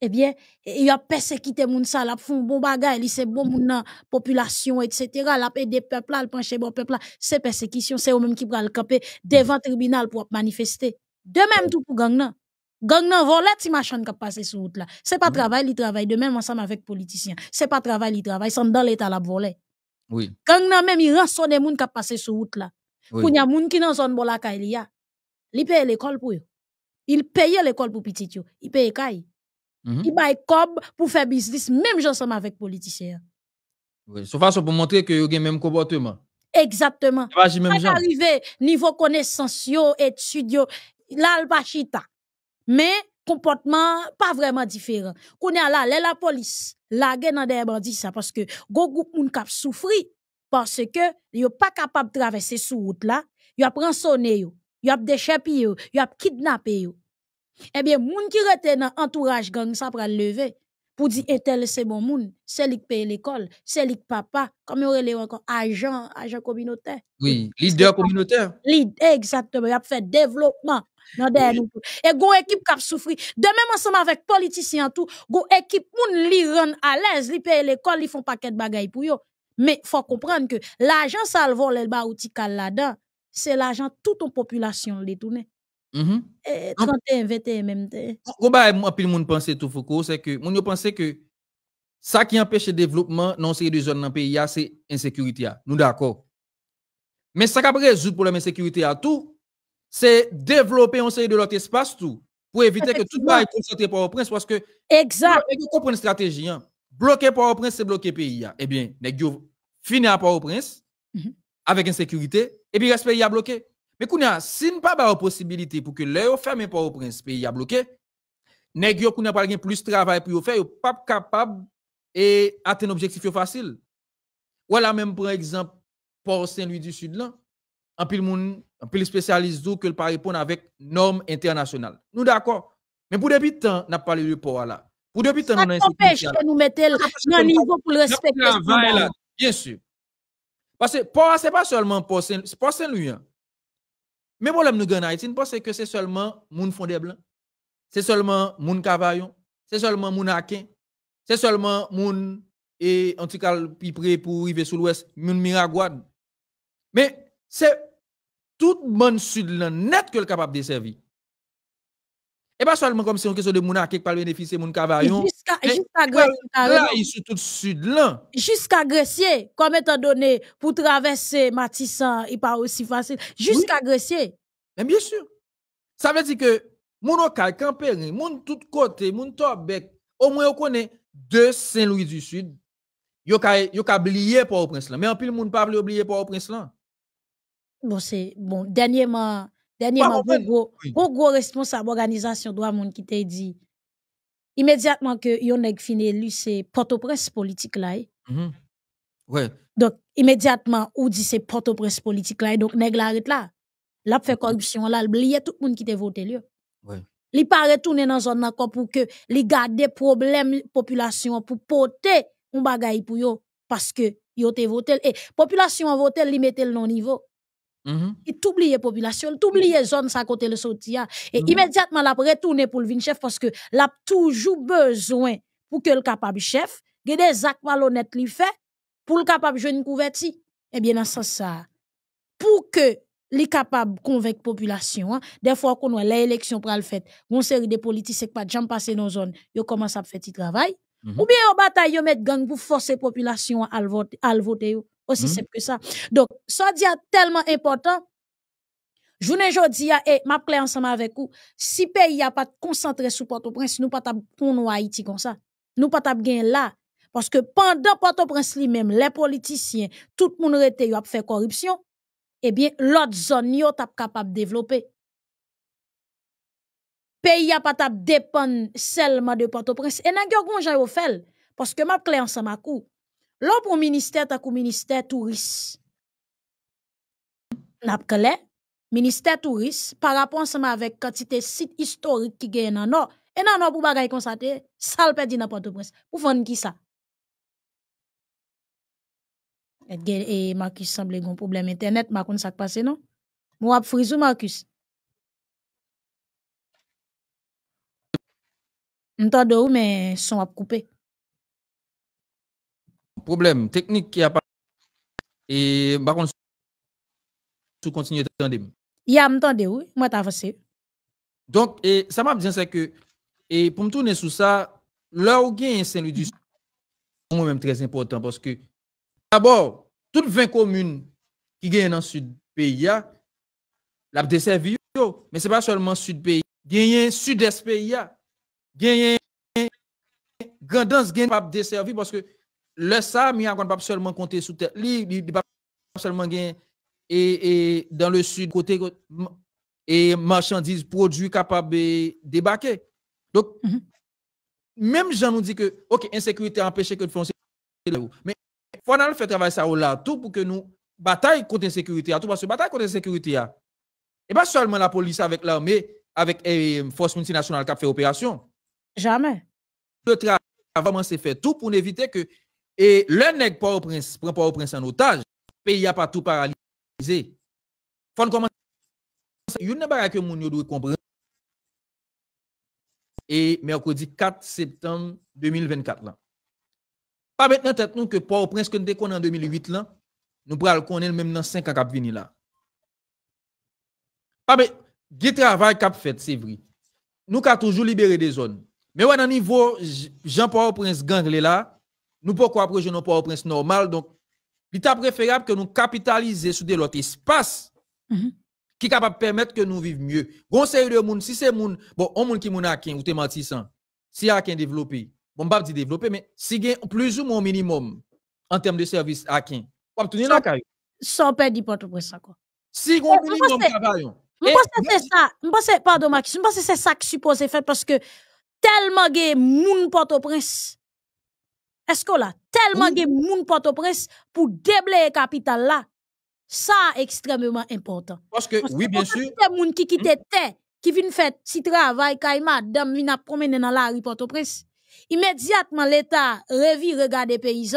eh di, il y a persekite moun sa, la pou foun bon bagay, li se bon moun nan population, etc. La pe peuple là le penche bon c'est se persécution, se ou même ki pral le devant tribunal pour manifester. De même tout pour gang nan. Gang nan volè qui a kap sur sou route la. c'est pas mm-hmm. travail, li travail de même ensemble avec politicien c'est pas travail li travail sans dans l'état la volé Oui. Gang nan même, i les de moun kap sur sur route la. Oui. Koun ya moun ki nan zon il y a il paye l'école pour eux. Il paye l'école pour petit Il paye caille. -hmm. Il paye cob pour faire business, même ensemble avec politicien. Oui, sauf pour montrer que ont le même comportement. Exactement. Ça même arrivé niveau connaissance yo, études yo, là pas chita. Mais comportement pas vraiment différent. on est là, la police, la guerre dans des bandits ça parce que go groupe moun k'ap parce que yo pas capable de traverser sous route là, Il a un sonné yo. Yo ap chep yo, yo ap kidnappé yo. Eh bien, moun ki rete nan entourage gang sa pral lever pour dire et eh, tel c'est bon moun, c'est lui paye l'école, c'est lui papa, comme on encore agent, agent communautaire. Oui, leader communautaire. exactement, il fait développement dans Et gon équipe qui a souffri, de même ensemble avec politiciens tout, gon équipe moun li rend à l'aise, li paye l'école, li font paquet de bagay pour yo. Mais faut comprendre que l'agent ça le vole le là-dedans c'est l'argent toute une population les mm-hmm. eh, Et 31, 21 même. Bah, moi, le tout c'est que, moi, je pense que ça qui empêche le développement non série de zones dans le pays, ah, c'est l'insécurité. Ah. Nous d'accord. Mais ça qui a résolu le problème insécurité à ah, tout, c'est développer un série de l'autre espace pour éviter que tout le monde concentré par au prince, parce que. Exact. vous comprenez une stratégie. Hein. Bloquer par le prince, c'est bloquer le pays. Eh bien, finissez par le prince avec insécurité, et puis respect, il a bloqué. Mais si si nous pas de possibilité pour que l'eau ferme pas au prince, pays a bloqué, nèg yo pas pas plus de travail pour faire, pas capable et atteindre objectif facile. Voilà même pour exemple pour Saint-Louis du Sud là, en pile moun, en pile spécialiste ou que pas répondre avec normes internationales. Nous d'accord. Mais pour depuis temps, n'a pas le port là. Pour depuis temps, on nous mettre un niveau pour le respecter. Bien sûr. Parce que ce n'est pas seulement port Saint-Louis. Hein. Mais le problème de Haïti, c'est que c'est seulement moun fondé blanc. C'est seulement moun cavaillon. C'est seulement moun akin. C'est seulement moun et en tout cas pipré pour arriver sur l'ouest, moun miragouane. Mais c'est tout le monde sud net que le capable de servir. Et pas seulement comme si on question de Mouna qui pas bénéficier mon cavaillon. Jusqu'à jusqu'à Là, il tout sud là. Jusqu'à Gressier, comme étant donné pour traverser Matissan, il pas aussi facile. Jusqu'à Gressier. Mais bien sûr. Ça veut dire que mon local Campéry, mon tout côté, mon Torbeck, au moins on connaît de Saint-Louis du Sud. Yo ka oublié pour au prince là, mais en pile monde pas oublié pour au prince là. Bon c'est bon dernièrement Dernièrement, bah, gros gros responsable organisation droit monde qui t'a dit immédiatement que yon nèg fini ces c'est port au politique là. Eh. Mm-hmm. Donc immédiatement ou dit c'est porte au prince politique là eh. donc nèg l'arrête là. L'a fait corruption là, oublié tout le monde qui t'a voté lui. Ouais. Li pas retourner dans zone encore pour que li garder problème population pour porter un bagaille pour yo parce que yo te voté et eh. population voté li mettent le non niveau. Mhm. Et t'oublier population, la zone à côté le sautia et mhm. immédiatement la retourner pour le chef parce que l'a toujours besoin pour que le capable chef, il des actes malhonnêtes li fait pour le capable jeune couverti. Eh bien dans ce ça pour que capable de convaincre population hein. des fois qu'on a l'élection pour le fait une série de politiciens pas jamais passer dans zone ils commencent à faire petit travail mhm. ou bien au bataille yo met gang pour forcer population à voter à voter aussi c'est hmm? simple que ça. Donc, ça dit tellement important. Je ne dis et ma clé ensemble avec vous. Si pays n'a pas concentré sur Port-au-Prince, nous pas tab Haïti comme ça. Nous pas tab gain là. Parce que pendant Port-au-Prince lui-même, les politiciens, tout le monde était a fait corruption, eh bien, l'autre zone nous tap capable de développer. Pays n'a pas tab dépend seulement de Port-au-Prince. Et n'a gon j'en yon fait. Parce que ma clé ensemble avec vous, Lò pou minister takou minister touris. Nap kele, minister touris, para pon seman avèk katite sit historik ki gen nanon, enanon pou bagay konsate, salpè di nan pote prens. Ou fon ki sa? Et gen, e, Marcus, sanble yon problem internet, makoun sak pase, non? Mou ap frizou, Marcus? Mwen tan de ou, men son ap koupe. problème technique qui a pas et par contre tout continue d'attendre. Il y a de oui, moi t'avancer. Donc et ça m'a bien c'est que et pour me tourner sur ça, là où gain Saint-Louis du moi même très important parce que d'abord toutes 20 communes qui gagnent dans le sud pays ah, l'a desservi mais c'est pas seulement sud pays, gagnent sud-est pays, ah, gagnent grandance gagne pas parce que le ça, mi pas seulement compter sous tête, il pas seulement et, e, dans le sud côté et marchandises, produits capables de débarquer. Donc, même mhm. Jean nous dit que, OK, insécurité empêche que de foncer Mais il faut faire travail ça là, tout pour que nous bataille contre l'insécurité, tout parce que bataille contre l'insécurité, et pas seulement la police avec l'armée, avec les forces multinationales qui a fait e opération. E, Jamais. Le travail, vraiment, fait tout pour éviter que et le nèg pas au prince, prend pas au prince en otage, pays a pas tout paralysé. Faut commencer une bagarre que moun yon doit comprendre. Et mercredi 4 septembre 2024 là. Pas maintenant tête nous que Port-au-Prince que nous est en 2008 là, nous pral connaître même dans 5 ans qui venir là. Pas mais du travail a fait c'est vrai. Nous avons toujours libéré des zones. Mais au niveau Jean-Paul Prince ganglé là, nous pourquoi après non pas au prince normal. Donc, il est préférable que nous capitaliser sur de l'autre espace mhm. qui est capable de permettre que nous vivions mieux. Conseil de monde, si c'est monde, bon, on monde qui à qui, ou te sans, si qui développé, bon, pas dit développé, mais si a plus ou moins minimum en termes de service a qui. Sans perdre du porte prince encore. quoi. Si on minimum travaillons. Eh, je pense que c'est ça, je pense pardon Max, je pense que c'est ça qui suppose faire parce que tellement que monde Port-au-Prince est que là tellement gen moun Port-au-Prince pou déblayer là là ça extrêmement important. Parce que, oui, bien sûr. des moun ki quittent hmm. te, ki qui fèt si travail kayma, travail, vin ap promener dans la rue Port-au-Prince, immédiatement, l'État revient regarder les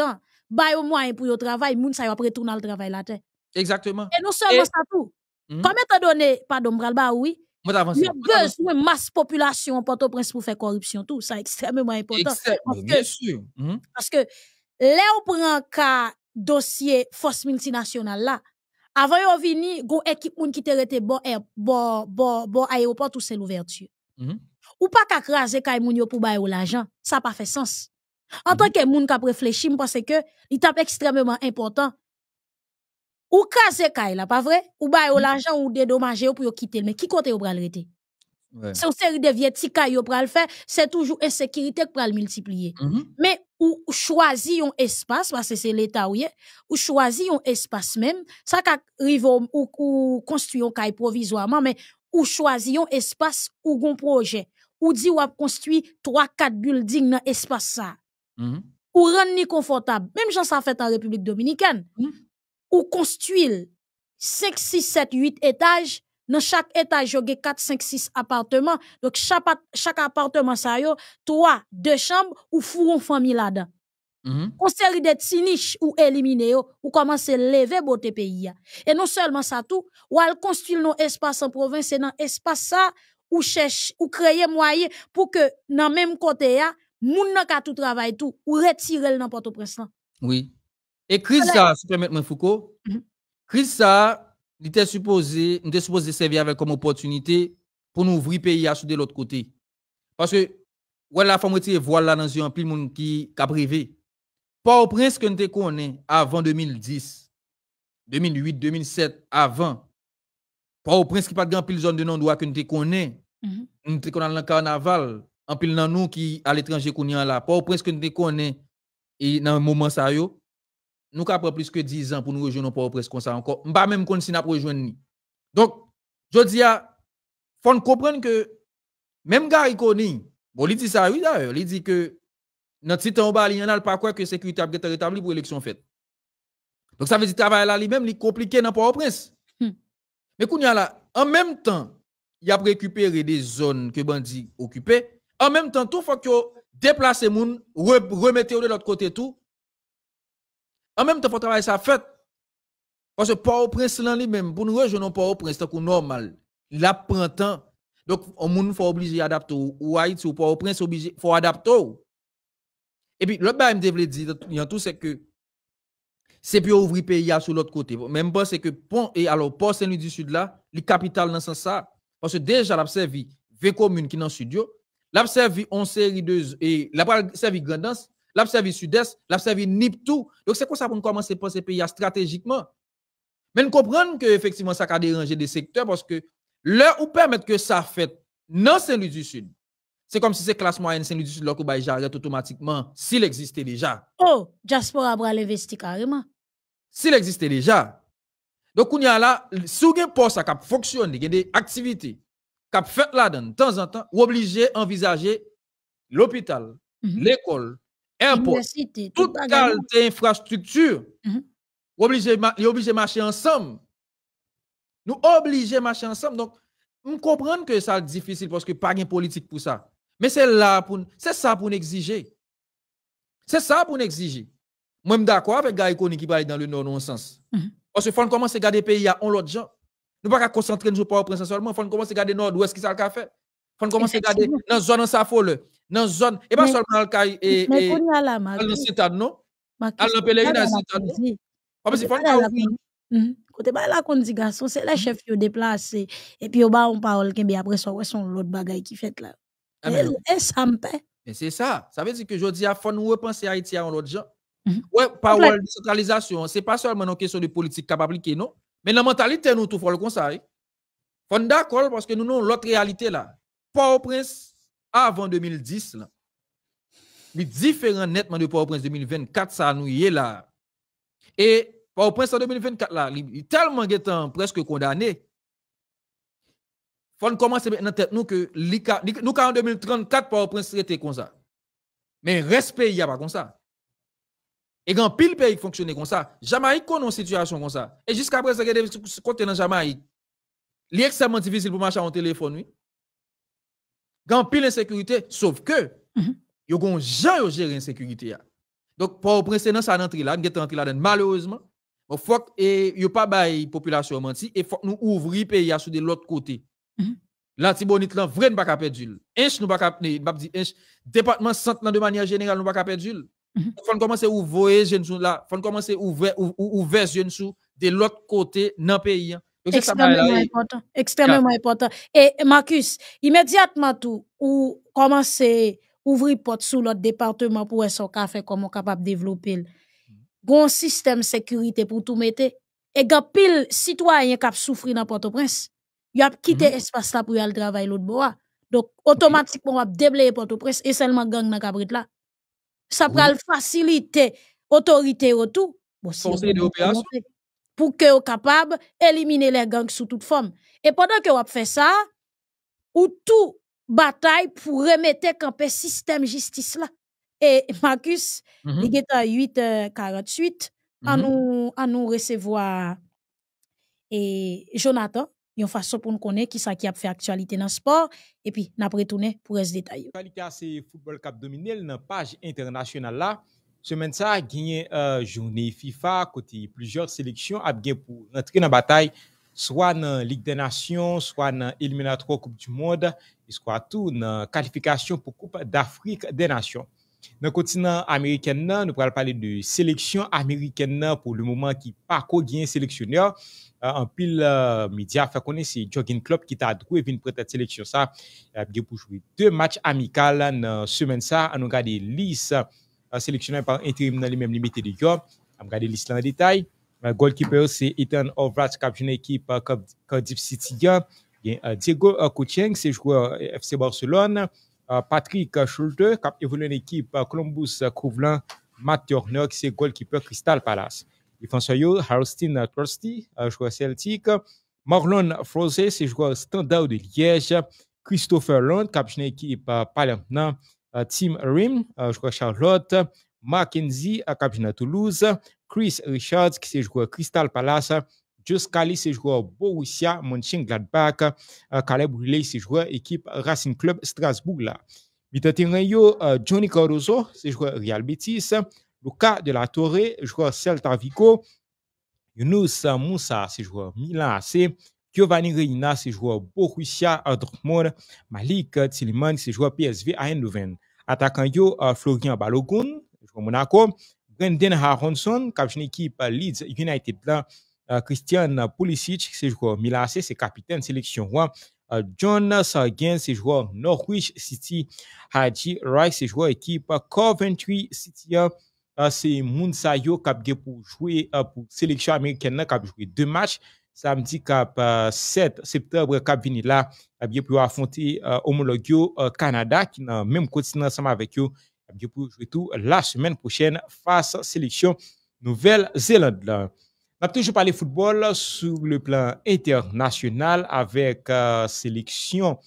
bay pour mwen pou yo travail, moun sa yo retourner au travail. travail la terre. Exactement. Et non seulement Et... nous sommes Mm -hmm. Kome te pardon, bralba oui, mais y a besoin masse population au pour faire corruption tout, ça extrêmement important. bien sûr. Mhm. Parce que là on prend cas dossier force multinationale là. Avant yon vini, go équipe moun qui te rete bon bon bon bon aéroport c'est l'ouverture. Mhm. Ou pas ka craser kay moun yo l'argent, ça pas fait sens. En tant mhm. que moun qui réfléchi, je pense que l'étape extrêmement important ou kase kay la, pas vrai Ou bay ou l'argent ou dédommager ou pour quitter. Mais qui compte ou pral rete? Ouais. C'est une série de vieux petits cailloux pour le faire, c'est toujours insécurité va le multiplier. Mm-hmm. Mais ou choisi un espace, parce que c'est l'État ou, ou choisi un espace même, ça arrive ou, ou construire un caille provisoirement, mais ou choisit un espace ou un projet. Ou dit ou va construit 3-4 buildings dans espace ça. Mm -hmm. Ou rendre confortable. Même gens ça fait en République Dominicaine. Mm-hmm ou construire 5, 6, 7, 8 Dans chaque étage, il y a 4, 5, 6 appartements. Donc, chaque appartement, y yo, 3, 2 chambres ou furon une là là Mm -hmm. On s'arrête de tinish ou éliminer, yo oh, Ou à lever beauté pays. ya Et non seulement ça tout, Ou al konstuil nos espaces en province, et dans espase ça, ou cherche, Ou que, moyen pour que dans même côté, ya Moun nan ka tout travay tou Ou retirel n'importe poto prince. Oui et crise ça, si tu permets, Foucault, mhm. crise ça, il était supposé, était servir avec comme opportunité pour nous ouvrir le pays à de l'autre côté. Parce que, voilà, la femme voilà, dans un pile monde qui a privé. Pas au prince que nous te avant 2010, 2008, 2007, avant. Pas au prince qui pas grand pile zone de non-droit que nous te mhm. Nous te dans le carnaval, en pile nous qui à l'étranger qu'on y Pas au prince que nous te et dans un moment ça nous avons plus que 10 ans pour nous rejoindre pour presse. comme ça encore. pas même qu'on si n'a rejoindre Donc, je dis à faut comprendre que même Gary bon, il dit ça oui d'ailleurs, il dit que notre site en bas, il n'a pas quoi que sécurité a été rétablie pour l'élection faite. Donc ça veut dire que le travail là même les compliqué dans Port-au-Prince. Hmm. Mais qu'on y a là, en même temps, il a récupéré des zones que bandits occupait. En même temps, tout faut que déplacer gens, remettre de l'autre côté tout en même temps, il faut travailler ça fait. Parce que pas au prince lui-même, pour nous rejoindre Port-au-Prince, c'est normal. Il prend temps. Donc, on faut obligé d'adapter. Ou Haïti ou pas au prince obligé, faut adapter. Et puis, l'autre bail, je dire, tout, c'est que c'est pour ouvrir le pays sur l'autre côté. Même pas, c'est que pont, et alors, port saint du Sud, là, le capital dans ce sens Parce que déjà, l'a servi 20 communes qui sont dans le studio, l'a servi une série de, et l'a servi grandance, l'a sud-est, l'a Nip tout. Donc c'est quoi ça pour commencer à penser pays stratégiquement. Mais nous comprenons que effectivement ça a dérangé des secteurs parce que l'heure où permettre que ça fait non Saint-Louis du Sud, c'est comme si c'est classe moyenne Saint-Louis du Sud, là, j'arrête bah, automatiquement s'il existait déjà. Oh, a bralé vesti carrément. S'il existait déjà. Donc, on y a là, si vous avez un poste qui fonctionne, qui a des activités, qui fait là-dedans, de temps en temps, vous obligé d'envisager l'hôpital, mhm. l'école, toutes les infrastructures infrastructure, mm-hmm. obligé de marcher ensemble. Nous de marcher ensemble. Donc, je comprends que ça difficile parce que pas de politique pour ça. Mais c'est là pour c'est ça pour exiger. C'est ça pour nous exiger. Moi, je suis d'accord avec les Koni qui parle dans le nord, non sens. Mm-hmm. Parce que faut commencer à garder pays à l'autre gens. Nous ne pas concentrer nous sur le prince seulement. Faut commencer à garder nord, où est-ce qu'il s'est fait? Faut commencer à garder dans la zone en sa dans zone et pas seulement le cas et dans citade non à la pèlerinage citade parce que la mhm. qu'on dit garçon c'est la chef est déplacé et puis au bas on parole qu'en après ça ouais son l'autre bagaille qui fait là et ça me mais c'est ça ça veut dire que dis à fond nous repenser Haïti à l'autre gens mhm. ouais parole décentralisation c'est pas seulement une question de politique capable non mais la mentalité nous tout faut le conseil faut d'accord parce que nous avons l'autre réalité là pas au prince avant 2010, là, les différents nettement de port prince 2024, ça nous y est là. Et port prince en 2024, là, il est tellement étant presque condamné. faut commencer maintenant tête nous que nous, en 2034, Port-au-Prince était comme ça. Mais respect, il n'y a pas comme ça. Et quand pile pays fonctionne comme ça, Jamaïque connaît une situation comme ça. Et jusqu'à présent, quand dans Jamaïque, il est extrêmement difficile pour marcher en téléphone, oui. Gan pile insécurité, sauf que, mhm. yo gon jan yo gérer insécurité. Donc, pour prince ça ça rentrer là, nous rentré là malheureusement. Il faut que yo pas bail population menti et faut nous ouvrir pays sur de l'autre côté. Mm -hmm. L'antibonite là vrai pas perdu. Inch nous pas pas dit inch département centre de manière générale nous pas perdu. faut mm faut commencer ouvrir jeunes là, faut commencer ouvrir ouvrir jeune sous de l'autre côté dans pays. Extrêmement hein. important. Extrêmement important. Et Marcus, immédiatement tout, ou commencez à ouvrir porte sous l'autre département pour être café comme on capable de développer. Bon système sécurité pour tout mettre. Et quand pile citoyen qui souffrir souffert dans Port-au-Prince, il a quitté l'espace mm-hmm. là pour aller travailler l'autre bois. Donc, automatiquement, on va déblayer Port-au-Prince et seulement gang dans le là. Ça va faciliter l'autorité autour. Conseil pour que vous capable éliminer les gangs sous toute forme. Et pendant que vous fait ça, ou tout bataille pour remettre le système justice là. Et Marcus, mhm. il est à 8h48 à mhm. nous à nous recevoir et Jonathan il façon pour nous connaître qui ça qui a fait actualité dans le sport et puis n'a retourner pour les détails. L'actualité c'est football cap dominé page internationale là. Semen sa genye euh, jouni FIFA koti plujor seleksyon ap gen pou natre nan batay swa nan Ligue des Nations, swa nan Eliminatro Koupe du Monde pis kwa tou nan kalifikasyon pou Koupe d'Afrique des Nations. Nan koti nan Ameriken nan, nou pral pale de seleksyon Ameriken nan pou le mouman ki pako genye seleksyonnen. An pil midi a fè konen se Jogging Club ki ta drou evin prete seleksyon sa ap gen pou joui 2 match amikal nan semen sa anou gade lisa Euh, sélectionné par intérim dans les mêmes limites de job. On regarder l'Islande en détail. Le euh, goalkeeper, c'est Ethan Ovratch, capitaine équipe euh, Cardiff City. Hein. Diego Kucheng, c'est joueur FC Barcelone. Patrick Schulte, cap évolué en équipe Columbus Couvlant. Matt Turner, c'est goalkeeper Crystal Palace. Défenseur, Harrison Trusty, joueur Celtic. Marlon Frosé, c'est joueur standard de Liège. Christopher Lund, capitaine équipe Palerme. Euh, Tim Rim, joueur Charlotte, Mackenzie, à Capitaine Toulouse, Chris Richards, qui joue à Crystal Palace, Juscali Cali, joue à Borussia Mönchengladbach, euh, Caleb Riley, s'est joue à Racing Club Strasbourg. à Terrenio, euh, Johnny Caruso s'est joue Real Betis, Luca de la Torre, joueur Celta vico, Younous Moussa, c'est joueur Milan AC, Giovanni Reina, c'est joueur Borussia Dortmund, Malik Tillman, c'est joueur PSV Eindhoven. Attaquant yo, euh, Florian Balogun, joueur Monaco, Brendan Haronson, capitaine équipe euh, Leeds United là, euh, Christian Pulisic, c'est joueur Milan c'est capitaine sélection. John Sargent, c'est joueur Norwich City. Haji Rice, c'est joueur équipe Coventry City. C'est Mounsayo qui pour jouer pour sélection américaine, qui a joué deux matchs samedi cap 7 euh, septembre cap vini là eh bien pour affronter euh, homologue euh, Canada qui dans même continent ensemble avec eux eh bien pour jouer tout la semaine prochaine face sélection Nouvelle-Zélande. On a toujours parlé football sur le plan international avec sélection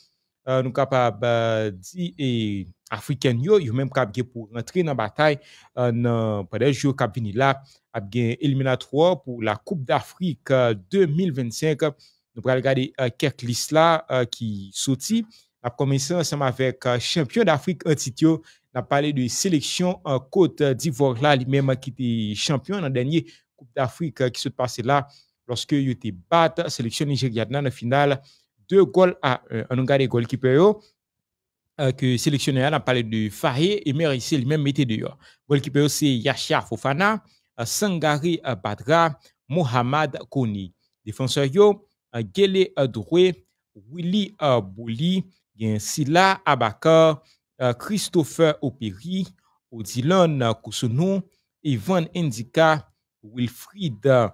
nous capable dit et africaine yo, yo même kap pour rentrer dans bataille euh, dans pendant nan pwede jo là, a la éliminatoire pour la Coupe d'Afrique 2025. Euh, Nous pral regarder euh, quelques listes là qui uh, ki soti. Ap ensemble avec le champion d'Afrique titio n'a parlé de sélection côte Côte d'Ivoire là, même qui était était champion la dernière Coupe d'Afrique qui se passée là, lorsque il était battu sélection sélection dans la finale, deux deux à un An nou les goalkeeper euh, que le sélectionneur a parlé de Fahé et ici le même mettait dehors. l'équipe, aussi Yachia Fofana, euh, Sangari euh, Badra, Mohamed Koni. Défenseur yo, Gele Willy Bouli, Sila Abaka, Christopher Operi, Odilon Koussounou, Ivan Indika, Wilfried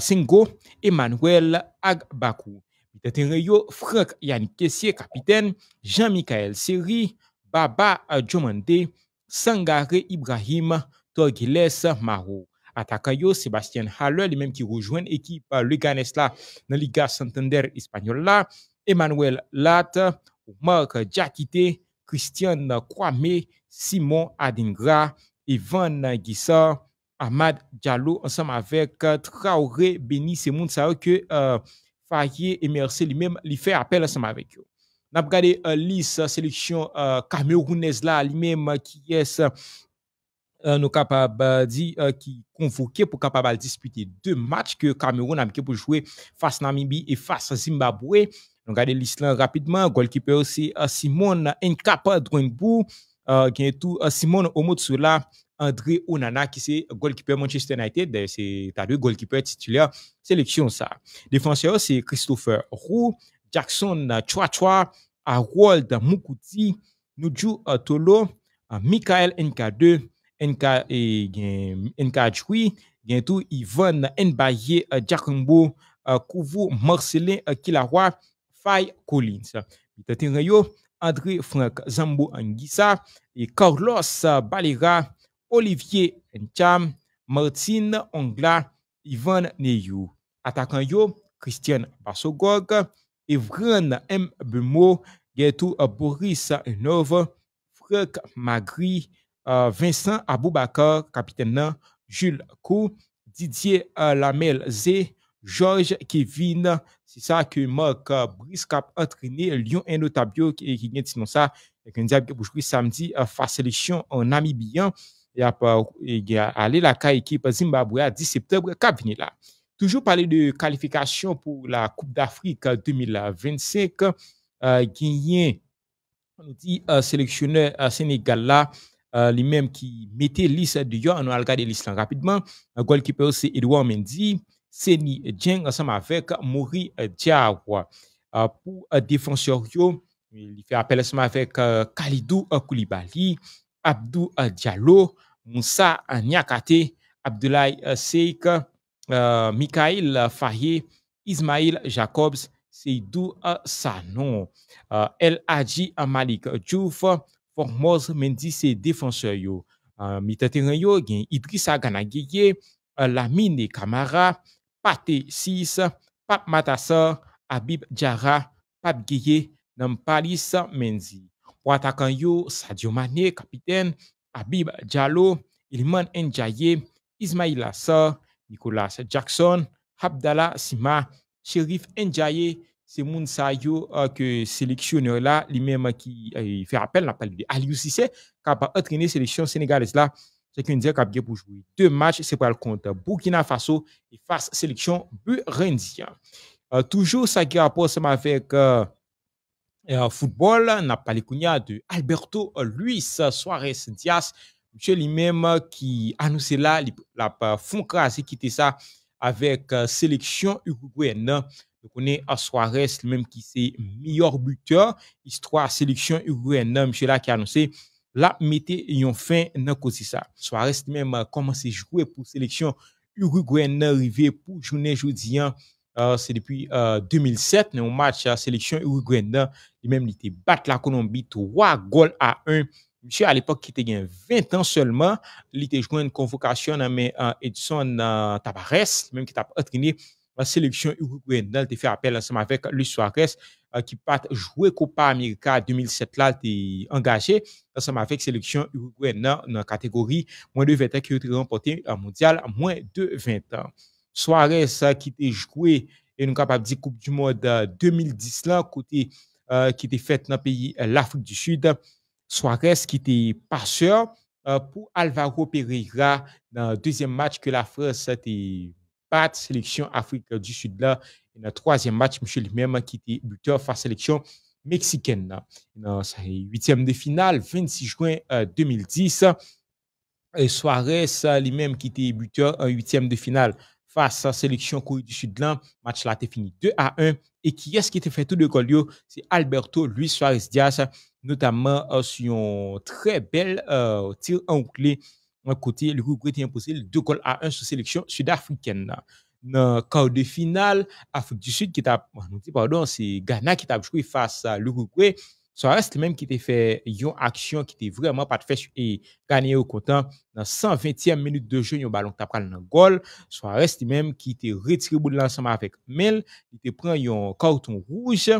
Singo, Emmanuel Agbakou. Peter reyo, Franck Yann Kessier, capitaine, jean michel Seri, Baba Djomandé, Sangare Ibrahim, Torgiles Maro. Atakayo, Sébastien Haller, lui-même qui rejoint l'équipe euh, Luganesla là dans Liga Santander Espagnol, Emmanuel Lat, Marc Djakite, Christian Kwame, Simon Adingra, Ivan Guissa, Ahmad Diallo, ensemble avec euh, Traoré Béni, c'est que euh, Faye et Merci lui-même, lui fait appel ensemble avec eux. Nous avons regardé euh, liste euh, sélection euh, camerounaise là, lui-même euh, qui est euh, nous capable dire qui convoqué pour capable disputer deux matchs que Cameroun a mis pour jouer face Namibie et face Zimbabwe. Nous regardons l'Islande rapidement, goalkeeper aussi uh, Simone Nkapa Dringbu, qui est tout Simone Omotsula, André Onana qui c'est goalkeeper Manchester United, c'est ta deux goalkeeper titulaire sélection ça. Défenseur c'est Christopher Roux, Jackson Chouachoua, Harold Mukouti, Nuju Tolo, Michael NK2, NK NK gen Yvonne Nbaye, eh, Djakumbo, eh, Kouvou Marcelin eh, Kilawa, Faye Collins. André Frank Zambo Anguissa et Carlos Balera Olivier Ncham, Martine Ongla, Ivan Neyou. attaquant yo, Christian Basogog, Evren Mbemo, Bumo, Getou Boris Nov, Frank Magri, euh, Vincent Aboubakar, Capitaine Jules Kou, Didier euh, Lamel Z, Georges Kevin, c'est ça que Marc euh, Briscap entraîné Lyon Enotabio qui vient sinon ça et qu'on dit samedi face sélection en Namibien hein y il a allé la équipe équipe Zimbabwe à 10 septembre cap venir là Toujours parler de qualification pour la Coupe d'Afrique 2025, Il y a un sélectionneur euh, sénégalais, là euh, lui-même qui mettait liste de yo, anou rapidement. lis lan c'est gol Edouard Mendy, Seni Djeng ensemble avec Mori Diawa. Euh, pour défenseur, il fait appel avec avec Kalidou Koulibaly, Abdou euh, Diallo, Moussa Niakate, Abdoulaye euh, Seik, euh, Mikhail euh, Fahye, Ismail Jacobs, Seydou Sanon, euh, El Hadji Malik Djouf, Formos Mendy, ses défenseur yo. Euh, terrain yo, gen Idrissa Ganagye, Lamine Kamara, Pate Sis, Pape Matassa, Habib Djara, Pape Gueye, Palis Mendy. Pour Sadio Mané, capitaine, Habib Diallo, Ilman Ndiaye, Ismail Assar, Nicolas Jackson, Abdallah Sima, Sheriff Ndiaye, c'est moun yo euh, que sélectionneur là lui-même qui euh, fait appel l'appel Aliou qui a entraîné sélection sénégalaise là c'est qu'une qu'il pour jouer deux matchs c'est pour le compte Burkina Faso et face sélection Burundi euh, toujours ça qui rapport avec football, on a parlé de Alberto Luis Suarez Diaz, monsieur lui-même qui annoncé là, la fond crasé quitter ça avec euh, sélection uruguayenne. Donc on est à Suarez même qui c'est meilleur buteur histoire sélection uruguayenne, monsieur là qui a annoncé la mettez yon fin dans côté ça. Suarez lui-même commencé jouer pour sélection uruguayenne arrivé pour journée jodian. Hein. Euh, c'est depuis 2007, dans un match à euh, sélection uruguayenne, il même été battre la Colombie 3 goals à 1. Monsieur, à l'époque, qui était gagné 20 ans seulement, il était joué une convocation mais Edison euh, Edson Tabares, même qui t'a entraîné la sélection uruguayenne. Il a fait appel ensemble avec Luis Suarez, qui part jouer Copa América 2007 là, il engagé ensemble avec sélection uruguayenne dans la catégorie moins de 20 ans qui a remporté un mondial moins de 20 ans. Soares qui était joué et nous capable de Coupe du Monde 2010 euh, là, côté euh, qui était fait dans le pays euh, l'Afrique du Sud. Soares qui était passeur pour Alvaro Pereira dans le deuxième match que la France a bat sélection Afrique du Sud là. Et dans le troisième match, monsieur lui-même hein, qui était buteur face sélection mexicaine Dans huitième de finale, 26 juin 2010. Et Soares lui-même qui était buteur en huitième de finale face à la sélection Corée du Sud. Le match là était fini 2 à 1. Et qui est-ce qui était fait tout de colio C'est Alberto Luis Suarez Diaz, notamment euh, sur un très bel euh, tir en clé. côté, le groupe impossible, 2 goals à 1 sur sélection sud-africaine. Dans le quart de finale, Afrique du Sud qui ah, pardon, c'est Ghana qui a joué face à l'Uruguay. Soares même qui t'a fait une action qui t'a vraiment pas fait et gagné au content dans 120e minute de jeu, un ballon qui t'a pris dans le goal. Soares même qui t'a retiré bout de l'ensemble avec Mel, qui t'a pris un carton rouge.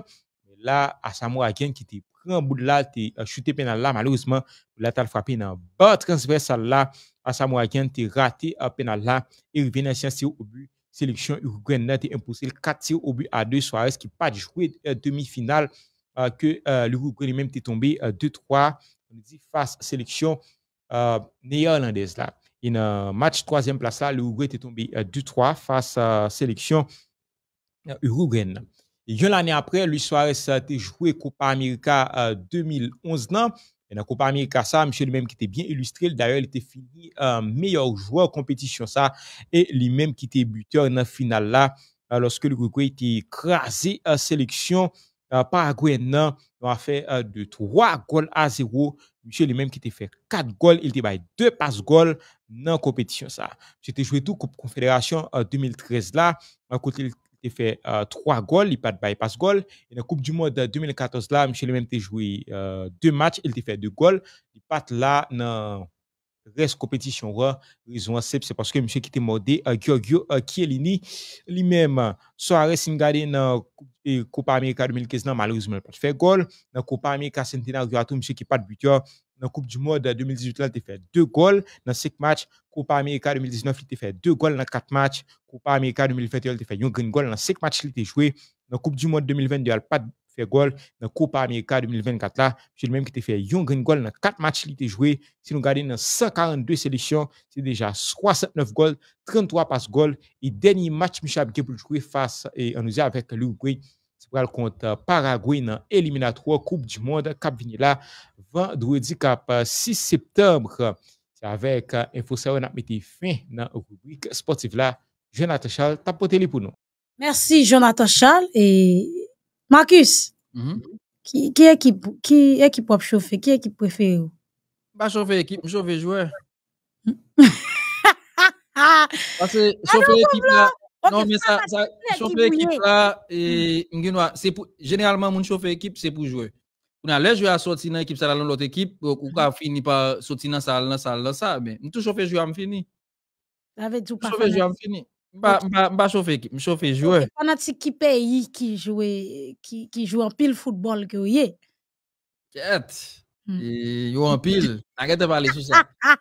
Là, à Samoa qui t'a pris un bout de là, t'es chuté pénal là, malheureusement, là, t'as frappé dans le bas transversal là. À Samoa qui t'es raté à pénal là et revient à au but sélection uruguayenne a impossible 4 tirs au but à 2 Soares qui pas joué demi-finale euh, que euh, le groupe lui-même était tombé 2-3 euh, face sélection néerlandaise là. In un match troisième place là, l'Uruguay était tombé 2-3 face à sélection uruguayenne. Une l'année après, Luis Suarez a joué Copa América 2011 nan. Et dans Copa América, ça, monsieur lui-même qui était bien illustré. D'ailleurs, il était fini meilleur joueur compétition, ça. Et lui-même qui était buteur dans finale là, lorsque l'Uruguay était écrasé à sélection euh, Paraguay nan, nou a fè euh, de 3 gol a 0. monsieur le même qui te fait 4 gol, il te bay 2 pas gol nan compétition sa. Monsye te jwè tou confédération en euh, 2013 la, à kote li te fè 3 gol, li pat bay pas gol. E nan koup du Monde 2014 la, monsye li menm te jwè 2 matchs, il te fait 2 gol, li pat la nan reste compétition roi Raison c'est parce que monsieur qui était mordé, Giorgio euh, Chiellini, lui-même, soit si garder dans la euh, Copa América 2015, malheureusement, il pas fait goal. Dans la Copa América Centenario, monsieur qui pas de buteur. Dans la Coupe du Monde 2018, euh, il a fait deux goals dans cinq matchs. Copa América 2019, il a fait deux goals dans quatre matchs. Copa América 2020 il a fait un green goal dans cinq matchs, il a joué. Dans Coupe du Monde 2022, il a pas fait goal dans Coupe América 2024 là. C'est le même qui te fait un grand goal dans quatre matchs qui a joué. Si nous gardons dans 142 sélections, c'est déjà 69 goals, 33 passes goals. Et dernier match, Michel pour joué face et nous avec l'Uruguay. C'est pour le compte euh, Paraguay dans éliminatoire Coupe du Monde. Cap vini là, vendredi cap 6 euh, septembre. C'est avec euh, Info on a mis fin dans la rubrique sportive là. Jonathan Charles, tapotez-les pour nous. Merci Jonathan Charles et Marcus, mhm. qui est qui qui est qui pour chauffer, qui est qui préfère Pas chauffer équipe, chauffer joueur. Parce que chauffer équipe là, non mais ça ça chauffer équipe là et mm. c'est pour généralement mon chauffer équipe c'est pour jouer. On a jouer jouer à sortir dans l'équipe, ça dans l'autre équipe, ou mm. qu'on finit par sortir dans la salle, dans la salle, dans la salle, mais tout chauffer joueur à fini. finir. tout chauffer joueur à fini. Bah, bah, bah, je chauffe chauffer je chauffe les On a fanatique qui paye, qui joue, qui, qui joue en pile football que vous avez. Et vous en pile. Regardez de parler sur ça. Quand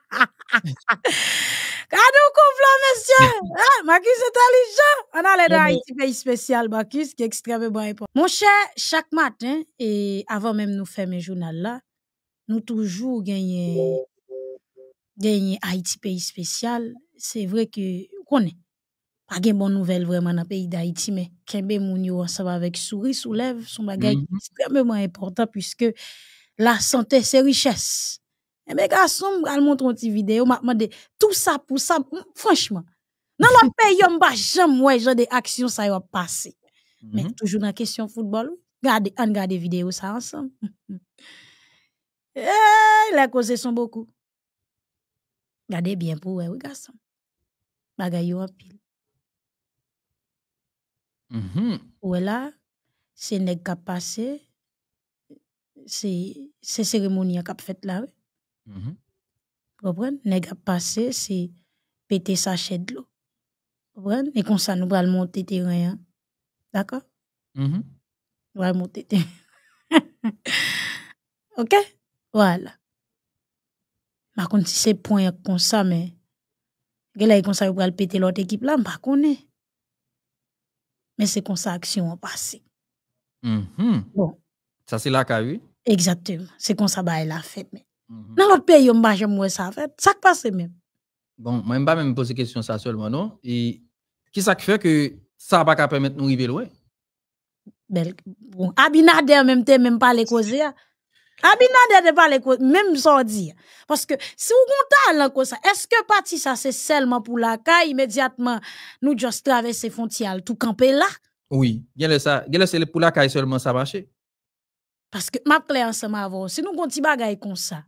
vous monsieur, hein, Marcus est intelligent. On a l'air d'un Haïti pays spécial, Marcus, qui est extrêmement important. Mon cher, chaque matin, et avant même nous faire mes journaux là, nous toujours gagnons. Gagner Haïti pays spécial, c'est vrai que, qu'on est pas de bonnes nouvelles vraiment dans le pays d'Haïti, mais Kembe Mounio ensemble avec souris soulève son bagage mm extrêmement important puisque la santé, c'est richesse. Et eh mes ben, garçons, ils montrer une vidéo, m'a demandé tout ça pour ça, mm, franchement. Dans le pays, ne vais jamais j'ai des actions ça va passer. Mais mhm. toujours dans la question football, regardez, on regarde vidéos ça ensemble. Eh, les causes sont beaucoup. Regardez bien pour eux, garçons. Bagay en pile. Mm-hmm. Ouwe la, se neg ap pase, se seremoni ak ap fet la mm-hmm. we. Gopwen, neg ap pase, se pete sa ched lo. Gopwen, ne konsa nou pral montete reyon. Daka? Mm-hmm. Nou pral montete. Ok? Wala. Makon, se se pon ak konsa me, gela yi e konsa nou pral pete lot ekip la, makon e. Men se kon sa aksyon wap pase. Hmm, hmm. Bon. Sa se la ka vi? Wi? Eksativ. Se kon sa ba e la fet men. Mm-hmm. Nan lot pe yon ba jom wè sa fet. Sa k pase men. Bon, mwen ba men pose kesyon sa sol wano. Non? E, ki sa k fe ke sa ba ka pwemet nou i belwe? Bel, bon. A binade an menmte menm pale koze ya. Abinader de parler même sans dire. Parce que si vous talent comme ça, est-ce que parti ça c'est seulement pour la caille immédiatement nous juste traverser frontières tout camper là? Oui, bien ça, bien c'est pour la caille seulement ça marche Parce que m'a clair ensemble avant, si nous gon petit bagaille comme ça.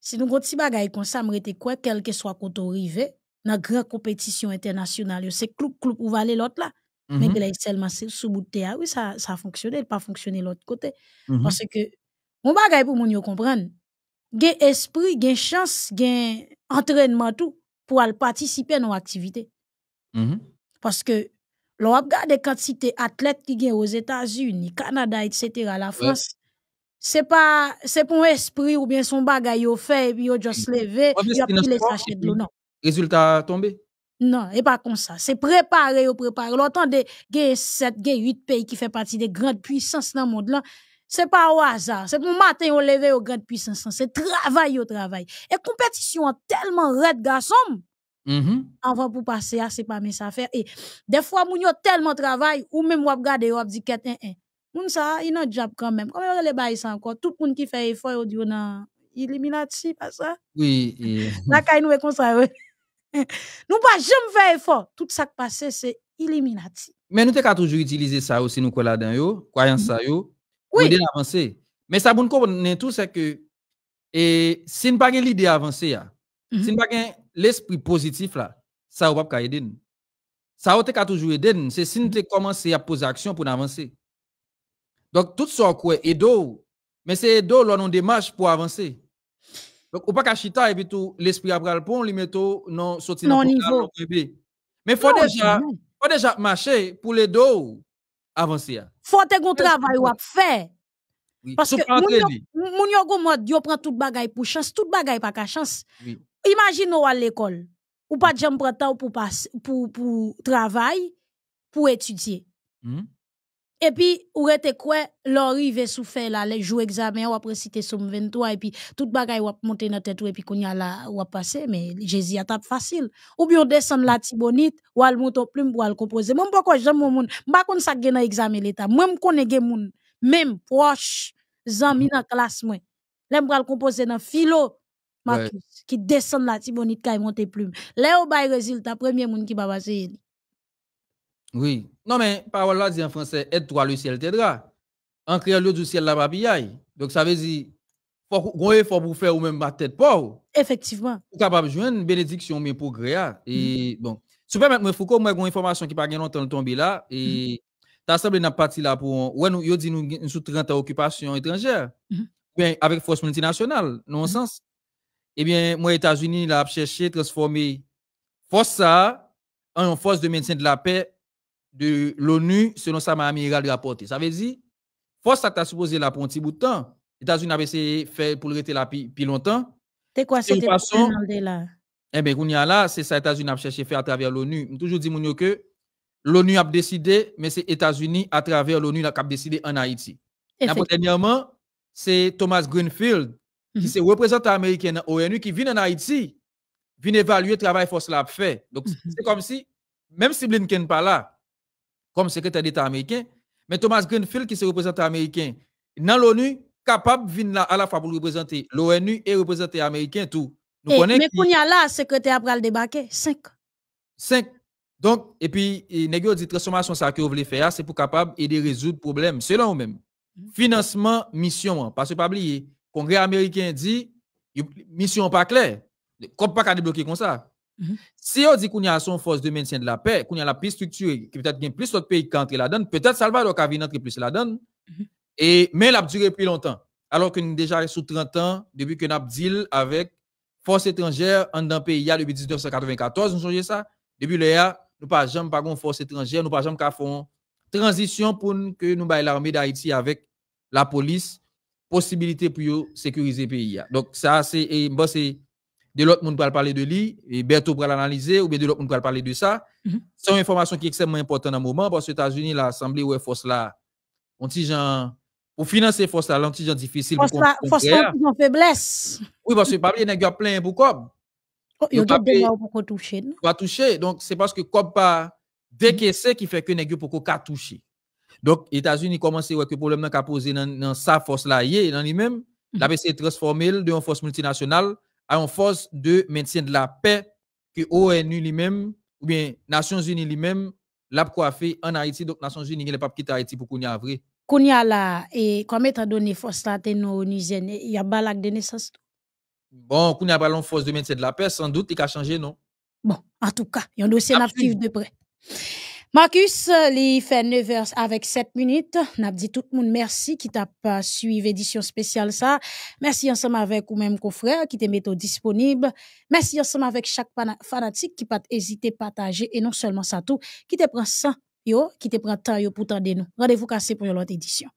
Si nous gon petit bagaille comme ça, m'rete quoi quel que soit côté arrive dans grande compétition internationale, c'est clou clou ou aller l'autre là. Mais que mm-hmm. là seulement sous bout de terre, oui ça ça a fonctionné, pas fonctionné l'autre côté. Mm-hmm. Parce que mon bagage pour moun yo comprendre. Gen esprit, gen chance, gen entraînement tout pour aller participer nos activités. Mm-hmm. Parce que l'on a des quantités athlètes qui gen aux États-Unis, Canada, etc., la France. C'est pas c'est pour esprit ou bien son bagage yo fait et puis yo just mm-hmm. levé, a pile les de Résultat tombé. Non, et pas comme ça. C'est préparé, préparé. y de 7, 8 pays qui fait partie des grandes puissances dans le monde, c'est pas au hasard, c'est pour matin on lever au grand puissance, c'est travail au travail. Et compétition tellement raide garçon. On mm-hmm. va Avant pour passer à c'est pas mes affaires et des fois on a tellement de travail ou même regardé, on a dit qu'un un. Nous, ça, il a job quand même. Comment les bails ça encore tout le monde qui fait effort au a un illuminati pas ça Oui. La caille nous est comme ça nous pas jamais faire effort. Tout ça qui passe c'est élimination. Mais nous t'es toujours utilisé ça aussi nous collant dans yo, croyance mm-hmm. ça yo. Oui. L'idée d'avancer, Mais ça, nous comprendre tout, c'est que et, si nous n'avons pas l'idée d'avancer, ah, si mhm. nous n'avons pas l'esprit positif, là, ça ne pas aider Ça Ça a toujours aider. C'est si nous avons mhm. commencé à poser action pour avancer. Donc, tout ça, c'est est Mais c'est d'eau, là, nous démarche pour avancer. Donc, ou pas qu'à chita, et puis tout, l'esprit après le pont, lui met non, sorti dans le niveau. Eh Mais il faut déjà, faut déjà marcher pour les dos avancer. Hein. Faut que tu travail ou fait. Oui. Parce que mon yo mode yo prend tout bagaille pour chance, tout bagaille pas ka chance. Oui. Imagine ou à l'école ou pas de temps pour pour pour travail, pour étudier. Mm et puis, ou rete quoi, l'arrivée sous fait là, les joues examen, ou après citer somme 23, et puis tout bagay ou monter dans tête, et puis qu'on y a là, ou passé, mais Jésus a tape facile. Ou bien descend la tibonite, ou al monte plume, ou al composer. Même pourquoi j'aime mon moun, m'a kon sa gen examen l'état, même kon gen moun, même proche, zami dans classe moi. L'aime pral composer dans philo, Marcus, qui descend la tibonite, qui monte plume. Là, ou bay résultat, premier moun qui va passer. Oui. Non, mais parole là dit en français, aide-toi, le ciel t'aidera. En créant le du ciel, la papille. Donc, ça veut dire, faut effort pour faire ou même ma tête pauvre. Effectivement. Pour capable de jouer une bénédiction, mais créer Et mm. bon, super vous faut Foucault, moi, une information qui n'a pas longtemps tombé là. Et mm. t'as assemblé une partie là pour. Ouais, nous, dit nous sous 30 occupations étrangères. Mm. Mm-hmm. Bien, avec force multinationale, non sens. Mm-hmm. Eh bien, moi, États-Unis, là, cherché, à transformer force ça en force de maintien de la paix de l'ONU, selon sa ma a rapporté. Ça veut dire, force a t'a supposé la pour un petit bout de temps. États-Unis avaient essayé faire pour le la là depuis longtemps. C'est quoi, cette, façon... Eh bien, qu'on y a là, c'est ça, États-Unis a cherché à faire à travers l'ONU. Toujours dit, que l'ONU a décidé, mais c'est États-Unis à travers l'ONU qui a décidé en Haïti. et Dernièrement, c'est Thomas Greenfield, qui mhm. est représentant américain en ONU, qui vient en Haïti, vient évaluer le travail force là fait. Donc, mhm. c'est comme si, même si Blinken n'est pas là, comme secrétaire d'État américain. Mais Thomas Greenfield, qui se représente américain dans l'ONU, capable de venir à la fois pour représenter l'ONU et représenter américain tout. Nous et, eh, mais qu'on y a là, secrétaire après le débarquer, cinq, cinq. Donc, et puis, a dit transformation, ça que vous voulez faire, c'est pour capable de résoudre résoudre problème, selon vous-même. Mhm. Financement, mission, hein. parce que pas oublier, Congrès américain dit, mission pas claire. Comme pas qu'à débloquer comme ça. Mhm. Si on dit qu'on y a son force de maintien de la paix, qu'on y a la paix structurée, qui peut-être qu'il plus d'autres pays qui entrent là-dedans, peut-être Salvador qui vient entrer plus là-dedans, mhm. et, mais elle a duré plus longtemps. Alors que nous déjà sous 30 ans, depuis que a deal avec force étrangère en un pays depuis 1994, nous changé ça. Depuis là, nous pas jamais pas force étrangère, nous pas jamais qu'à font transition pour que nous baillons l'armée d'Haïti avec la police, possibilité pour sécuriser le pays. Donc ça, c'est de l'autre monde pour parler de lui, et on pour l'analyser, ou bien de l'autre monde pour parler de ça. Mhm. C'est une information qui est extrêmement importante à un moment, parce que les États-Unis, l'Assemblée, ouais, force là, on dit genre, pour financer force là, genre difficile. Force là, force là, faiblesse. Oui, parce que pas bien, il plein pour COB. Il y a des pour toucher. Pas Donc, c'est parce que COB pas décaissé qui fait que les pour qu'on toucher. Donc, les États-Unis commencent à voir que le problème qu'a posé dans, sa force là, dans lui-même, mm -hmm. transformer transformé de une force multinationale à une force de maintien de la paix que l'ONU lui-même, ou bien Nations Unies lui-même, l'a coiffé en Haïti. Donc, Nations Unies, il n'est pas quitté Haïti pour qu'on y ait Qu'on y a là, et comme étant donné force là, il y a balak de naissance. Bon, qu'on y a une force de maintien de la paix, sans doute, il a changé, non? Bon, en tout cas, il y a un dossier natif de près. Marcus, il fait 9 heures avec 7 minutes. N'a dit tout le monde merci qui t'a pas suivi l'édition spéciale ça. Merci ensemble avec ou même frère, qui te met au disponible. Merci ensemble avec chaque fanatique qui pas hésiter partager et non seulement ça tout qui te prend ça yo qui te prend temps yo pour t'aider nous. Rendez-vous cassé pour l'autre édition.